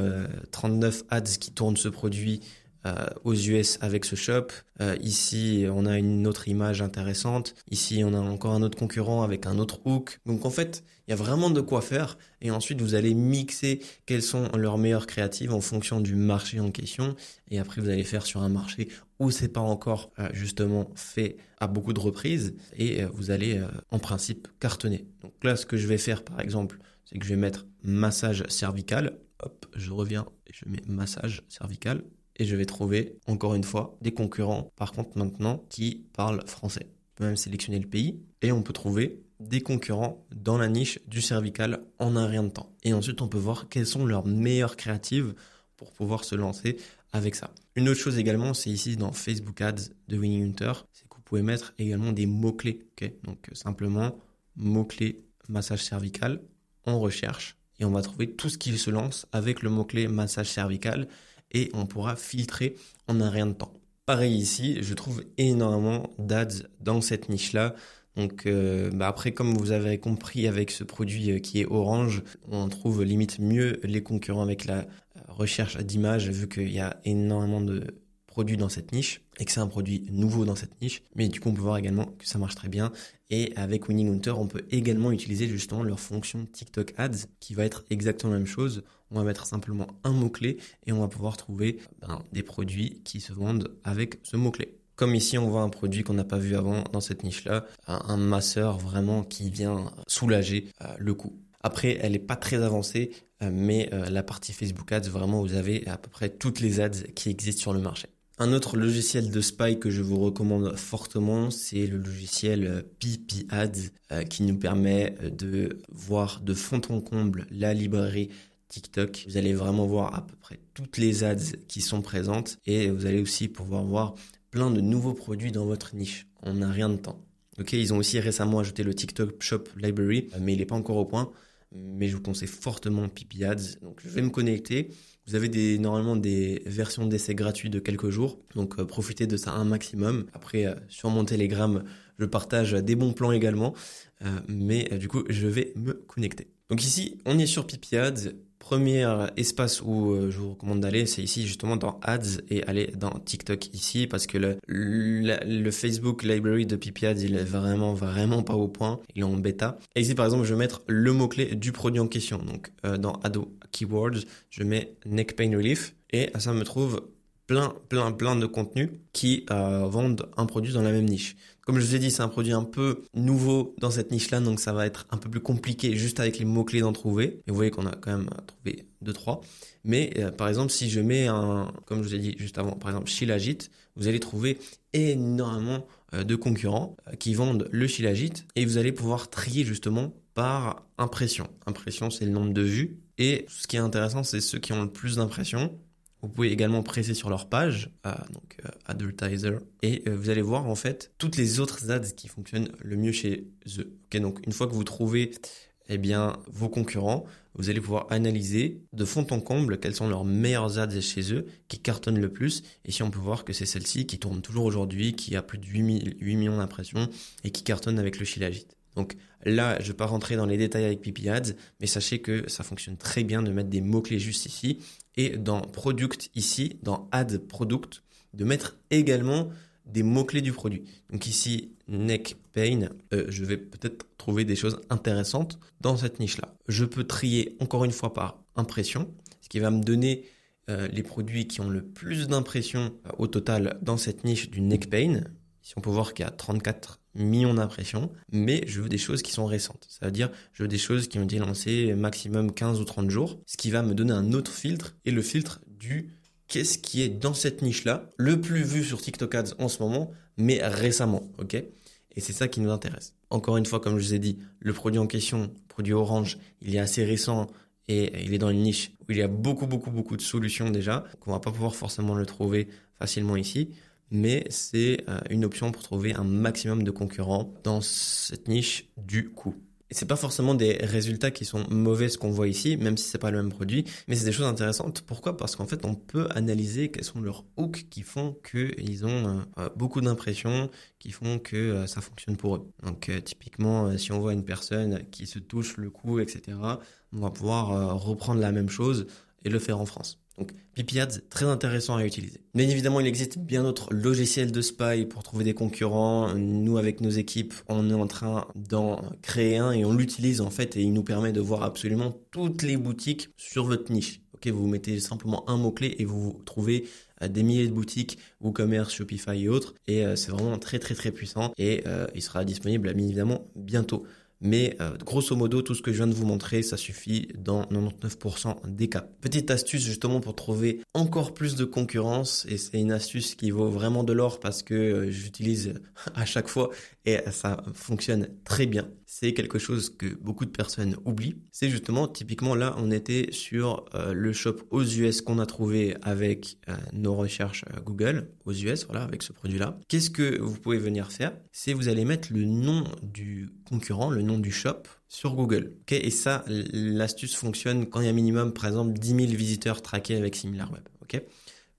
Speaker 1: 39 euh, ads qui tournent ce produit euh, aux US avec ce shop. Euh, ici, on a une autre image intéressante. Ici, on a encore un autre concurrent avec un autre hook. Donc en fait, il y a vraiment de quoi faire. Et ensuite, vous allez mixer quelles sont leurs meilleures créatives en fonction du marché en question. Et après, vous allez faire sur un marché où c'est pas encore euh, justement fait à beaucoup de reprises. Et vous allez en principe cartonner. Donc là, ce que je vais faire, par exemple, c'est que je vais mettre massage cervical. Hop, je reviens et je mets massage cervical et je vais trouver, encore une fois, des concurrents, par contre maintenant, qui parlent français. On peut même sélectionner le pays, et on peut trouver des concurrents dans la niche du cervical en un rien de temps. Et ensuite, on peut voir quelles sont leurs meilleures créatives pour pouvoir se lancer avec ça. Une autre chose également, c'est ici dans Facebook Ads de Winning Hunter, c'est que vous pouvez mettre également des mots-clés. Donc euh, simplement, mots-clés massage cervical, on recherche et on va trouver tout ce qui se lance avec le mot-clé massage cervical et on pourra filtrer en un rien de temps. Pareil ici, je trouve énormément d'ads dans cette niche-là. Donc euh, bah après, comme vous avez compris avec ce produit euh, qui est orange, on trouve limite mieux les concurrents avec la euh, recherche d'images vu qu'il y a énormément de produits dans cette niche et que c'est un produit nouveau dans cette niche. Mais du coup, on peut voir également que ça marche très bien. Et avec Winning Hunter, on peut également utiliser justement leur fonction TikTok Ads, qui va être exactement la même chose. On va mettre simplement un mot-clé et on va pouvoir trouver ben, des produits qui se vendent avec ce mot-clé. Comme ici, on voit un produit qu'on n'a pas vu avant dans cette niche-là, un masseur vraiment qui vient soulager euh, le coup. Après, elle n'est pas très avancée, euh, mais euh, la partie Facebook Ads, vraiment, vous avez à peu près toutes les ads qui existent sur le marché. Un autre logiciel de spy que je vous recommande fortement, c'est le logiciel euh, PPAD euh, qui nous permet euh, de voir de fond en comble la librairie TikTok. Vous allez vraiment voir à peu près toutes les ads qui sont présentes et vous allez aussi pouvoir voir plein de nouveaux produits dans votre niche. On n'a rien de temps. Ok, ils ont aussi récemment ajouté le TikTok Shop Library, mais il n'est pas encore au point. Mais je vous conseille fortement ads. Donc je vais me connecter, vous avez des, normalement des versions d'essai gratuites de quelques jours, donc euh, profitez de ça un maximum. Après, euh, sur mon Telegram, je partage des bons plans également, euh, mais du coup, je vais me connecter. Donc ici, on est sur PipiAds. Premier espace où je vous recommande d'aller, c'est ici justement dans Ads et aller dans TikTok ici parce que le, Facebook Library de PipiAds il est vraiment vraiment pas au point, il est en bêta. Et ici par exemple je vais mettre le mot-clé du produit en question, donc dans Ado keywords, je mets neck pain relief et ça me trouve plein, plein, plein de contenus qui euh, vendent un produit dans la même niche. Comme je vous ai dit, c'est un produit un peu nouveau dans cette niche-là, donc ça va être un peu plus compliqué juste avec les mots-clés d'en trouver. Et vous voyez qu'on a quand même trouvé 2-3. Mais euh, par exemple, si je mets un, comme je vous ai dit juste avant, par exemple Shilajit, vous allez trouver énormément euh, de concurrents qui vendent le Shilajit et vous allez pouvoir trier justement par impression. Impression, c'est le nombre de vues et ce qui est intéressant, c'est ceux qui ont le plus d'impressions. Vous pouvez également presser sur leur page, donc euh, advertiser, et euh, vous allez voir en fait toutes les autres ads qui fonctionnent le mieux chez eux. donc une fois que vous trouvez eh bien, vos concurrents, vous allez pouvoir analyser de fond en comble quelles sont leurs meilleures ads chez eux, qui cartonnent le plus. Et si on peut voir que c'est celle-ci qui tourne toujours aujourd'hui, qui a plus de 8, millions d'impressions et qui cartonne avec le chilagite. Donc là, je ne vais pas rentrer dans les détails avec PP mais sachez que ça fonctionne très bien de mettre des mots-clés juste ici et dans Product ici, dans Add Product, de mettre également des mots-clés du produit. Donc ici, neck pain, euh, je vais peut-être trouver des choses intéressantes dans cette niche-là. Je peux trier encore une fois par impression, ce qui va me donner euh, les produits qui ont le plus d'impressions euh, au total dans cette niche du neck pain. Si on peut voir qu'il y a 34 mis en impression, mais je veux des choses qui sont récentes. Ça veut dire, je veux des choses qui ont été lancées maximum 15 ou 30 jours, ce qui va me donner un autre filtre, et le filtre du qu'est-ce qui est dans cette niche-là, le plus vu sur TikTok Ads en ce moment, mais récemment, ok Et c'est ça qui nous intéresse. Encore une fois, comme je vous ai dit, le produit en question, produit orange, il est assez récent, et il est dans une niche où il y a beaucoup beaucoup beaucoup de solutions déjà qu'on va pas pouvoir forcément le trouver facilement ici mais c'est euh, une option pour trouver un maximum de concurrents dans cette niche du coup. Et n'est pas forcément des résultats qui sont mauvais ce qu'on voit ici, même si ce n'est pas le même produit, mais c'est des choses intéressantes. Pourquoi Parce qu'en fait, on peut analyser quels sont leurs hooks qui font qu'ils ont euh, euh, beaucoup d'impressions, qui font que ça fonctionne pour eux. Donc typiquement, si on voit une personne qui se touche le cou, etc., on va pouvoir reprendre la même chose et le faire en France. Donc PP très intéressant à utiliser. Bien évidemment, il existe bien d'autres logiciels de spy pour trouver des concurrents. Nous, avec nos équipes, on est en train d'en créer un et on l'utilise en fait et il nous permet de voir absolument toutes les boutiques sur votre niche. vous mettez simplement un mot-clé et vous trouvez euh, des milliers de boutiques, WooCommerce, Shopify et autres. Et euh, c'est vraiment très très très puissant et euh, il sera disponible bien évidemment bientôt. Mais euh, grosso modo, tout ce que je viens de vous montrer, ça suffit dans 99% des cas. Petite astuce justement pour trouver encore plus de concurrence, et c'est une astuce qui vaut vraiment de l'or parce que euh, j'utilise à chaque fois et ça fonctionne très bien c'est quelque chose que beaucoup de personnes oublient. C'est justement, typiquement là, on était sur euh, le shop aux US qu'on a trouvé avec euh, nos recherches euh, Google, aux US, voilà, avec ce produit-là. Qu'est-ce que vous pouvez venir faire C'est vous allez mettre le nom du concurrent, le nom du shop sur Google. ok et ça, l'astuce fonctionne quand il y a minimum, par exemple, 10 000 visiteurs traqués avec SimilarWeb. ok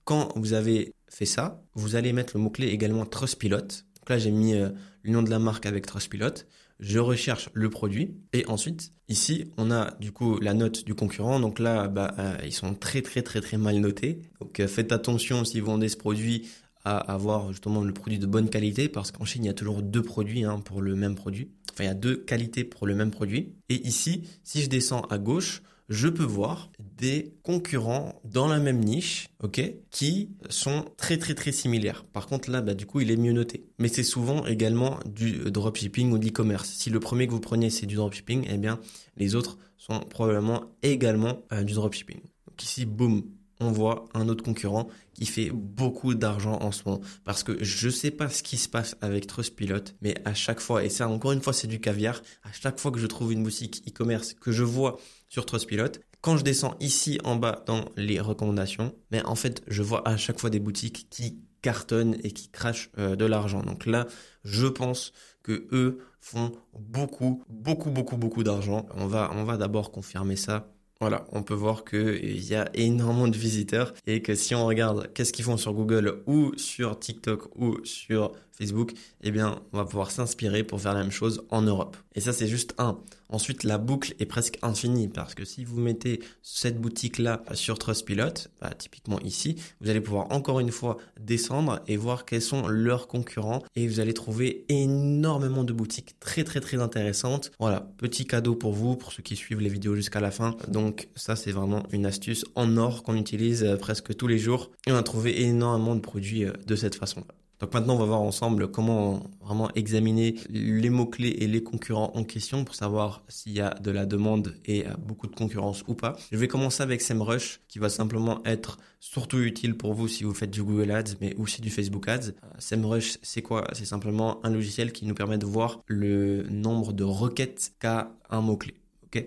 Speaker 1: quand vous avez fait ça, vous allez mettre le mot-clé également Trustpilot. Donc là, j'ai mis le nom de la marque avec Trustpilot je recherche le produit et ensuite ici on a du coup la note du concurrent donc là bah, euh, ils sont très très très très mal notés donc euh, faites attention si vous vendez ce produit à avoir justement le produit de bonne qualité parce qu'en Chine il y a toujours deux produits hein, pour le même produit enfin il y a deux qualités pour le même produit et ici si je descends à gauche je peux voir des concurrents dans la même niche, ok, qui sont très très très similaires. Par contre là, bah, du coup, il est mieux noté. Mais c'est souvent également du dropshipping ou de l'e-commerce. Si le premier que vous prenez c'est du dropshipping, eh bien les autres sont probablement également euh, du dropshipping. ici, boum, on voit un autre concurrent qui fait beaucoup d'argent en ce moment. Parce que je ne sais pas ce qui se passe avec Trustpilot, mais à chaque fois, et ça encore une fois c'est du caviar, à chaque fois que je trouve une boutique e-commerce, que je vois sur Trustpilot. Quand je descends ici en bas dans les recommandations, mais ben, en fait, je vois à chaque fois des boutiques qui cartonnent et qui crachent euh, de l'argent. Donc là, je pense que eux font beaucoup, beaucoup, beaucoup, beaucoup d'argent. On va, on va d'abord confirmer ça. Voilà, on peut voir qu'il euh, y a énormément de visiteurs et que si on regarde qu'est-ce qu'ils font sur Google ou sur TikTok ou sur Facebook, eh bien, on va pouvoir s'inspirer pour faire la même chose en Europe. Et ça, c'est juste un. Ensuite, la boucle est presque infinie parce que si vous mettez cette boutique-là sur Trustpilot, bah, typiquement ici, vous allez pouvoir encore une fois descendre et voir quels sont leurs concurrents et vous allez trouver énormément de boutiques très très très intéressantes. Voilà, petit cadeau pour vous, pour ceux qui suivent les vidéos jusqu'à la fin. Donc ça, c'est vraiment une astuce en or qu'on utilise euh, presque tous les jours et on a trouvé énormément de produits euh, de cette façon-là. Donc maintenant, on va voir ensemble comment vraiment examiner les mots-clés et les concurrents en question pour savoir s'il y a de la demande et euh, beaucoup de concurrence ou pas. Je vais commencer avec SEMrush qui va simplement être surtout utile pour vous si vous faites du Google Ads mais aussi du Facebook Ads. Euh, SEMrush, c'est quoi C'est simplement un logiciel qui nous permet de voir le nombre de requêtes qu'a un mot-clé. Ok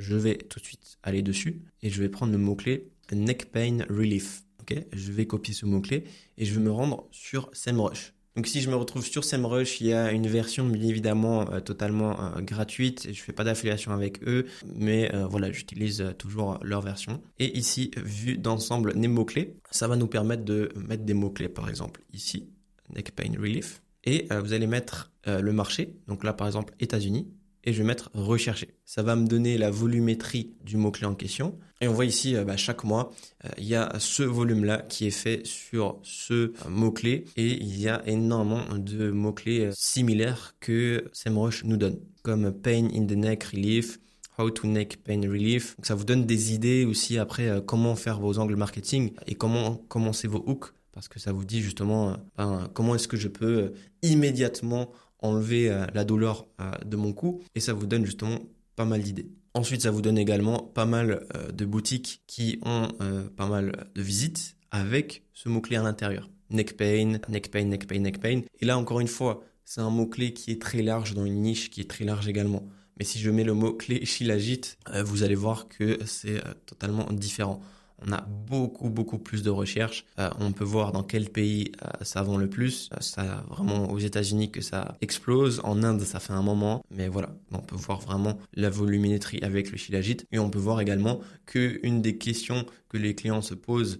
Speaker 1: je vais tout de suite aller dessus et je vais prendre le mot-clé neck pain relief je vais copier ce mot-clé et je vais me rendre sur SEMrush. Donc si je me retrouve sur SEMrush, il y a une version bien évidemment euh, totalement euh, gratuite, je ne fais pas d'affiliation avec eux, mais euh, voilà, j'utilise toujours leur version. Et ici, vue d'ensemble des mots-clés, ça va nous permettre de mettre des mots-clés par exemple ici, neck pain relief, et vous allez mettre le marché, donc là par exemple États-Unis, et je vais mettre rechercher. Ça va me donner la volumétrie du mot-clé en question. Et on voit ici, euh, bah, chaque mois, euh, il y a ce volume-là qui est fait sur ce euh, mot-clé et il y a énormément de mots-clés similaires que SEMrush nous donne, comme pain in the neck relief, How to Neck Pain Relief. ça vous donne des idées aussi après comment faire vos angles marketing et comment commencer vos hooks parce que ça vous dit justement ben, comment est-ce que je peux immédiatement enlever euh, la douleur euh, de mon cou et ça vous donne justement pas mal d'idées. Ensuite, ça vous donne également pas mal euh, de boutiques qui ont pas mal de visites avec ce mot-clé à l'intérieur. Neck pain, neck pain, neck pain, neck pain. Et là, encore une fois, c'est un mot-clé qui est très large dans une niche qui est très large également. Mais si je mets le mot-clé chilagite, vous allez voir que c'est totalement différent on a beaucoup beaucoup plus de recherches. Euh, on peut voir dans quel pays euh, ça vend le plus. c'est euh, ça vraiment aux États-Unis que ça explose. En Inde, ça fait un moment, mais voilà, on peut voir vraiment la voluminétrie avec le shilajit. Et on peut voir également que une des questions que les clients se posent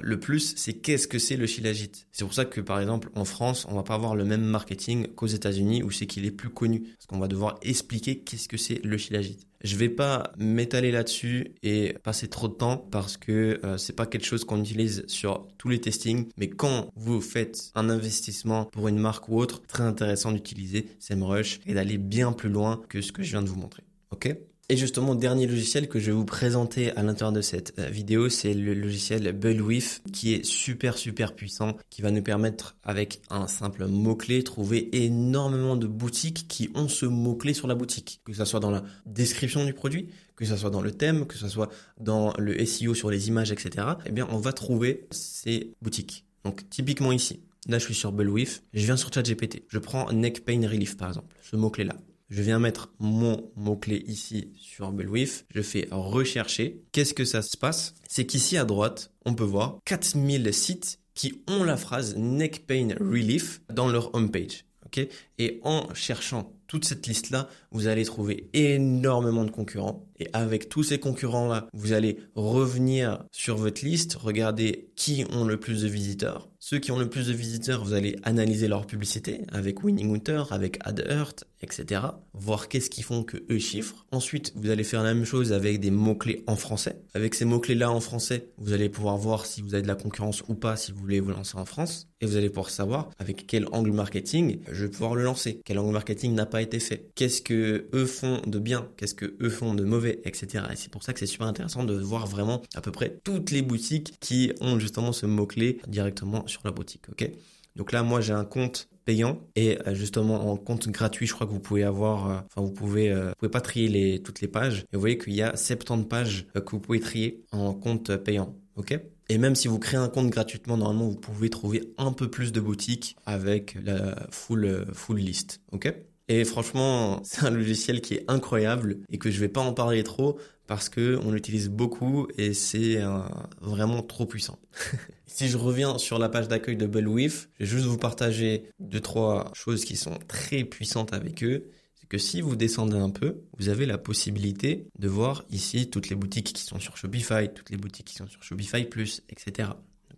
Speaker 1: le plus, c'est qu'est-ce que c'est le shilajit. C'est pour ça que, par exemple, en France, on va pas avoir le même marketing qu'aux États-Unis où c'est qu'il est plus connu. Parce qu'on va devoir expliquer qu'est-ce que c'est le shilajit. Je vais pas m'étaler là-dessus et passer trop de temps parce que euh, c'est pas quelque chose qu'on utilise sur tous les testings, mais quand vous faites un investissement pour une marque ou autre, très intéressant d'utiliser SEMrush et d'aller bien plus loin que ce que je viens de vous montrer. OK et justement, dernier logiciel que je vais vous présenter à l'intérieur de cette euh, vidéo, c'est le logiciel Bellwif, qui est super super puissant, qui va nous permettre avec un simple mot-clé trouver énormément de boutiques qui ont ce mot-clé sur la boutique, que ça soit dans la description du produit, que ce soit dans le thème, que ce soit dans le SEO sur les images, etc. Eh bien, on va trouver ces boutiques. Donc typiquement ici, là je suis sur Bullwif, je viens sur ChatGPT, je prends Neck Pain Relief par exemple, ce mot-clé là. Je viens mettre mon mot-clé ici sur Bellwif. Je fais rechercher. Qu'est-ce que ça se passe C'est qu'ici à droite, on peut voir 4000 sites qui ont la phrase neck pain relief dans leur homepage. page. et en cherchant toute cette liste-là, vous allez trouver énormément de concurrents. Et avec tous ces concurrents-là, vous allez revenir sur votre liste, regarder qui ont le plus de visiteurs. Ceux qui ont le plus de visiteurs, vous allez analyser leur publicité avec Winning Winter, avec AdHurt, etc. Voir qu'est-ce qu'ils font que eux chiffrent. Ensuite, vous allez faire la même chose avec des mots-clés en français. Avec ces mots-clés-là en français, vous allez pouvoir voir si vous avez de la concurrence ou pas si vous voulez vous lancer en France. Et vous allez pouvoir savoir avec quel angle marketing je vais pouvoir le lancer. Quel angle marketing n'a pas été fait, qu'est-ce que eux font de bien, qu'est-ce que eux font de mauvais, etc. Et c'est pour ça que c'est super intéressant de voir vraiment à peu près toutes les boutiques qui ont justement ce mot-clé directement sur la boutique, ok donc là, moi, j'ai un compte payant et euh, justement en compte gratuit je crois que vous pouvez avoir euh, enfin vous pouvez euh, pouvez pas trier les, toutes les pages et vous voyez qu'il y a 70 pages que vous pouvez trier en compte payant ok et même si vous créez un compte gratuitement, normalement, vous pouvez trouver un peu plus de boutiques avec la full, full list. OK et franchement, c'est un logiciel qui est incroyable et que je vais pas en parler trop parce que on l'utilise beaucoup et c'est euh, vraiment trop puissant. si je reviens sur la page d'accueil de Bellwif, je vais juste vous partager deux trois choses qui sont très puissantes avec eux. C'est que si vous descendez un peu, vous avez la possibilité de voir ici toutes les boutiques qui sont sur Shopify, toutes les boutiques qui sont sur Shopify Plus, etc.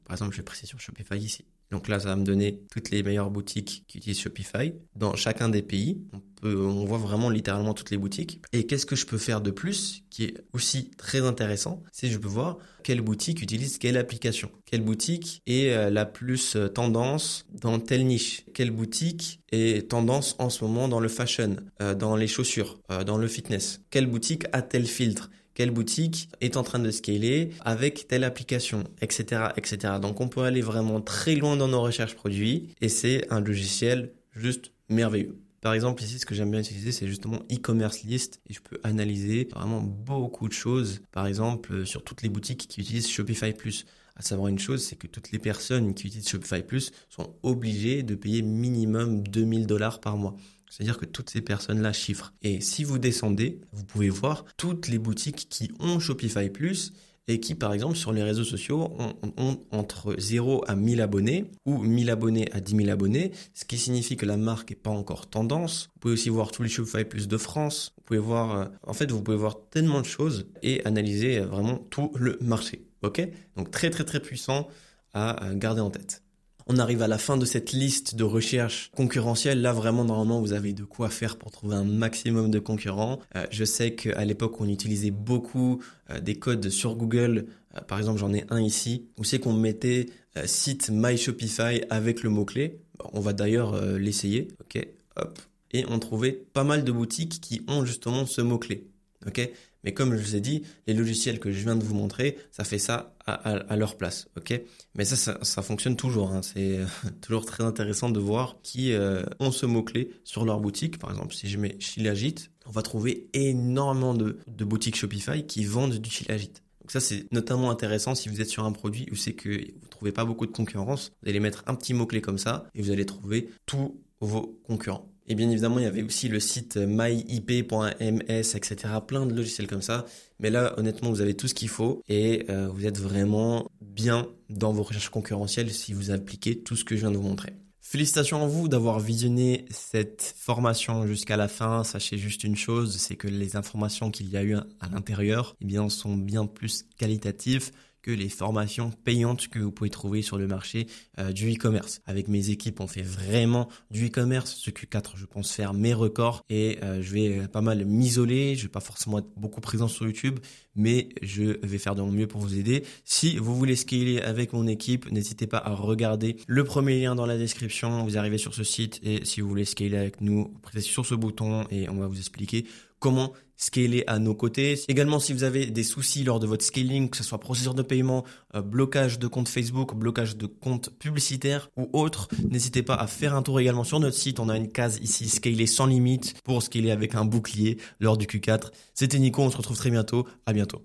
Speaker 1: par exemple, je vais presser sur Shopify ici. Donc là, ça va me donner toutes les meilleures boutiques qui utilisent Shopify dans chacun des pays. On, on voit vraiment littéralement toutes les boutiques. Et qu'est-ce que je peux faire de plus qui est aussi très intéressant C'est que je peux voir quelle boutique utilise quelle application. Quelle boutique est euh, la plus euh, tendance dans telle niche. Quelle boutique est tendance en ce moment dans le fashion, euh, dans les chaussures, dans le fitness. Quelle boutique a tel filtre quelle boutique est en train de scaler avec telle application, etc., etc. Donc on peut aller vraiment très loin dans nos recherches produits et c'est un logiciel juste merveilleux. Par exemple, ici, ce que j'aime bien utiliser, c'est justement e-commerce list et je peux analyser vraiment beaucoup de choses. Par exemple, euh, sur toutes les boutiques qui utilisent Shopify Plus. À savoir une chose, c'est que toutes les personnes qui utilisent Shopify Plus sont obligées de payer minimum 2000 dollars par mois. C'est-à-dire que toutes ces personnes-là chiffrent. Et si vous descendez, vous pouvez voir toutes les boutiques qui ont Shopify Plus et qui, par exemple, sur les réseaux sociaux, ont, entre 0 à 1000 abonnés ou 1000 abonnés à 10 000 abonnés, ce qui signifie que la marque n'est pas encore tendance. Vous pouvez aussi voir tous les Shopify Plus de France. Vous pouvez voir, euh, en fait, vous pouvez voir tellement de choses et analyser euh, vraiment tout le marché. Ok Donc très très très puissant à euh, garder en tête. On arrive à la fin de cette liste de recherches concurrentielles. Là, vraiment, normalement, vous avez de quoi faire pour trouver un maximum de concurrents. Euh, je sais qu'à l'époque, on utilisait beaucoup euh, des codes sur Google. Euh, par exemple, j'en ai un ici, où c'est qu'on mettait site My Shopify avec le mot-clé. on va d'ailleurs l'essayer. OK, hop. Et on trouvait pas mal de boutiques qui ont justement ce mot-clé. OK mais comme je vous ai dit, les logiciels que je viens de vous montrer, ça fait ça à, leur place, ok Mais ça, ça, fonctionne toujours. Hein. C'est euh, toujours très intéressant de voir qui euh, ont ce mot-clé sur leur boutique. Par exemple, si je mets Chilagite, on va trouver énormément de, boutiques Shopify qui vendent du Chilagite. Donc ça, c'est notamment intéressant si vous êtes sur un produit où c'est que vous trouvez pas beaucoup de concurrence. Vous allez mettre un petit mot-clé comme ça et vous allez trouver tous vos concurrents. Et bien évidemment, il y avait aussi le site myip.ms, etc. Plein de logiciels comme ça. Mais là, honnêtement, vous avez tout ce qu'il faut et euh, vous êtes vraiment bien dans vos recherches concurrentielles si vous appliquez tout ce que je viens de vous montrer. Félicitations à vous d'avoir visionné cette formation jusqu'à la fin. Sachez juste une chose, c'est que les informations qu'il y a eu à l'intérieur, eh bien, sont bien plus qualitatives que les formations payantes que vous pouvez trouver sur le marché euh, du e-commerce. Avec mes équipes, on fait vraiment du e-commerce. Ce Q4, je pense faire mes records et euh, je vais pas mal m'isoler. Je vais pas forcément être beaucoup présent sur YouTube, mais je vais faire de mon mieux pour vous aider. Si vous voulez scaler avec mon équipe, n'hésitez pas à regarder le premier lien dans la description. Vous arrivez sur ce site et si vous voulez scaler avec nous, vous pressez sur ce bouton et on va vous expliquer comment scaler à nos côtés. Également, si vous avez des soucis lors de votre scaling, que ce soit processeur de paiement, euh, blocage de compte Facebook, blocage de compte publicitaire ou autre, n'hésitez pas à faire un tour également sur notre site. On a une case ici, scaler sans limite, pour scaler avec un bouclier lors du Q4. C'était Nico, on se retrouve très bientôt. À bientôt.